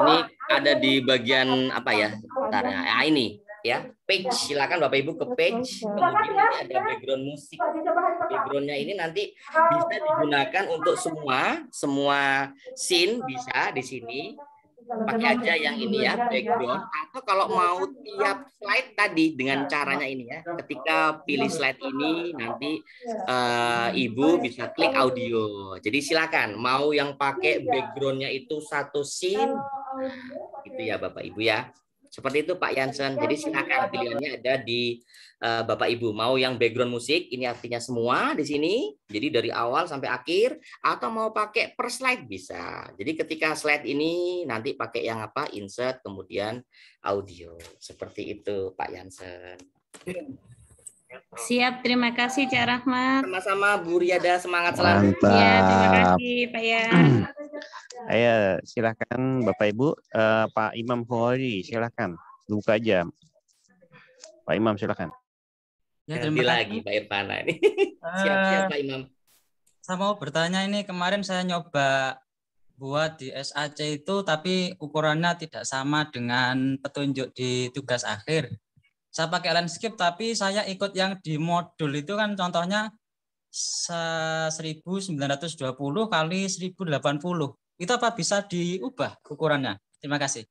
ini ada di bagian apa ya? Bentar Nah, ini ya page ya. silakan bapak ibu ke page ya. kemudian ini ya. ada background musik backgroundnya ini nanti bisa digunakan untuk semua semua scene bisa di sini pakai aja yang ini ya background atau kalau mau tiap slide tadi dengan caranya ini ya ketika pilih slide ini nanti uh, ibu bisa klik audio jadi silakan mau yang pakai iya. backgroundnya itu satu scene gitu ya bapak ibu ya seperti itu Pak Yansen. Jadi silakan iya, iya, iya. pilihannya ada di uh, Bapak Ibu. Mau yang background musik, ini artinya semua di sini. Jadi dari awal sampai akhir atau mau pakai per slide bisa. Jadi ketika slide ini nanti pakai yang apa? Insert kemudian audio. Seperti itu Pak Yansen. Siap, terima kasih Cak Rahmat. Sama-sama Bu Riada, semangat selalu. Ya, terima kasih Pak Yansen. Ayo, iya, silahkan Bapak Ibu, uh, Pak Imam Khori, silahkan buka aja. Pak Imam, silahkan. Ya, kasih. lagi Pak irfan ini. Eh, Siap-siap Pak Imam. Saya mau bertanya ini kemarin saya nyoba buat di SAC itu tapi ukurannya tidak sama dengan petunjuk di tugas akhir. Saya pakai landscape tapi saya ikut yang di modul itu kan contohnya 1920 kali 1080. Itu apa bisa diubah ukurannya? Terima kasih.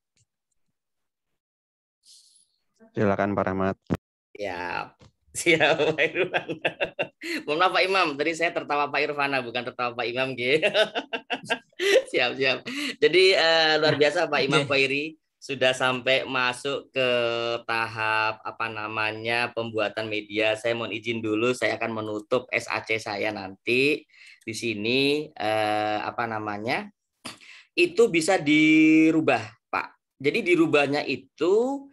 Silakan Pak Rahmat. Ya, siap Pak Irfan. Mohon maaf Pak Imam, tadi saya tertawa Pak Irfana, bukan tertawa Pak Imam. siap, siap. Jadi uh, luar biasa Pak Imam pak iri sudah sampai masuk ke tahap apa namanya pembuatan media. Saya mohon izin dulu, saya akan menutup SAC saya nanti di sini eh, apa namanya itu bisa dirubah, Pak. Jadi dirubahnya itu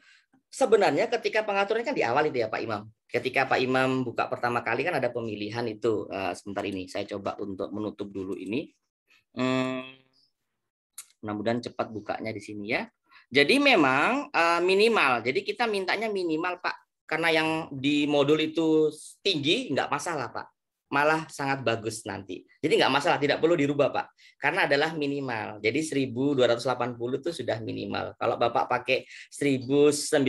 sebenarnya ketika pengaturan kan di awal itu ya Pak Imam. Ketika Pak Imam buka pertama kali kan ada pemilihan itu eh, sebentar ini saya coba untuk menutup dulu ini. Hmm, mudah-mudahan cepat bukanya di sini ya. Jadi memang uh, minimal. Jadi kita mintanya minimal, Pak. Karena yang di modul itu tinggi, nggak masalah, Pak. Malah sangat bagus nanti. Jadi nggak masalah, tidak perlu dirubah, Pak. Karena adalah minimal. Jadi 1280 itu sudah minimal. Kalau Bapak pakai 1980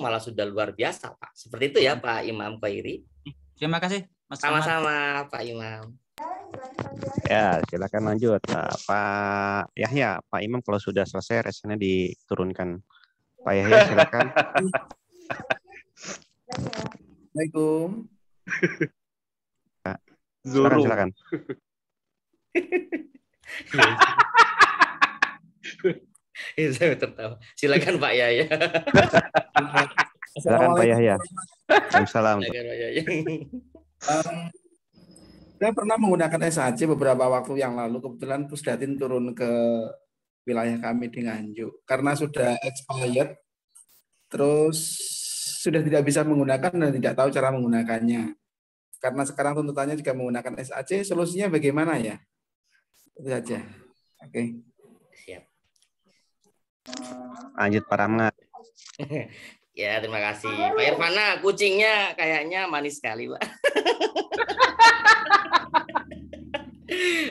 malah sudah luar biasa, Pak. Seperti itu ya, hmm. Pak Imam Khairi. Terima kasih. Sama-sama, Pak Imam. Ya, silakan lanjut. Nah, Pak Yahya, Pak Imam kalau sudah selesai resenya diturunkan. Pak Yahya, silakan. Assalamualaikum. Nah, silakan, silakan. Ini saya tertawa. Silakan Pak Yahya. silakan Pak Yahya. Assalamualaikum. Silakan Pak Yahya. Um, saya pernah menggunakan SHC beberapa waktu yang lalu. Kebetulan Pusdatin turun ke wilayah kami di Nganjuk karena sudah expired. Terus sudah tidak bisa menggunakan dan tidak tahu cara menggunakannya. Karena sekarang tuntutannya juga menggunakan SAC, solusinya bagaimana ya? Itu saja. Oke. Okay. Siap. Lanjut Pak Ramna. ya, terima kasih. Pak Irvana, kucingnya kayaknya manis sekali, Pak.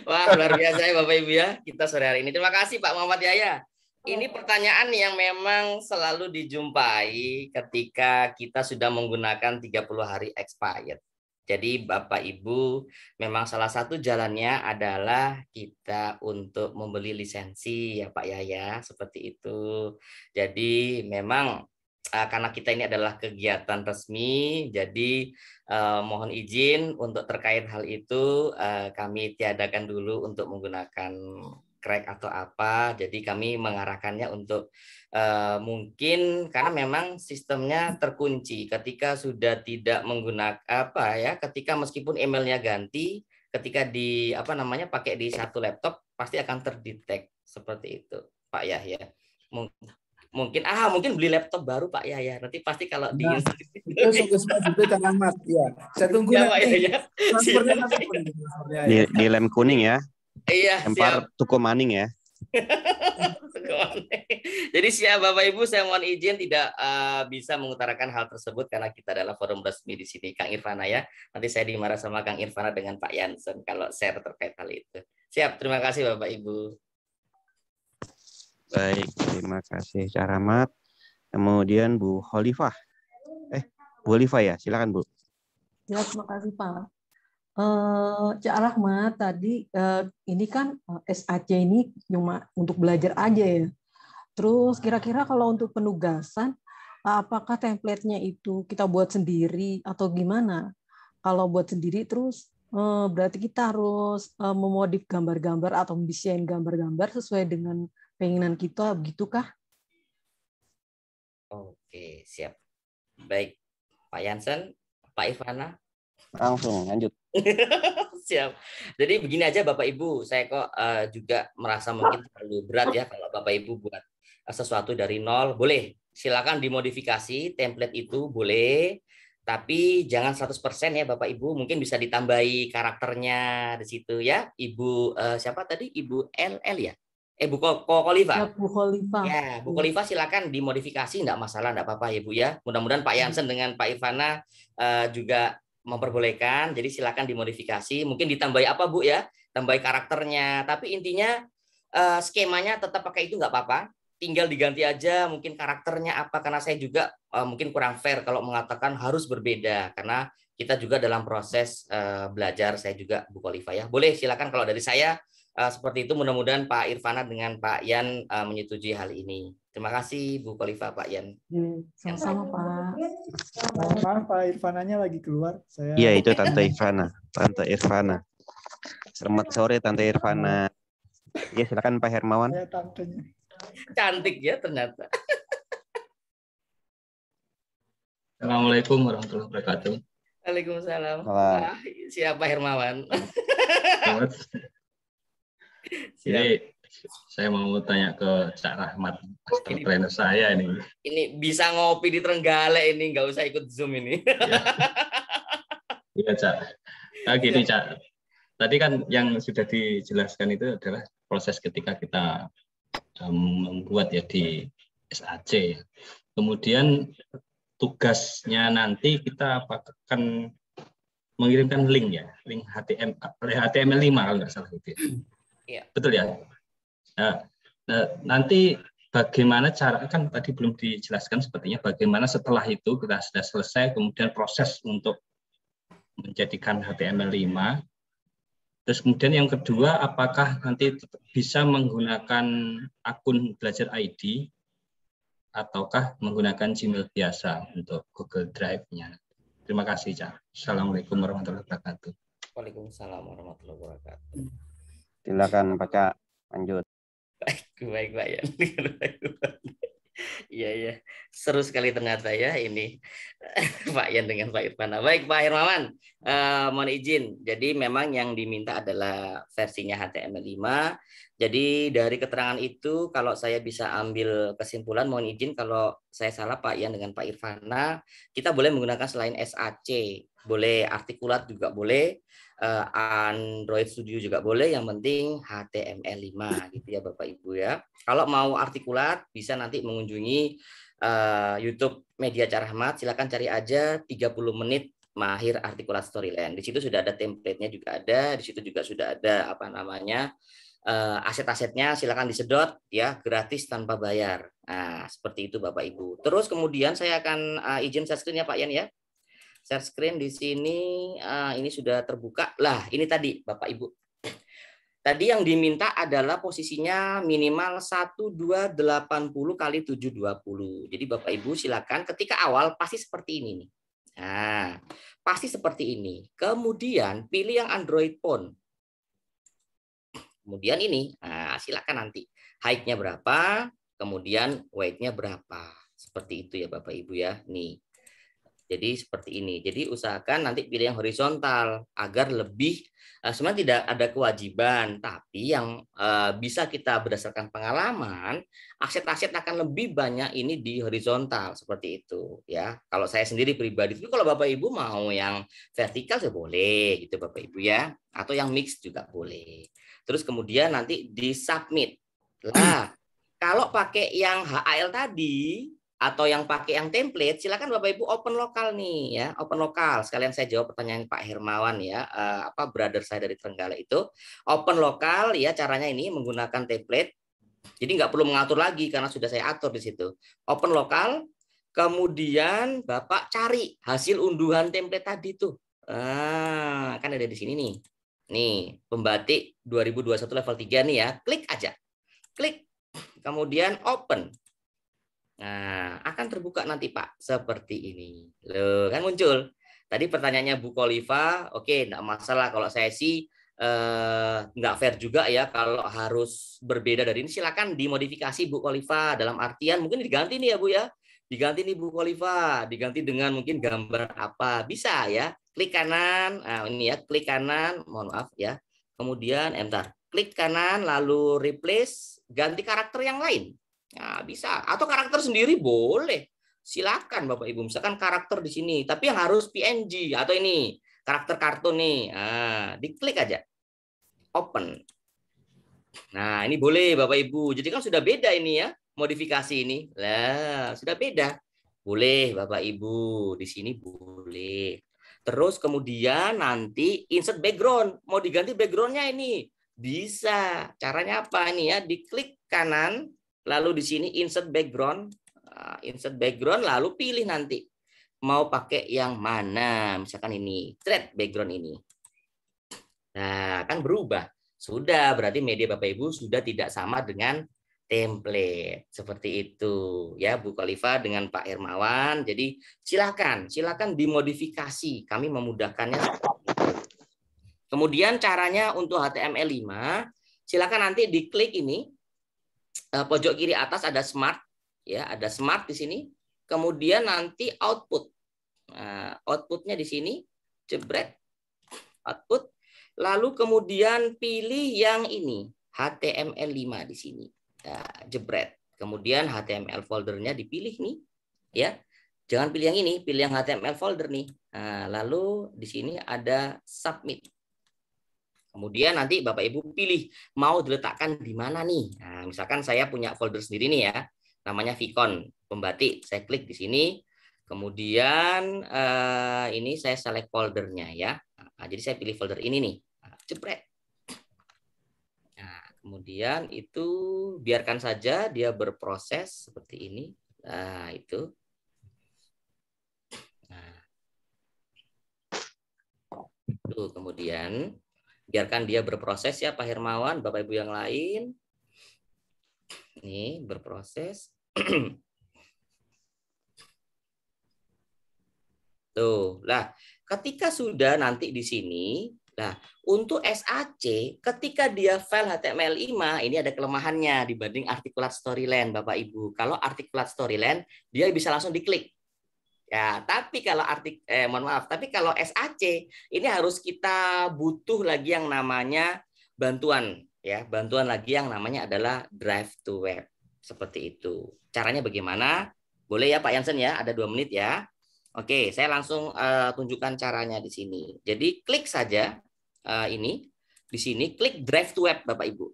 Wah, luar biasa ya Bapak Ibu ya. Kita sore hari ini. Terima kasih Pak Muhammad Yaya. Ini pertanyaan yang memang selalu dijumpai ketika kita sudah menggunakan 30 hari expired. Jadi Bapak Ibu, memang salah satu jalannya adalah kita untuk membeli lisensi ya Pak Yaya, seperti itu. Jadi memang uh, karena kita ini adalah kegiatan resmi, jadi uh, mohon izin untuk terkait hal itu uh, kami tiadakan dulu untuk menggunakan crack atau apa. Jadi kami mengarahkannya untuk uh, mungkin karena memang sistemnya terkunci. Ketika sudah tidak menggunakan apa ya, ketika meskipun emailnya ganti, ketika di apa namanya pakai di satu laptop pasti akan terdetek seperti itu, Pak Yahya. Mungkin mungkin ah mungkin beli laptop baru Pak ya ya nanti pasti kalau di nah, itu sukses juga Kang ya saya tunggu ya, nanti ya, ya. transfernya di, di lem kuning ya iya lempar siap. tuku maning ya Jadi siap Bapak Ibu saya mohon izin tidak uh, bisa mengutarakan hal tersebut karena kita adalah forum resmi di sini Kang Irfana ya. Nanti saya dimarah sama Kang Irfana dengan Pak Yansen kalau share terkait hal itu. Siap, terima kasih Bapak Ibu. Baik, terima kasih Kak Rahmat. Kemudian Bu holifah Eh, Bu holifah ya, silakan Bu. Ya, terima kasih Pak. Uh, Cak Rahmat tadi uh, ini kan uh, eh, SAC ini cuma untuk belajar aja ya. Terus kira-kira kalau untuk penugasan, apakah templatenya itu kita buat sendiri atau gimana? Kalau buat sendiri terus berarti kita harus memodif gambar-gambar atau mendesain gambar-gambar sesuai dengan keinginan kita kah? Oke, siap. Baik, Pak Yansen, Pak Ivana Langsung lanjut. siap. Jadi begini aja Bapak Ibu, saya kok uh, juga merasa mungkin terlalu berat ya kalau Bapak Ibu buat eh, sesuatu dari nol, boleh. Silakan dimodifikasi template itu boleh tapi jangan 100% ya Bapak Ibu, mungkin bisa ditambahi karakternya di situ ya. Ibu uh, siapa tadi? Ibu LL ya eh Bu Koliva. Ya, Bu Koliva. Ya, Bu Koliva silakan dimodifikasi tidak masalah tidak apa-apa ya Bu ya. Mudah-mudahan Pak Yansen dengan Pak Ivana uh, eh, juga memperbolehkan. Jadi silakan dimodifikasi. Mungkin ditambahi apa Bu ya? Tambahi karakternya. Tapi intinya uh, skemanya tetap pakai itu enggak apa-apa. Tinggal diganti aja mungkin karakternya apa karena saya juga uh, mungkin kurang fair kalau mengatakan harus berbeda karena kita juga dalam proses uh, belajar saya juga Bu Koliva ya. Boleh silakan kalau dari saya uh, seperti itu mudah-mudahan Pak Irfana dengan Pak Yan uh, menyetujui hal ini. Terima kasih Bu Kolifa Pak Yan. Ya, sama-sama Pak. maaf Pak Irfananya lagi keluar. Saya. Iya itu Tante Irfana. Tante Irfana. Selamat sore Tante Irfana. Ya silakan Pak Hermawan. Ya, tantenya. Cantik ya ternyata. Assalamualaikum warahmatullahi wabarakatuh. Waalaikumsalam. siapa Hermawan? Jadi saya mau tanya ke Cak Rahmat, master ini, trainer saya ini. Ini bisa ngopi di Trenggalek ini, nggak usah ikut Zoom ini. Iya, ya, Cak. Nah, gini, iya. Cak. Tadi kan yang sudah dijelaskan itu adalah proses ketika kita um, membuat ya di SAC. Kemudian tugasnya nanti kita akan mengirimkan link ya, link HTML, HTML5 kalau nggak salah itu. Ya. Iya. Betul ya. Nah, nah, nanti bagaimana cara kan tadi belum dijelaskan sepertinya bagaimana setelah itu kita sudah selesai kemudian proses untuk menjadikan HTML5 terus kemudian yang kedua apakah nanti bisa menggunakan akun belajar ID ataukah menggunakan Gmail biasa untuk Google Drive-nya terima kasih Cak Assalamualaikum warahmatullahi wabarakatuh Waalaikumsalam warahmatullahi wabarakatuh Silakan baca lanjut. Baik, baik, baik. Ya. Iya, iya. Seru sekali ternyata ya ini Pak Yan dengan Pak Irfan. Baik, Pak Hermawan, uh, eh, mohon izin. Jadi memang yang diminta adalah versinya HTML5. Jadi dari keterangan itu, kalau saya bisa ambil kesimpulan, mohon izin kalau saya salah Pak Yan dengan Pak Irfana, nah, kita boleh menggunakan selain SAC, boleh artikulat juga boleh, Eh, Android Studio juga boleh, yang penting HTML5 gitu ya Bapak Ibu ya. Kalau mau artikulat bisa nanti mengunjungi uh, YouTube Media Carahmat, silakan cari aja 30 menit mahir artikulat storyline. Di situ sudah ada template-nya juga ada, di situ juga sudah ada apa namanya uh, aset-asetnya silakan disedot ya gratis tanpa bayar. Nah, seperti itu Bapak Ibu. Terus kemudian saya akan uh, izin saya screen ya Pak Yan ya share screen di sini uh, ini sudah terbuka. Lah, ini tadi Bapak Ibu. Tadi yang diminta adalah posisinya minimal 1280 kali 720. Jadi Bapak Ibu silakan ketika awal pasti seperti ini nih. Nah, pasti seperti ini. Kemudian pilih yang Android phone. Kemudian ini, nah, silakan nanti height-nya berapa, kemudian weight-nya berapa. Seperti itu ya Bapak Ibu ya. Nih. Jadi seperti ini. Jadi usahakan nanti pilih yang horizontal agar lebih uh, sebenarnya tidak ada kewajiban, tapi yang eh, bisa kita berdasarkan pengalaman, aset-aset akan lebih banyak ini di horizontal seperti itu ya. Kalau saya sendiri pribadi, tapi kalau Bapak Ibu mau yang vertikal ya boleh gitu Bapak Ibu ya, atau yang mix juga boleh. Terus kemudian nanti di submit. Lah, kalau pakai yang HAL tadi atau yang pakai yang template, silakan Bapak Ibu open lokal nih ya, open lokal. Sekalian saya jawab pertanyaan Pak Hermawan ya, eh, apa brother saya dari Trenggala itu open lokal ya caranya ini menggunakan template. Jadi nggak perlu mengatur lagi karena sudah saya atur di situ. Open lokal, kemudian Bapak cari hasil unduhan template tadi tuh. Ah, kan ada di sini nih. Nih, pembatik 2021 level 3 nih ya. Klik aja. Klik. Kemudian open. Nah, akan terbuka nanti Pak seperti ini. Loh, kan muncul. Tadi pertanyaannya Bu Kolifa, oke, okay, enggak masalah kalau saya sih eh, nggak fair juga ya kalau harus berbeda dari ini. Silakan dimodifikasi Bu Kolifa dalam artian mungkin diganti nih ya Bu ya. Diganti nih Bu Kolifa, diganti dengan mungkin gambar apa. Bisa ya. Klik kanan, nah ini ya, klik kanan, mohon maaf ya. Kemudian eh, entar, klik kanan lalu replace ganti karakter yang lain. Nah, bisa. Atau karakter sendiri boleh. Silakan Bapak Ibu, misalkan karakter di sini, tapi yang harus PNG atau ini karakter kartun nih. Nah, diklik aja. Open. Nah, ini boleh Bapak Ibu. Jadi kan sudah beda ini ya modifikasi ini. Lah, sudah beda. Boleh Bapak Ibu, di sini boleh. Terus kemudian nanti insert background. Mau diganti backgroundnya ini. Bisa. Caranya apa ini ya? Diklik kanan, Lalu di sini insert background, ah, insert background lalu pilih nanti mau pakai yang mana. Misalkan ini, thread background ini. Nah, kan berubah. Sudah, berarti media Bapak Ibu sudah tidak sama dengan template. Seperti itu ya Bu Khalifa dengan Pak Hermawan. Jadi silakan, silakan dimodifikasi. Kami memudahkannya. Kemudian caranya untuk HTML5, silakan nanti diklik ini uh, pojok kiri atas ada smart ya ada smart di sini kemudian nanti output nah, outputnya di sini jebret output lalu kemudian pilih yang ini HTML5 di sini ya, jebret kemudian HTML foldernya dipilih nih ya jangan pilih yang ini pilih yang HTML folder nih nah, lalu di sini ada submit Kemudian nanti Bapak Ibu pilih mau diletakkan di mana nih. Nah, misalkan saya punya folder sendiri nih ya, namanya Vicon pembatik. Saya klik di sini, kemudian eh, ini saya select foldernya ya. Nah, jadi saya pilih folder ini nih, nah, jepret. Nah, kemudian itu biarkan saja dia berproses seperti ini. Nah, itu. Nah. Tuh, kemudian biarkan dia berproses ya Pak Hermawan, Bapak Ibu yang lain. ini berproses. Tuh, lah ketika sudah nanti di sini, lah untuk SAC ketika dia file HTML5 ini ada kelemahannya dibanding artikulat storyline Bapak Ibu. Kalau artikulat storyline dia bisa langsung diklik. Ya, tapi kalau artik eh mohon maaf, tapi kalau SAC ini harus kita butuh lagi yang namanya bantuan ya, bantuan lagi yang namanya adalah drive to web. Seperti itu. Caranya bagaimana? Boleh ya Pak Yansen ya, ada dua menit ya. Oke, saya langsung uh, tunjukkan caranya di sini. Jadi klik saja uh, ini di sini klik drive to web Bapak Ibu.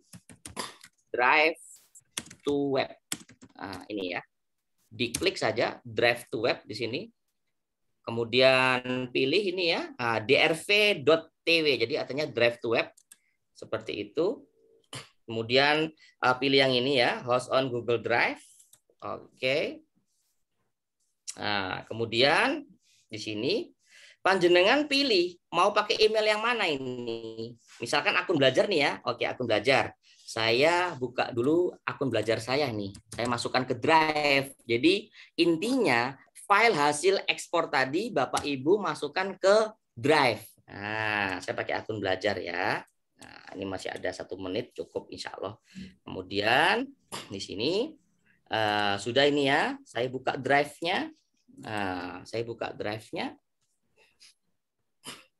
Drive to web. Uh, ini ya diklik saja drive to web di sini. Kemudian pilih ini ya, ah, drv.tw. Jadi artinya drive to web seperti itu. Kemudian ah, pilih yang ini ya, host on Google Drive. Oke. Nah, kemudian di sini panjenengan pilih mau pakai email yang mana ini. Misalkan akun belajar nih ya. Oke, akun belajar saya buka dulu akun belajar saya nih. Saya masukkan ke drive. Jadi intinya file hasil ekspor tadi Bapak Ibu masukkan ke drive. Nah, saya pakai akun belajar ya. Nah, ini masih ada satu menit cukup insya Allah. Kemudian di sini uh, sudah ini ya. Saya buka drive-nya. Nah, saya buka drive-nya.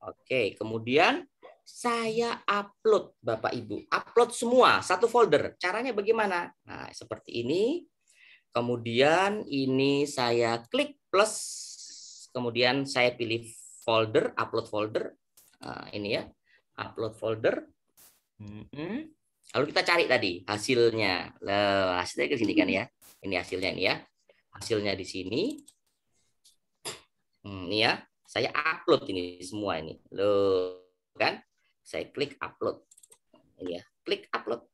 Oke, kemudian saya upload Bapak Ibu. Upload semua, satu folder. Caranya bagaimana? Nah, seperti ini. Kemudian ini saya klik plus. Kemudian saya pilih folder, upload folder. Nah, ini ya, upload folder. Lalu kita cari tadi hasilnya. Loh, hasilnya ke sini kan ya. Ini hasilnya ini ya. Hasilnya di sini. Hmm, ini ya, saya upload ini semua ini. Loh, kan? Saya klik upload. ya, klik upload.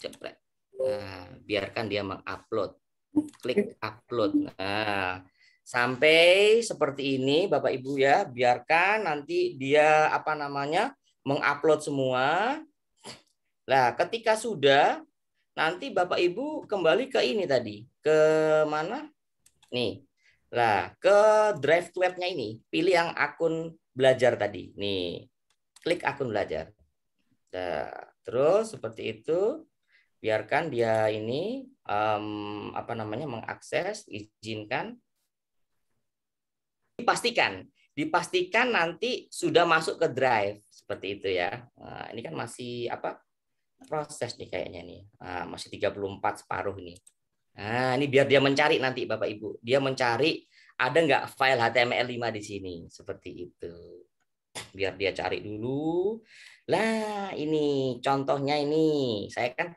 Jepret. Nah, biarkan dia mengupload. Klik upload. Nah, sampai seperti ini Bapak Ibu ya, biarkan nanti dia apa namanya? mengupload semua. lah ketika sudah nanti Bapak Ibu kembali ke ini tadi. Ke mana? Nih. lah ke drive webnya ini, pilih yang akun belajar tadi. Nih klik akun belajar. Nah, terus seperti itu biarkan dia ini um, apa namanya mengakses, izinkan, dipastikan, dipastikan nanti sudah masuk ke drive seperti itu ya. Nah, ini kan masih apa proses nih kayaknya nih nah, masih 34 separuh ini. Nah, ini biar dia mencari nanti Bapak Ibu. Dia mencari ada nggak file HTML5 di sini seperti itu biar dia cari dulu. Lah ini contohnya ini saya kan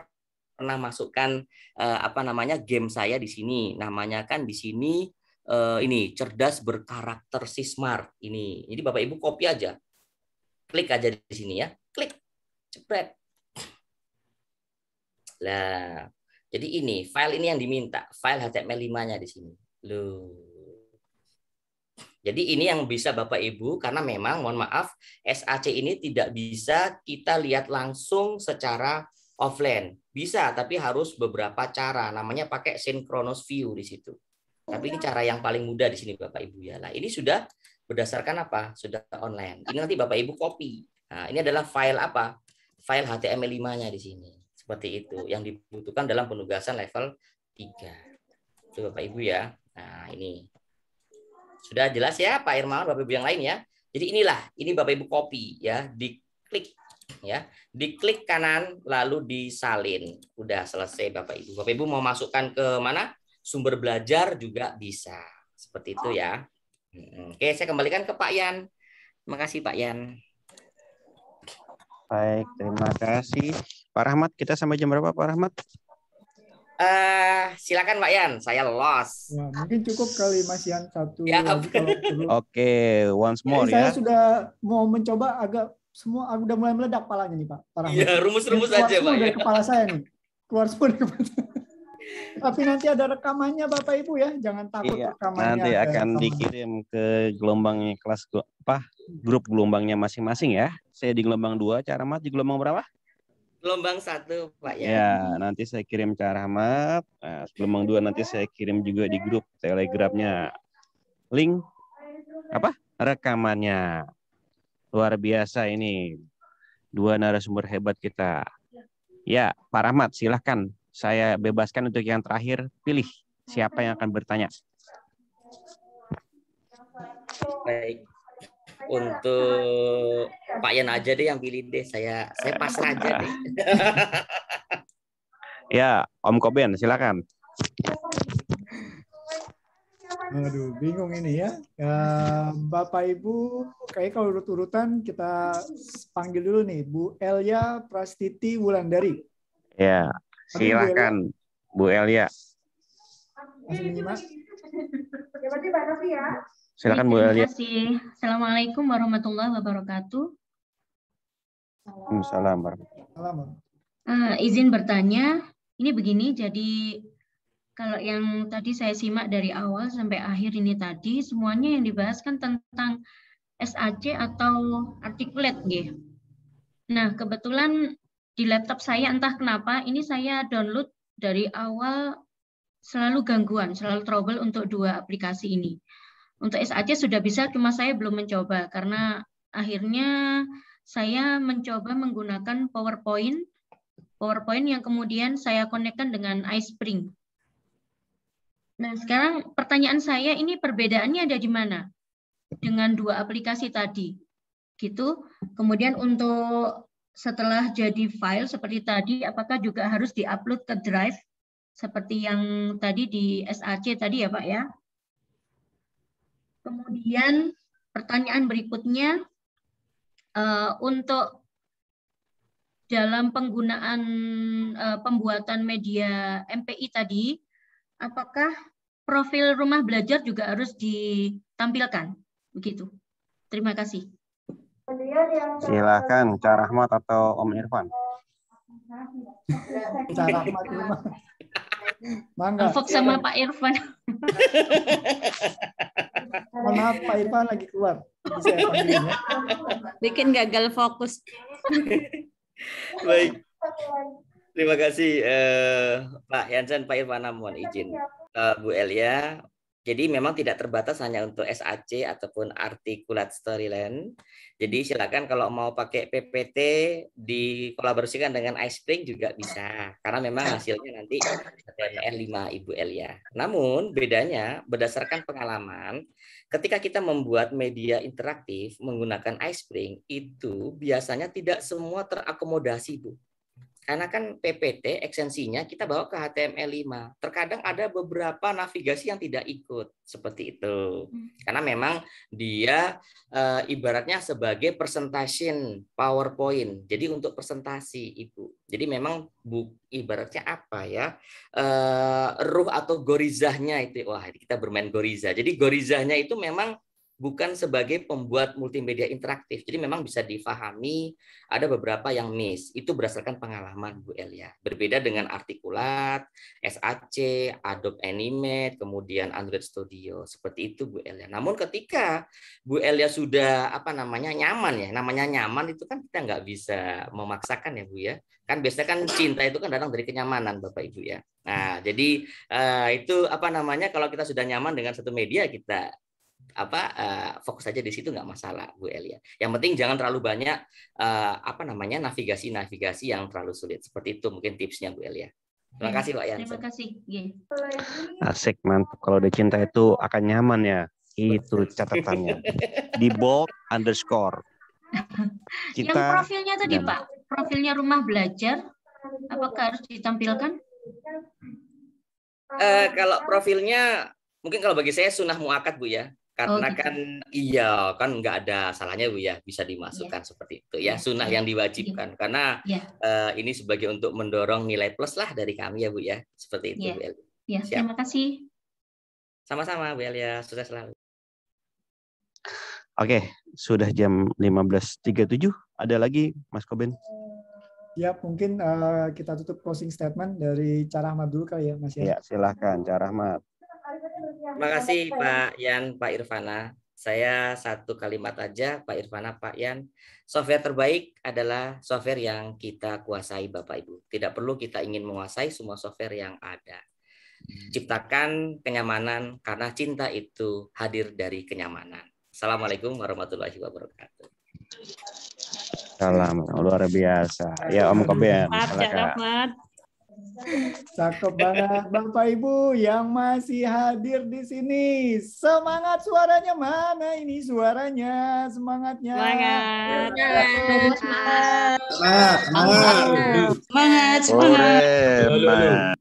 pernah masukkan eh, apa namanya game saya di sini. Namanya kan di sini eh, ini cerdas berkarakter si smart ini. Jadi Bapak Ibu copy aja. Klik aja di sini ya. Klik. Cepet. Lah, jadi ini file ini yang diminta, file HTML5-nya di sini. Loh. Jadi ini yang bisa Bapak Ibu karena memang mohon maaf SAC ini tidak bisa kita lihat langsung secara offline. Bisa tapi harus beberapa cara. Namanya pakai synchronous view di situ. Tapi ini cara yang paling mudah di sini Bapak Ibu ya. Nah, ini sudah berdasarkan apa? Sudah online. Ini nanti Bapak Ibu copy. Nah, ini adalah file apa? File HTML5-nya di sini. Seperti itu yang dibutuhkan dalam penugasan level 3. Itu Bapak Ibu ya. Nah, ini. Sudah jelas ya Pak Irmawan, Bapak Ibu yang lain ya. Jadi inilah, ini Bapak Ibu copy ya, diklik ya, diklik kanan lalu disalin. Udah selesai Bapak Ibu. Bapak Ibu mau masukkan ke mana? Sumber belajar juga bisa. Seperti itu ya. Hmm, oke, saya kembalikan ke Pak Yan. Terima kasih Pak Yan. Baik, terima kasih. Pak Rahmat, kita sampai jam berapa Pak Rahmat? Uh, silakan Pak Yan, saya lost Ya, mungkin cukup kali Mas Yan satu. Ya, Oke, okay, once more ya. Saya sudah mau mencoba agak semua udah mulai meledak palanya nih Pak. Parah. ya rumus-rumus aja Pak. Dari ya. kepala saya nih. Keluar semua dari Tapi nanti ada rekamannya Bapak Ibu ya, jangan takut iya, rekamannya. Nanti akan rekamannya. dikirim ke gelombang kelas apa? Grup gelombangnya masing-masing ya. Saya di gelombang dua cara mat di gelombang berapa? gelombang satu Pak ya. Ya, nanti saya kirim ke Rahmat. Nah, gelombang dua nanti saya kirim juga di grup Telegramnya. Link apa? Rekamannya. Luar biasa ini. Dua narasumber hebat kita. Ya, Pak Rahmat, silahkan. Saya bebaskan untuk yang terakhir. Pilih siapa yang akan bertanya. Baik untuk Pak Yan aja deh yang pilih deh. Saya saya pasrah aja deh. ya, Om Koben, silakan. Aduh, bingung ini ya. ya Bapak Ibu, kayak kalau urut-urutan kita panggil dulu nih Bu Elia Prastiti Wulandari. Ya, silakan Bu Elia. Bu Elia. ya. Silakan Bu Terima kasih. Assalamualaikum warahmatullahi wabarakatuh. Waalaikumsalam warahmatullahi uh, Izin bertanya, ini begini, jadi kalau yang tadi saya simak dari awal sampai akhir ini tadi, semuanya yang dibahas kan tentang SAC atau articulate Nah, kebetulan di laptop saya entah kenapa ini saya download dari awal selalu gangguan, selalu trouble untuk dua aplikasi ini. Untuk SAC sudah bisa, cuma saya belum mencoba karena akhirnya saya mencoba menggunakan PowerPoint, PowerPoint yang kemudian saya konekkan dengan iSpring. Nah, sekarang pertanyaan saya ini perbedaannya ada di mana dengan dua aplikasi tadi? Gitu. Kemudian untuk setelah jadi file seperti tadi, apakah juga harus diupload ke Drive seperti yang tadi di SAC tadi ya Pak ya? Kemudian pertanyaan berikutnya uh, untuk dalam penggunaan uh, pembuatan media MPI tadi, apakah profil rumah belajar juga harus ditampilkan? Begitu. Terima kasih. Silakan, Cak Rahmat atau Om Irfan. Mangga. Fox iya, sama iya. Pak Irfan. maaf Pak Irfan lagi keluar. Bikin gagal fokus. Baik. Terima kasih eh, Pak Yansen, Pak Irfan mohon izin. Uh, Bu Elia, jadi memang tidak terbatas hanya untuk SAC ataupun articulate storyline. Jadi silakan kalau mau pakai PPT dikolaborasikan dengan iSpring juga bisa. Karena memang nah. hasilnya nanti PPR 5 Ibu Elia. Namun bedanya berdasarkan pengalaman, ketika kita membuat media interaktif menggunakan iSpring itu biasanya tidak semua terakomodasi, Bu. Karena kan PPT eksensinya kita bawa ke HTML5. Terkadang ada beberapa navigasi yang tidak ikut seperti itu. Hmm. Karena memang dia e, ibaratnya sebagai presentation PowerPoint. Jadi untuk presentasi itu. Jadi memang bu, ibaratnya apa ya? E, ruh atau gorizahnya itu. Wah, kita bermain goriza. Jadi gorizahnya itu memang bukan sebagai pembuat multimedia interaktif. Jadi memang bisa difahami ada beberapa yang miss. Itu berdasarkan pengalaman Bu Elia. Berbeda dengan Artikulat, SAC, Adobe Animate, kemudian Android Studio. Seperti itu Bu Elia. Namun ketika Bu Elia sudah apa namanya nyaman ya, namanya nyaman itu kan kita nggak bisa memaksakan ya Bu ya. Kan biasanya kan cinta itu kan datang dari kenyamanan Bapak Ibu ya. Nah, jadi eh, itu apa namanya kalau kita sudah nyaman dengan satu media kita apa uh, fokus aja di situ nggak masalah Bu Elia. Yang penting jangan terlalu banyak uh, apa namanya navigasi-navigasi yang terlalu sulit. Seperti itu mungkin tipsnya Bu Elia. Terima kasih Pak Yansen. Terima kasih. Iya. Asik mantap kalau udah cinta itu akan nyaman ya. Itu catatannya. di bold underscore. Kita yang profilnya tadi Pak, profilnya rumah belajar apakah harus ditampilkan? Uh, kalau profilnya mungkin kalau bagi saya sunnah muakat bu ya karena oh, gitu. kan iya kan nggak ada salahnya bu ya bisa iya. dimasukkan ya. seperti itu ya iya, sunnah ya. yang iya. diwajibkan ya. karena ya. Uh, ini sebagai untuk mendorong nilai plus lah dari kami ya bu ya seperti itu ya. bu Elia. Ya. Siap. Terima kasih. Sama-sama bu Elia sukses selalu. Oke, sudah jam 15.37. Ada lagi, Mas Koben? Ya, mungkin uh, kita tutup closing statement dari Cara Ahmad dulu kali ya, Mas. Ya, ya silahkan Cara Ahmad. Terima kasih Pak Yan, Pak Irvana. Saya satu kalimat aja, Pak Irvana, Pak Yan. Software terbaik adalah software yang kita kuasai, Bapak Ibu. Tidak perlu kita ingin menguasai semua software yang ada. Hmm. Ciptakan kenyamanan karena cinta itu hadir dari kenyamanan. Assalamualaikum warahmatullahi wabarakatuh. Salam luar biasa. Ya Om Kobe. Maaf, Cakep banget Bapak Ibu yang masih hadir di sini. Semangat suaranya mana ini suaranya? Semangatnya. Semangat. Semangat. Semangat. Semangat. Semangat. Semangat. Semangat. Semangat. Semangat. Semangat. Semangat.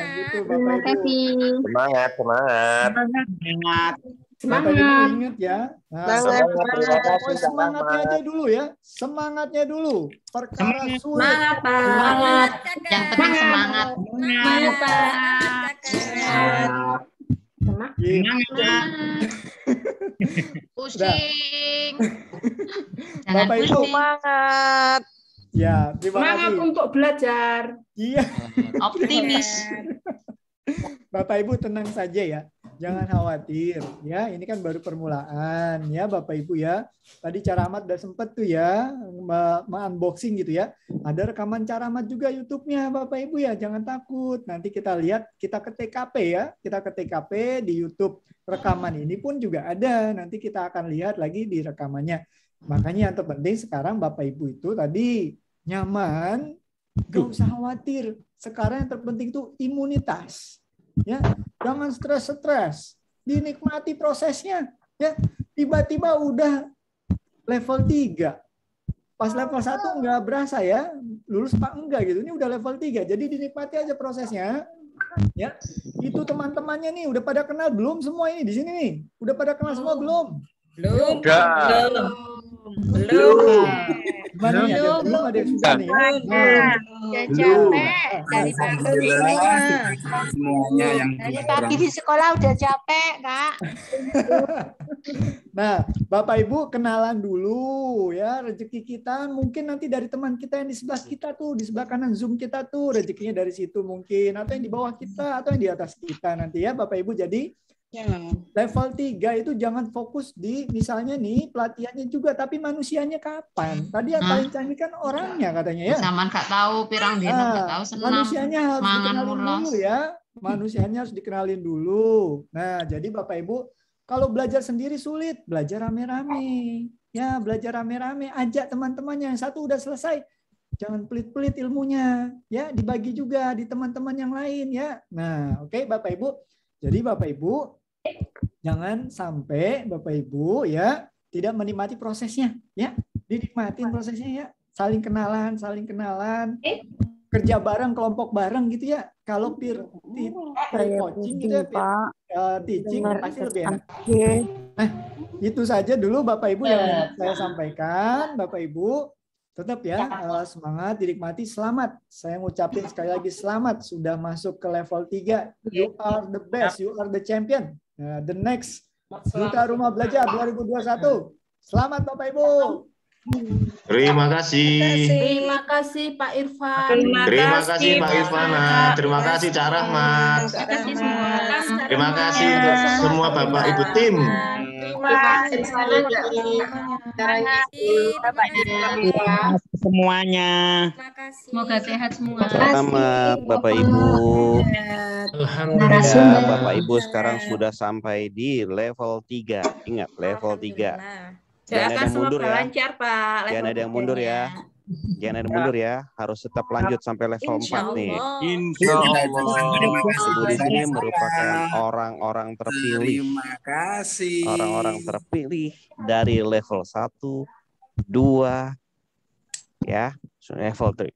Semangat. Semangat. Semangat. Semangat. Semangat. ingat ya. Nah, semangatnya aja dulu ya. Semangatnya dulu. Perkara semangat, sulit. Semangat, Pak. Semangat. Yang penting semangat. Semangat, Semangat. Iya. Pusing. Bapak Ibu. Semangat. Ya, semangat untuk belajar. Iya. Optimis. Bapak Ibu tenang saja ya jangan khawatir ya ini kan baru permulaan ya Bapak Ibu ya tadi cara amat udah sempet tuh ya unboxing gitu ya ada rekaman cara amat juga YouTube-nya Bapak Ibu ya jangan takut nanti kita lihat kita ke TKP ya kita ke TKP di YouTube rekaman ini pun juga ada nanti kita akan lihat lagi di rekamannya makanya yang terpenting sekarang Bapak Ibu itu tadi nyaman Gak usah khawatir. Sekarang yang terpenting itu imunitas ya jangan stres-stres dinikmati prosesnya ya tiba-tiba udah level 3 pas level 1 nggak berasa ya lulus pak enggak gitu ini udah level 3 jadi dinikmati aja prosesnya ya itu teman-temannya nih udah pada kenal belum semua ini di sini nih udah pada kenal semua belum belum belum belum, belum. Ya? belum ada sudah nah. capek dari pagi di sekolah udah capek, Kak. nah, Bapak Ibu kenalan dulu ya rezeki kita mungkin nanti dari teman kita yang di sebelah kita tuh, di sebelah kanan Zoom kita tuh rezekinya dari situ mungkin atau yang di bawah kita atau yang di atas kita nanti ya Bapak Ibu. Jadi Yeah. Level 3 itu jangan fokus di misalnya nih pelatihannya juga tapi manusianya kapan? Tadi yang hmm. paling canggih kan orangnya katanya ya. Sama nggak tahu pirang dino nah, tahu senang. Manusianya harus Mangan dikenalin mulos. dulu ya. Manusianya harus dikenalin dulu. Nah, jadi Bapak Ibu kalau belajar sendiri sulit, belajar rame-rame. Ya, belajar rame-rame, ajak teman-temannya. Yang satu udah selesai, jangan pelit-pelit ilmunya ya, dibagi juga di teman-teman yang lain ya. Nah, oke okay, Bapak Ibu. Jadi Bapak Ibu, jangan sampai Bapak Ibu ya tidak menikmati prosesnya ya. Dinikmatin prosesnya ya. Saling kenalan, saling kenalan. Eh? Kerja bareng, kelompok bareng gitu ya. Kalau peer, oh. eh, coaching gitu, gitu ya, eh, teaching pasti lebih enak. Nah, itu saja dulu Bapak Ibu yang saya sampaikan. Bapak Ibu tetap ya, ya. semangat dinikmati selamat saya ngucapin sekali lagi selamat sudah masuk ke level 3 you are the best you are the champion Ya, the next Duta Rumah Belajar 2021. Selamat Bapak Ibu. Terima kasih. Terima kasih Pak Irfan. Terima, kasih Pak Irfan. Terima kasih Cak Rahmat. Terima kasih untuk semua Bapak Ibu tim. Mas. Terima kasih semuanya. Terima kasih. Semoga sehat semua. Sama Bapak Ibu. Alhamdulillah Bapak Ibu sekarang sudah sampai di level 3. Ingat level 3. Jangan ada yang mundur ya. Jangan ada yang mundur ya. Jangan ya. mundur ya, harus tetap lanjut sampai level Insya 4 nih. Insya Allah. di sini merupakan orang-orang terpilih. Terima kasih. Orang-orang terpilih dari level 1, 2, ya, level 3.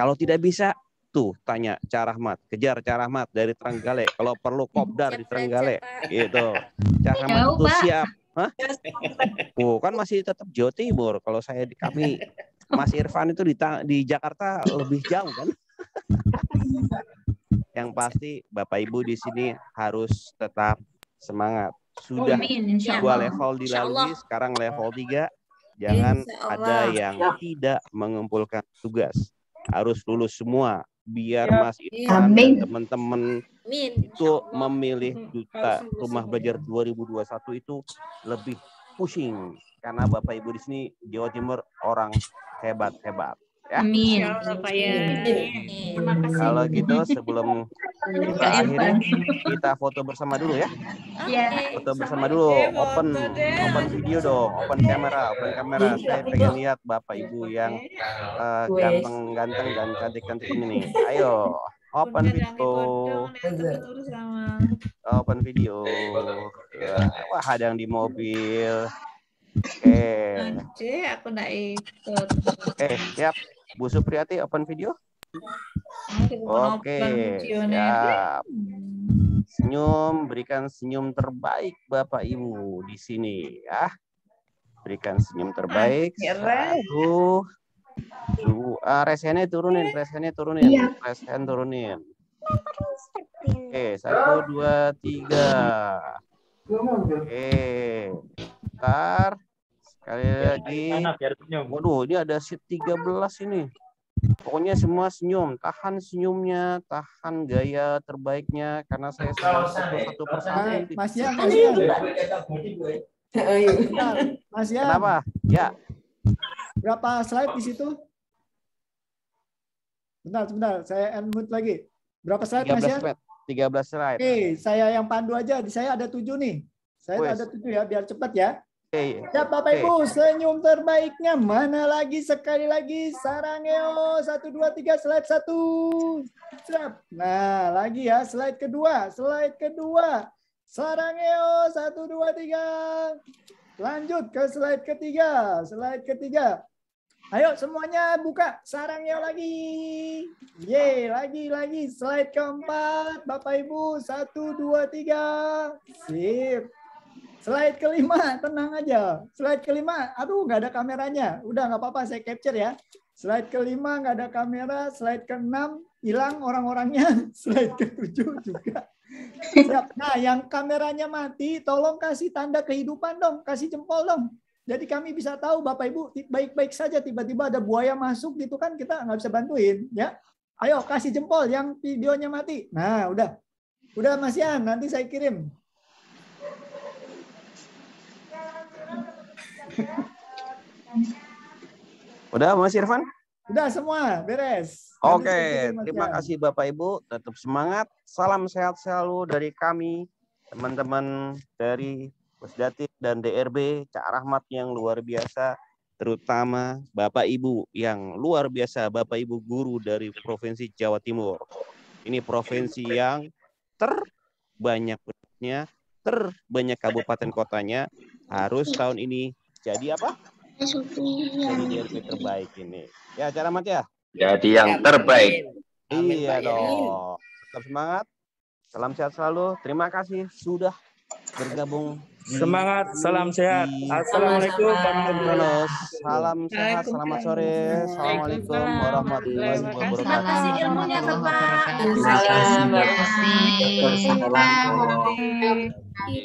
Kalau tidak bisa, tuh tanya Cara Ahmad, kejar Cara Rahmat dari Trenggale. Kalau perlu kopdar di Trenggale, gitu. Cara Ahmad itu siap. Hah? kan masih tetap Jawa Timur. Kalau saya di kami Mas Irfan itu di di Jakarta lebih jauh kan? yang pasti Bapak Ibu di sini harus tetap semangat. Sudah dua level dilalui, sekarang level tiga. Jangan ada yang tidak mengumpulkan tugas. Harus lulus semua biar ya. Mas Irfan dan teman-teman itu memilih duta hmm, rumah belajar 2021 itu lebih pusing. karena Bapak Ibu di sini Jawa Timur orang hebat hebat ya. Amin. Ya ya. Kalau gitu sebelum kita akhiri kita foto bersama dulu ya. Iya. Foto bersama dulu. Open open video dong. Open kamera. Open kamera. Iya, Saya pengen lihat bapak ibu yang uh, eh, ganteng ganteng dan cantik cantik ini. Ayo. Open video. Open video. Wah ada yang di mobil. Oke. Oke, aku naik ikut. Eh, siap. Bu Supriyati open video. Oke. Okay. Siap. Hmm. Senyum, berikan senyum terbaik Bapak Ibu di sini ya. Berikan senyum terbaik. Satu. Dua, eh, resennya turunin, resennya turunin, iya. resen turunin. Oke, iya. satu, dua, tiga. Oke, ntar. Sekali ya, lagi. Sana, biar senyum. Waduh, dia ada sheet 13 ini. Pokoknya semua senyum, tahan senyumnya, tahan gaya terbaiknya karena saya sudah satu-satu persen. Mas ya, Mas ya. Mas ya. Kenapa? Ya. Berapa slide di situ? Bentar, sebentar, saya unmute lagi. Berapa slide Mas ya? 13 slide. Oke, saya yang pandu aja. Di saya ada 7 nih. Saya West. ada 7 ya, biar cepat ya. Okay. Ya Bapak okay. Ibu, senyum terbaiknya mana lagi sekali lagi Sarangeo satu dua tiga slide satu Siap. Nah, lagi ya slide kedua, slide kedua. Sarangeo satu dua tiga Lanjut ke slide ketiga, slide ketiga. Ayo semuanya buka sarangeo lagi. Ye, lagi lagi slide keempat Bapak Ibu satu dua tiga Sip. Slide kelima, tenang aja. Slide kelima, aduh nggak ada kameranya. Udah nggak apa-apa, saya capture ya. Slide kelima nggak ada kamera, slide keenam hilang orang-orangnya, slide ketujuh juga. Siap. Nah, yang kameranya mati, tolong kasih tanda kehidupan dong, kasih jempol dong. Jadi kami bisa tahu Bapak Ibu baik-baik saja tiba-tiba ada buaya masuk gitu kan kita nggak bisa bantuin ya. Ayo kasih jempol yang videonya mati. Nah udah, udah Mas Yan nanti saya kirim Udah Mas Irfan? Udah semua, beres. Oke, okay. terima kasih Bapak Ibu. Tetap semangat. Salam sehat selalu dari kami, teman-teman dari Pusdati dan DRB, Cak Rahmat yang luar biasa, terutama Bapak Ibu yang luar biasa, Bapak Ibu guru dari Provinsi Jawa Timur. Ini provinsi yang terbanyak penduduknya, terbanyak kabupaten kotanya, harus tahun ini jadi apa? Jadi yang terbaik ini. Ya, cara mat ya? Jadi yang terbaik. Iya Amin, iya dong. Tetap semangat. Salam sehat selalu. Terima kasih sudah bergabung. Semangat, salam sehat. Assalamualaikum warahmatullahi Salam sehat, selamat sore. Assalamualaikum warahmatullahi wabarakatuh. Terima kasih ilmunya Bapak. Salam. Terima kasih.